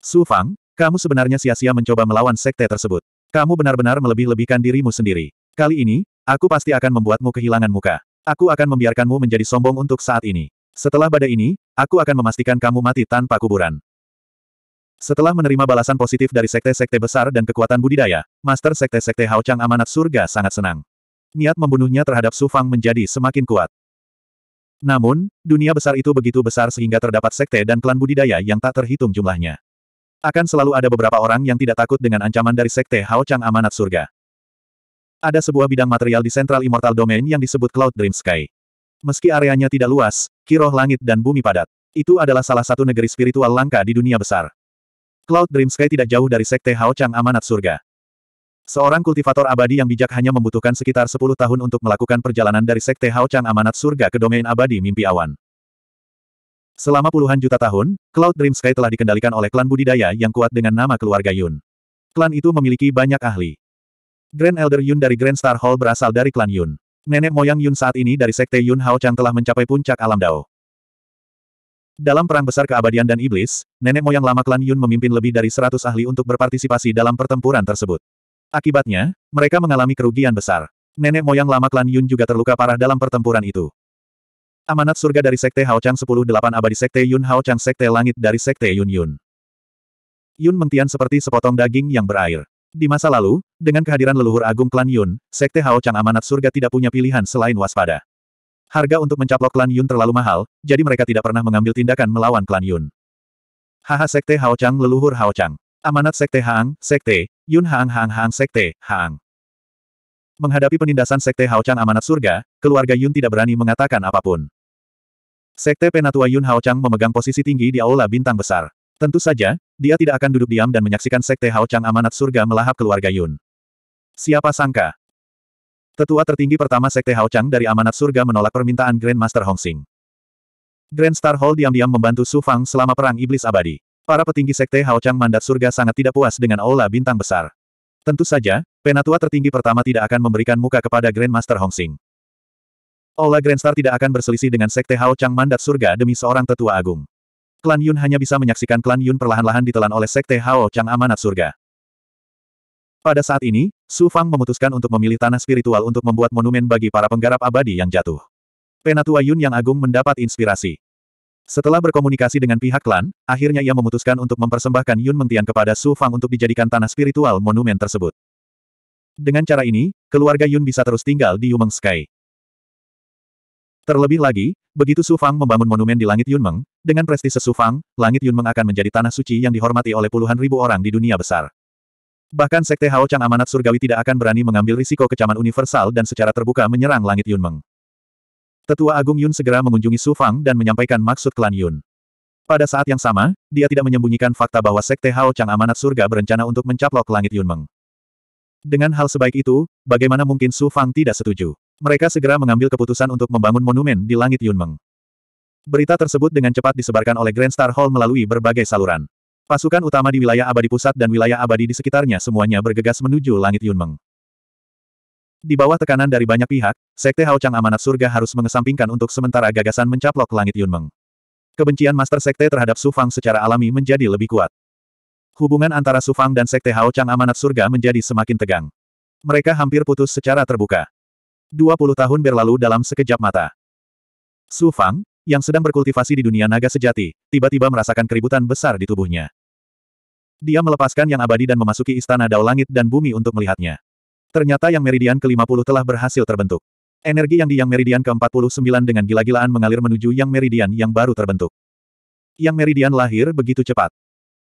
Speaker 1: Su Fang, kamu sebenarnya sia-sia mencoba melawan sekte tersebut. Kamu benar-benar melebih-lebihkan dirimu sendiri. Kali ini, aku pasti akan membuatmu kehilangan muka. Aku akan membiarkanmu menjadi sombong untuk saat ini. Setelah badai ini, aku akan memastikan kamu mati tanpa kuburan. Setelah menerima balasan positif dari sekte-sekte besar dan kekuatan budidaya, master sekte-sekte Hao Chang amanat surga sangat senang. Niat membunuhnya terhadap Su Fang menjadi semakin kuat. Namun, dunia besar itu begitu besar sehingga terdapat sekte dan klan budidaya yang tak terhitung jumlahnya. Akan selalu ada beberapa orang yang tidak takut dengan ancaman dari sekte Hao Chang amanat surga. Ada sebuah bidang material di Central Immortal Domain yang disebut Cloud Dream Sky. Meski areanya tidak luas, kiroh langit dan bumi padat. Itu adalah salah satu negeri spiritual langka di dunia besar. Cloud Dream Sky tidak jauh dari Sekte Hao Chang Amanat Surga. Seorang kultivator abadi yang bijak hanya membutuhkan sekitar 10 tahun untuk melakukan perjalanan dari Sekte Hao Chang Amanat Surga ke domain abadi mimpi awan. Selama puluhan juta tahun, Cloud Dream Sky telah dikendalikan oleh klan budidaya yang kuat dengan nama keluarga Yun. Klan itu memiliki banyak ahli. Grand Elder Yun dari Grand Star Hall berasal dari klan Yun. Nenek moyang Yun saat ini dari Sekte Yun Hao Chang telah mencapai puncak alam Dao. Dalam Perang Besar Keabadian dan Iblis, nenek moyang lama klan Yun memimpin lebih dari 100 ahli untuk berpartisipasi dalam pertempuran tersebut. Akibatnya, mereka mengalami kerugian besar. Nenek moyang lama klan Yun juga terluka parah dalam pertempuran itu. Amanat surga dari Sekte Hao Chang 108 abadi Sekte Yun Hao Chang Sekte Langit dari Sekte Yun Yun. Yun mentian seperti sepotong daging yang berair. Di masa lalu, dengan kehadiran leluhur agung klan Yun, Sekte Hao Chang amanat surga tidak punya pilihan selain waspada. Harga untuk mencaplok klan Yun terlalu mahal, jadi mereka tidak pernah mengambil tindakan melawan klan Yun. Haha Sekte Hao Chang leluhur Hao Chang. Amanat Sekte Haang, Sekte, Yun Haang Haang Haang Sekte, Haang. Menghadapi penindasan Sekte Hao Chang Amanat Surga, keluarga Yun tidak berani mengatakan apapun. Sekte Penatua Yun Hao Chang memegang posisi tinggi di Aula Bintang Besar. Tentu saja, dia tidak akan duduk diam dan menyaksikan Sekte Hao Chang Amanat Surga melahap keluarga Yun. Siapa sangka, Tetua tertinggi pertama Sekte Hao Chang dari Amanat Surga menolak permintaan Grandmaster Master Xing. Grand Star Hall diam-diam membantu Su Fang selama Perang Iblis Abadi. Para petinggi Sekte Hao Chang Mandat Surga sangat tidak puas dengan Aula Bintang Besar. Tentu saja, penatua tertinggi pertama tidak akan memberikan muka kepada Grandmaster Master Xing. Aula Grand Star tidak akan berselisih dengan Sekte Hao Chang Mandat Surga demi seorang tetua agung. Klan Yun hanya bisa menyaksikan Klan Yun perlahan-lahan ditelan oleh Sekte Hao Chang Amanat Surga. Pada saat ini, Su Fang memutuskan untuk memilih tanah spiritual untuk membuat monumen bagi para penggarap abadi yang jatuh. Penatua Yun yang agung mendapat inspirasi. Setelah berkomunikasi dengan pihak klan, akhirnya ia memutuskan untuk mempersembahkan Yun Mengtian kepada Su Fang untuk dijadikan tanah spiritual monumen tersebut. Dengan cara ini, keluarga Yun bisa terus tinggal di Yumeng Sky. Terlebih lagi, begitu Su Fang membangun monumen di langit Yunmeng, dengan prestise Su Fang, langit Yunmeng akan menjadi tanah suci yang dihormati oleh puluhan ribu orang di dunia besar. Bahkan Sekte Hao Chang Amanat Surgawi tidak akan berani mengambil risiko kecaman universal dan secara terbuka menyerang langit Yunmeng. Tetua Agung Yun segera mengunjungi Su Fang dan menyampaikan maksud klan Yun. Pada saat yang sama, dia tidak menyembunyikan fakta bahwa Sekte Hao Chang Amanat Surga berencana untuk mencaplok langit Yunmeng. Dengan hal sebaik itu, bagaimana mungkin Su Fang tidak setuju? Mereka segera mengambil keputusan untuk membangun monumen di langit Yunmeng. Berita tersebut dengan cepat disebarkan oleh Grand Star Hall melalui berbagai saluran. Pasukan utama di wilayah abadi pusat dan wilayah abadi di sekitarnya semuanya bergegas menuju langit Yunmeng. Di bawah tekanan dari banyak pihak, Sekte Haochang Amanat Surga harus mengesampingkan untuk sementara gagasan mencaplok langit Yunmeng. Kebencian Master Sekte terhadap Sufang secara alami menjadi lebih kuat. Hubungan antara Sufang dan Sekte Haochang Amanat Surga menjadi semakin tegang. Mereka hampir putus secara terbuka. 20 tahun berlalu dalam sekejap mata. Sufang, yang sedang berkultivasi di dunia naga sejati, tiba-tiba merasakan keributan besar di tubuhnya. Dia melepaskan yang abadi dan memasuki istana dao langit dan bumi untuk melihatnya. Ternyata yang meridian ke-50 telah berhasil terbentuk. Energi yang di yang meridian ke-49 dengan gila-gilaan mengalir menuju yang meridian yang baru terbentuk. Yang meridian lahir begitu cepat.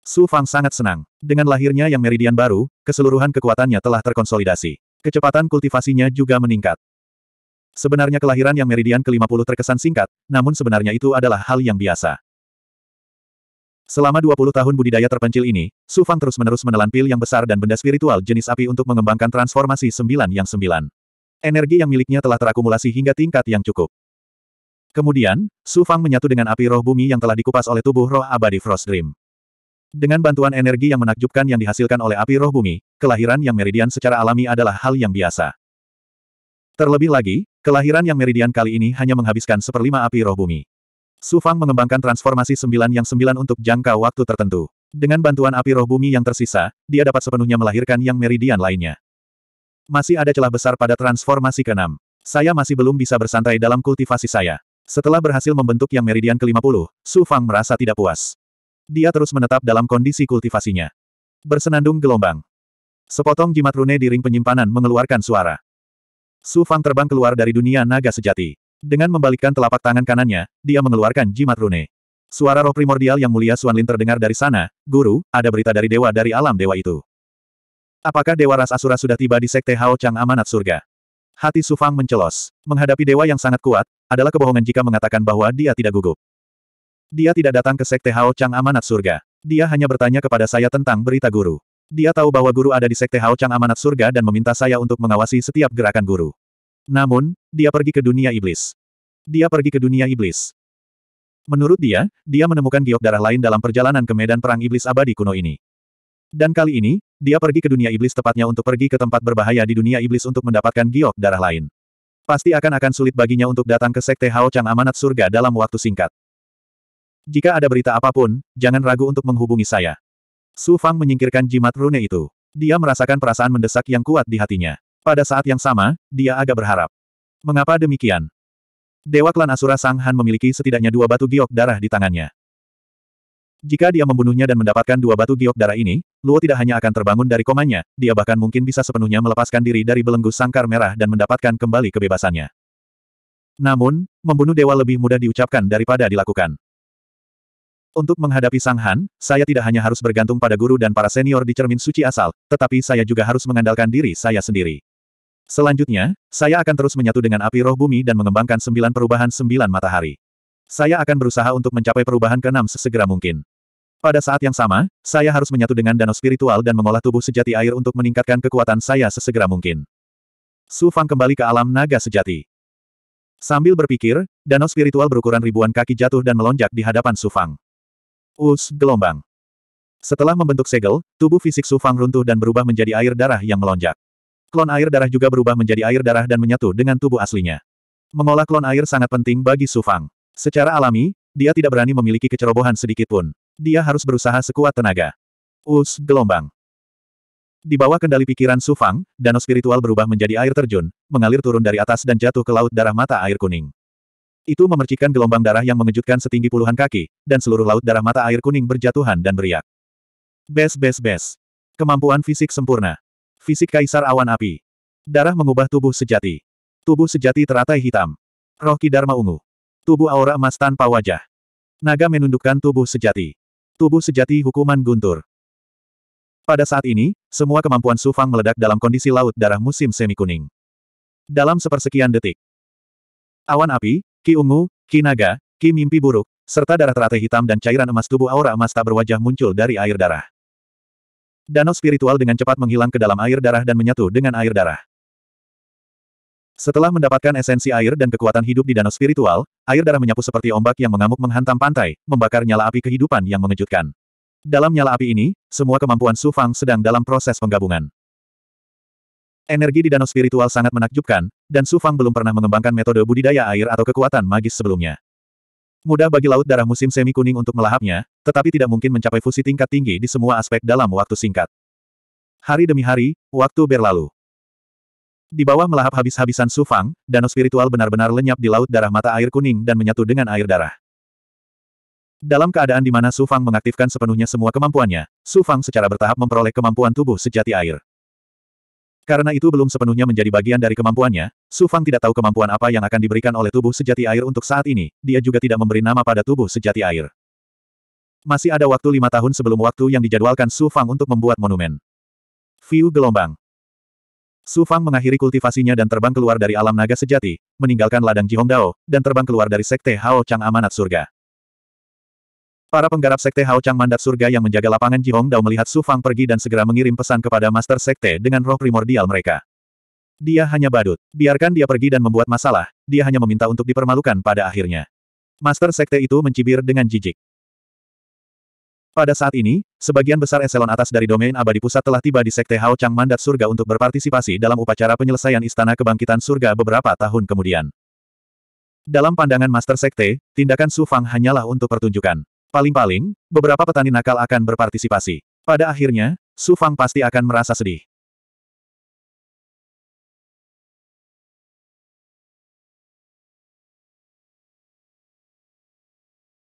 Speaker 1: Su Fang sangat senang. Dengan lahirnya yang meridian baru, keseluruhan kekuatannya telah terkonsolidasi. Kecepatan kultivasinya juga meningkat. Sebenarnya kelahiran yang meridian ke-50 terkesan singkat, namun sebenarnya itu adalah hal yang biasa. Selama 20 tahun budidaya terpencil ini, Su Fang terus-menerus menelan pil yang besar dan benda spiritual jenis api untuk mengembangkan transformasi sembilan yang sembilan. Energi yang miliknya telah terakumulasi hingga tingkat yang cukup. Kemudian, Su Fang menyatu dengan api roh bumi yang telah dikupas oleh tubuh roh abadi Frost Dream. Dengan bantuan energi yang menakjubkan yang dihasilkan oleh api roh bumi, kelahiran yang meridian secara alami adalah hal yang biasa. Terlebih lagi, kelahiran yang meridian kali ini hanya menghabiskan seperlima api roh bumi. Su Fang mengembangkan transformasi sembilan yang sembilan untuk jangka waktu tertentu. Dengan bantuan api roh bumi yang tersisa, dia dapat sepenuhnya melahirkan yang meridian lainnya. Masih ada celah besar pada transformasi keenam. Saya masih belum bisa bersantai dalam kultivasi saya. Setelah berhasil membentuk yang meridian ke-50, Su Fang merasa tidak puas. Dia terus menetap dalam kondisi kultivasinya. Bersenandung gelombang. Sepotong jimat rune di ring penyimpanan mengeluarkan suara. Su Fang terbang keluar dari dunia naga sejati. Dengan membalikkan telapak tangan kanannya, dia mengeluarkan jimat rune. Suara roh primordial yang mulia Suan Lin terdengar dari sana, Guru, ada berita dari dewa dari alam dewa itu. Apakah dewa ras Asura sudah tiba di sekte Hao Chang Amanat Surga? Hati Sufang mencelos. Menghadapi dewa yang sangat kuat, adalah kebohongan jika mengatakan bahwa dia tidak gugup. Dia tidak datang ke sekte Hao Chang Amanat Surga. Dia hanya bertanya kepada saya tentang berita guru. Dia tahu bahwa guru ada di sekte Hao Chang Amanat Surga dan meminta saya untuk mengawasi setiap gerakan guru. Namun, dia pergi ke dunia iblis. Dia pergi ke dunia iblis. Menurut dia, dia menemukan giok darah lain dalam perjalanan ke medan perang iblis abadi kuno ini. Dan kali ini, dia pergi ke dunia iblis tepatnya untuk pergi ke tempat berbahaya di dunia iblis untuk mendapatkan giok darah lain. Pasti akan-akan sulit baginya untuk datang ke Sekte Hao Chang Amanat Surga dalam waktu singkat. Jika ada berita apapun, jangan ragu untuk menghubungi saya. Su Fang menyingkirkan jimat rune itu. Dia merasakan perasaan mendesak yang kuat di hatinya. Pada saat yang sama, dia agak berharap. Mengapa demikian? Dewa klan Asura Sang Han memiliki setidaknya dua batu giok darah di tangannya. Jika dia membunuhnya dan mendapatkan dua batu giok darah ini, Luo tidak hanya akan terbangun dari komanya, dia bahkan mungkin bisa sepenuhnya melepaskan diri dari belenggu sangkar merah dan mendapatkan kembali kebebasannya. Namun, membunuh dewa lebih mudah diucapkan daripada dilakukan. Untuk menghadapi Sang Han, saya tidak hanya harus bergantung pada guru dan para senior di cermin suci asal, tetapi saya juga harus mengandalkan diri saya sendiri. Selanjutnya, saya akan terus menyatu dengan api roh bumi dan mengembangkan sembilan perubahan sembilan matahari. Saya akan berusaha untuk mencapai perubahan keenam sesegera mungkin. Pada saat yang sama, saya harus menyatu dengan danau spiritual dan mengolah tubuh sejati air untuk meningkatkan kekuatan saya sesegera mungkin. Su Fang kembali ke alam naga sejati. Sambil berpikir, danau spiritual berukuran ribuan kaki jatuh dan melonjak di hadapan Su Fang. Us, gelombang. Setelah membentuk segel, tubuh fisik Su Fang runtuh dan berubah menjadi air darah yang melonjak. Klon air darah juga berubah menjadi air darah dan menyatu dengan tubuh aslinya. Mengolah klon air sangat penting bagi Su Fang. Secara alami, dia tidak berani memiliki kecerobohan sedikitpun. Dia harus berusaha sekuat tenaga. Us gelombang. Di bawah kendali pikiran Su Fang, danau spiritual berubah menjadi air terjun, mengalir turun dari atas dan jatuh ke laut darah mata air kuning. Itu memercikan gelombang darah yang mengejutkan setinggi puluhan kaki, dan seluruh laut darah mata air kuning berjatuhan dan beriak. Bes bes bes. Kemampuan fisik sempurna. Fisik Kaisar Awan Api. Darah mengubah tubuh sejati. Tubuh sejati teratai hitam. Roh Kidarma ungu. Tubuh aura emas tanpa wajah. Naga menundukkan tubuh sejati. Tubuh sejati hukuman guntur. Pada saat ini, semua kemampuan Sufang meledak dalam kondisi laut darah musim semi kuning. Dalam sepersekian detik. Awan api, ki ungu, ki naga, ki mimpi buruk, serta darah teratai hitam dan cairan emas tubuh aura emas tak berwajah muncul dari air darah. Danau spiritual dengan cepat menghilang ke dalam air darah dan menyatu dengan air darah. Setelah mendapatkan esensi air dan kekuatan hidup di danau spiritual, air darah menyapu seperti ombak yang mengamuk menghantam pantai, membakar nyala api kehidupan yang mengejutkan. Dalam nyala api ini, semua kemampuan Su Fang sedang dalam proses penggabungan. Energi di danau spiritual sangat menakjubkan, dan Su Fang belum pernah mengembangkan metode budidaya air atau kekuatan magis sebelumnya. Mudah bagi laut darah musim semi kuning untuk melahapnya, tetapi tidak mungkin mencapai fusi tingkat tinggi di semua aspek dalam waktu singkat. Hari demi hari, waktu berlalu. Di bawah melahap habis-habisan Sufang, danau spiritual benar-benar lenyap di laut darah mata air kuning dan menyatu dengan air darah. Dalam keadaan di mana Sufang mengaktifkan sepenuhnya semua kemampuannya, Sufang secara bertahap memperoleh kemampuan tubuh sejati air. Karena itu belum sepenuhnya menjadi bagian dari kemampuannya, Su Fang tidak tahu kemampuan apa yang akan diberikan oleh tubuh sejati air untuk saat ini, dia juga tidak memberi nama pada tubuh sejati air. Masih ada waktu lima tahun sebelum waktu yang dijadwalkan Su Fang untuk membuat monumen. View gelombang. Su Fang mengakhiri kultivasinya dan terbang keluar dari alam naga sejati, meninggalkan ladang Dao, dan terbang keluar dari sekte Hao Chang Amanat Surga. Para penggarap Sekte Hao Chang Mandat Surga yang menjaga lapangan Jihong Dao melihat Su Fang pergi dan segera mengirim pesan kepada Master Sekte dengan roh primordial mereka. Dia hanya badut. Biarkan dia pergi dan membuat masalah, dia hanya meminta untuk dipermalukan pada akhirnya. Master Sekte itu mencibir dengan jijik. Pada saat ini, sebagian besar eselon atas dari domain abadi pusat telah tiba di Sekte Hao Chang Mandat Surga untuk berpartisipasi dalam upacara penyelesaian Istana Kebangkitan Surga beberapa tahun kemudian. Dalam pandangan Master Sekte, tindakan Su Fang hanyalah untuk pertunjukan. Paling-paling, beberapa petani nakal akan berpartisipasi. Pada akhirnya, Su Fang pasti akan merasa sedih.